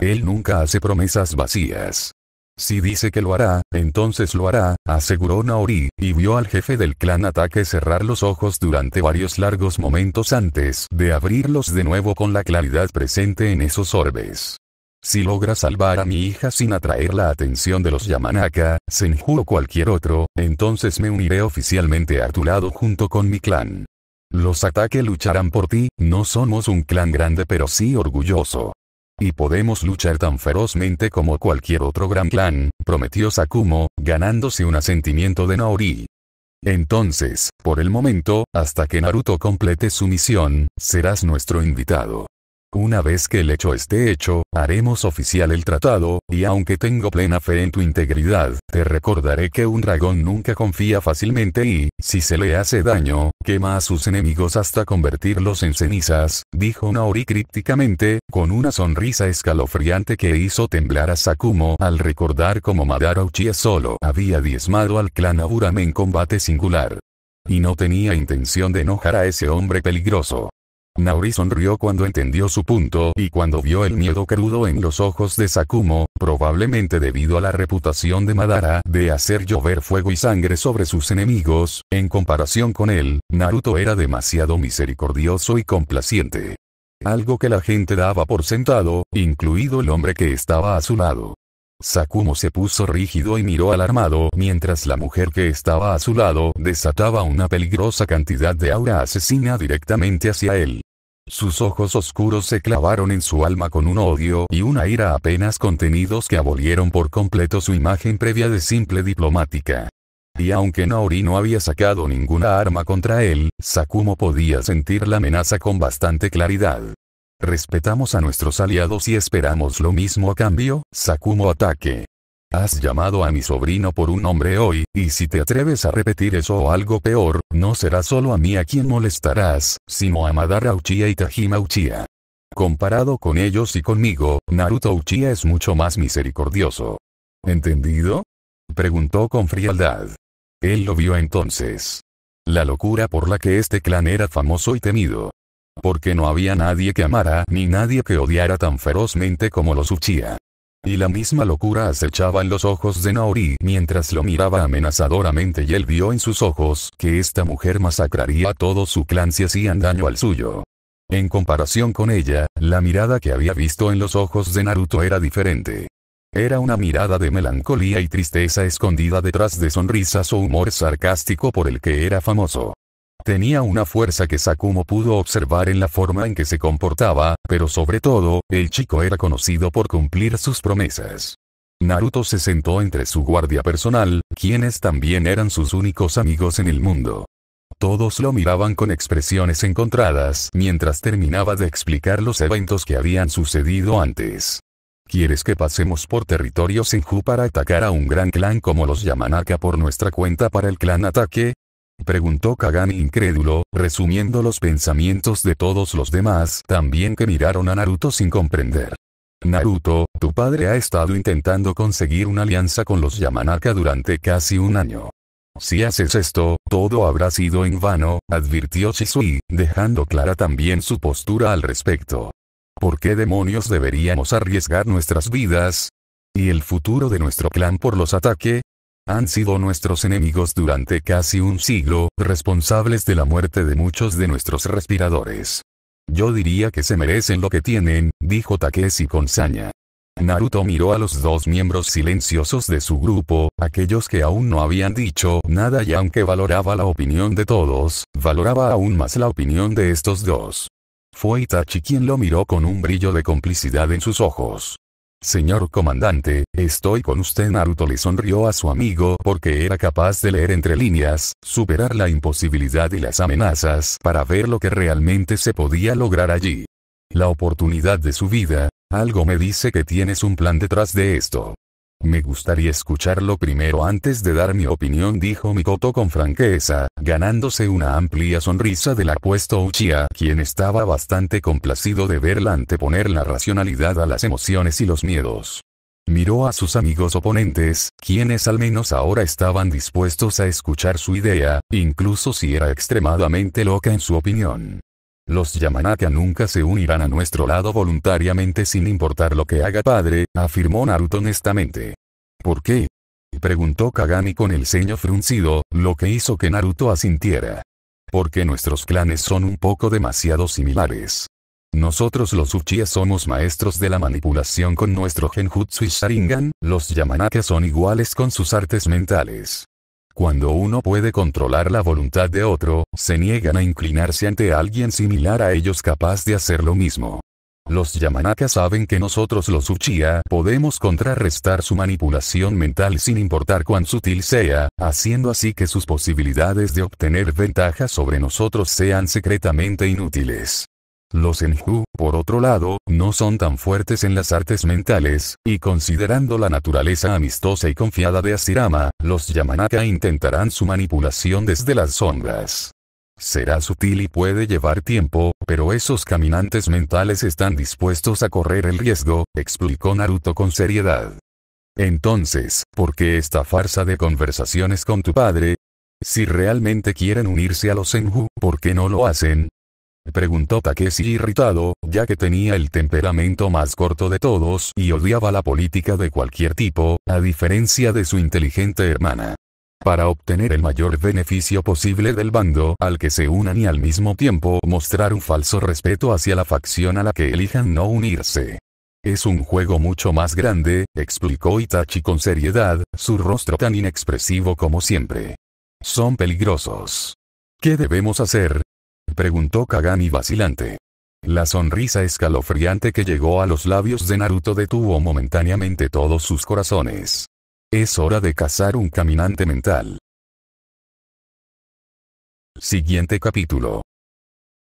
Él nunca hace promesas vacías. Si dice que lo hará, entonces lo hará, aseguró Naori, y vio al jefe del clan ataque cerrar los ojos durante varios largos momentos antes de abrirlos de nuevo con la claridad presente en esos orbes. Si logra salvar a mi hija sin atraer la atención de los Yamanaka, Senju o cualquier otro, entonces me uniré oficialmente a tu lado junto con mi clan. Los ataques lucharán por ti, no somos un clan grande pero sí orgulloso. Y podemos luchar tan ferozmente como cualquier otro gran clan, prometió Sakumo, ganándose un asentimiento de Naori. Entonces, por el momento, hasta que Naruto complete su misión, serás nuestro invitado. Una vez que el hecho esté hecho, haremos oficial el tratado, y aunque tengo plena fe en tu integridad, te recordaré que un dragón nunca confía fácilmente y, si se le hace daño, quema a sus enemigos hasta convertirlos en cenizas, dijo Naori crípticamente, con una sonrisa escalofriante que hizo temblar a Sakumo al recordar cómo Madara Uchiha solo había diezmado al clan Aburame en combate singular. Y no tenía intención de enojar a ese hombre peligroso. Nauri sonrió cuando entendió su punto y cuando vio el miedo crudo en los ojos de Sakumo, probablemente debido a la reputación de Madara de hacer llover fuego y sangre sobre sus enemigos, en comparación con él, Naruto era demasiado misericordioso y complaciente. Algo que la gente daba por sentado, incluido el hombre que estaba a su lado. Sakumo se puso rígido y miró alarmado mientras la mujer que estaba a su lado desataba una peligrosa cantidad de aura asesina directamente hacia él. Sus ojos oscuros se clavaron en su alma con un odio y una ira apenas contenidos que abolieron por completo su imagen previa de simple diplomática. Y aunque Naori no había sacado ninguna arma contra él, Sakumo podía sentir la amenaza con bastante claridad. Respetamos a nuestros aliados y esperamos lo mismo a cambio, Sakumo ataque. Has llamado a mi sobrino por un nombre hoy, y si te atreves a repetir eso o algo peor, no será solo a mí a quien molestarás, sino a Madara Uchiha y Tajima Uchiha. Comparado con ellos y conmigo, Naruto Uchiha es mucho más misericordioso. ¿Entendido? Preguntó con frialdad. Él lo vio entonces. La locura por la que este clan era famoso y temido, porque no había nadie que amara ni nadie que odiara tan ferozmente como lo Uchiha. Y la misma locura acechaba en los ojos de Naori mientras lo miraba amenazadoramente y él vio en sus ojos que esta mujer masacraría a todo su clan si hacían daño al suyo. En comparación con ella, la mirada que había visto en los ojos de Naruto era diferente. Era una mirada de melancolía y tristeza escondida detrás de sonrisas o humor sarcástico por el que era famoso. Tenía una fuerza que Sakumo pudo observar en la forma en que se comportaba, pero sobre todo, el chico era conocido por cumplir sus promesas. Naruto se sentó entre su guardia personal, quienes también eran sus únicos amigos en el mundo. Todos lo miraban con expresiones encontradas mientras terminaba de explicar los eventos que habían sucedido antes. ¿Quieres que pasemos por territorio Senju para atacar a un gran clan como los Yamanaka por nuestra cuenta para el clan ataque? Preguntó Kagami incrédulo, resumiendo los pensamientos de todos los demás también que miraron a Naruto sin comprender. Naruto, tu padre ha estado intentando conseguir una alianza con los Yamanaka durante casi un año. Si haces esto, todo habrá sido en vano, advirtió Shisui, dejando clara también su postura al respecto. ¿Por qué demonios deberíamos arriesgar nuestras vidas? ¿Y el futuro de nuestro clan por los ataques? han sido nuestros enemigos durante casi un siglo, responsables de la muerte de muchos de nuestros respiradores. Yo diría que se merecen lo que tienen, dijo Takeshi con saña. Naruto miró a los dos miembros silenciosos de su grupo, aquellos que aún no habían dicho nada y aunque valoraba la opinión de todos, valoraba aún más la opinión de estos dos. Fue Itachi quien lo miró con un brillo de complicidad en sus ojos. Señor comandante, estoy con usted. Naruto le sonrió a su amigo porque era capaz de leer entre líneas, superar la imposibilidad y las amenazas para ver lo que realmente se podía lograr allí. La oportunidad de su vida, algo me dice que tienes un plan detrás de esto. Me gustaría escucharlo primero antes de dar mi opinión, dijo Mikoto con franqueza, ganándose una amplia sonrisa del apuesto Uchiha, quien estaba bastante complacido de verla anteponer la racionalidad a las emociones y los miedos. Miró a sus amigos oponentes, quienes al menos ahora estaban dispuestos a escuchar su idea, incluso si era extremadamente loca en su opinión. Los Yamanaka nunca se unirán a nuestro lado voluntariamente sin importar lo que haga padre, afirmó Naruto honestamente. ¿Por qué? Preguntó Kagami con el ceño fruncido, lo que hizo que Naruto asintiera. Porque nuestros clanes son un poco demasiado similares. Nosotros los Uchiha somos maestros de la manipulación con nuestro Genjutsu y Sharingan, los Yamanaka son iguales con sus artes mentales. Cuando uno puede controlar la voluntad de otro, se niegan a inclinarse ante alguien similar a ellos capaz de hacer lo mismo. Los Yamanaka saben que nosotros los Uchiha podemos contrarrestar su manipulación mental sin importar cuán sutil sea, haciendo así que sus posibilidades de obtener ventaja sobre nosotros sean secretamente inútiles. Los Enju, por otro lado, no son tan fuertes en las artes mentales, y considerando la naturaleza amistosa y confiada de Asirama, los Yamanaka intentarán su manipulación desde las sombras. Será sutil y puede llevar tiempo, pero esos caminantes mentales están dispuestos a correr el riesgo, explicó Naruto con seriedad. Entonces, ¿por qué esta farsa de conversaciones con tu padre? Si realmente quieren unirse a los Enju, ¿por qué no lo hacen? Preguntó Takeshi irritado, ya que tenía el temperamento más corto de todos y odiaba la política de cualquier tipo, a diferencia de su inteligente hermana. Para obtener el mayor beneficio posible del bando al que se unan y al mismo tiempo mostrar un falso respeto hacia la facción a la que elijan no unirse. Es un juego mucho más grande, explicó Itachi con seriedad, su rostro tan inexpresivo como siempre. Son peligrosos. ¿Qué debemos hacer? Preguntó Kagami vacilante. La sonrisa escalofriante que llegó a los labios de Naruto detuvo momentáneamente todos sus corazones. Es hora de cazar un caminante mental. Siguiente capítulo.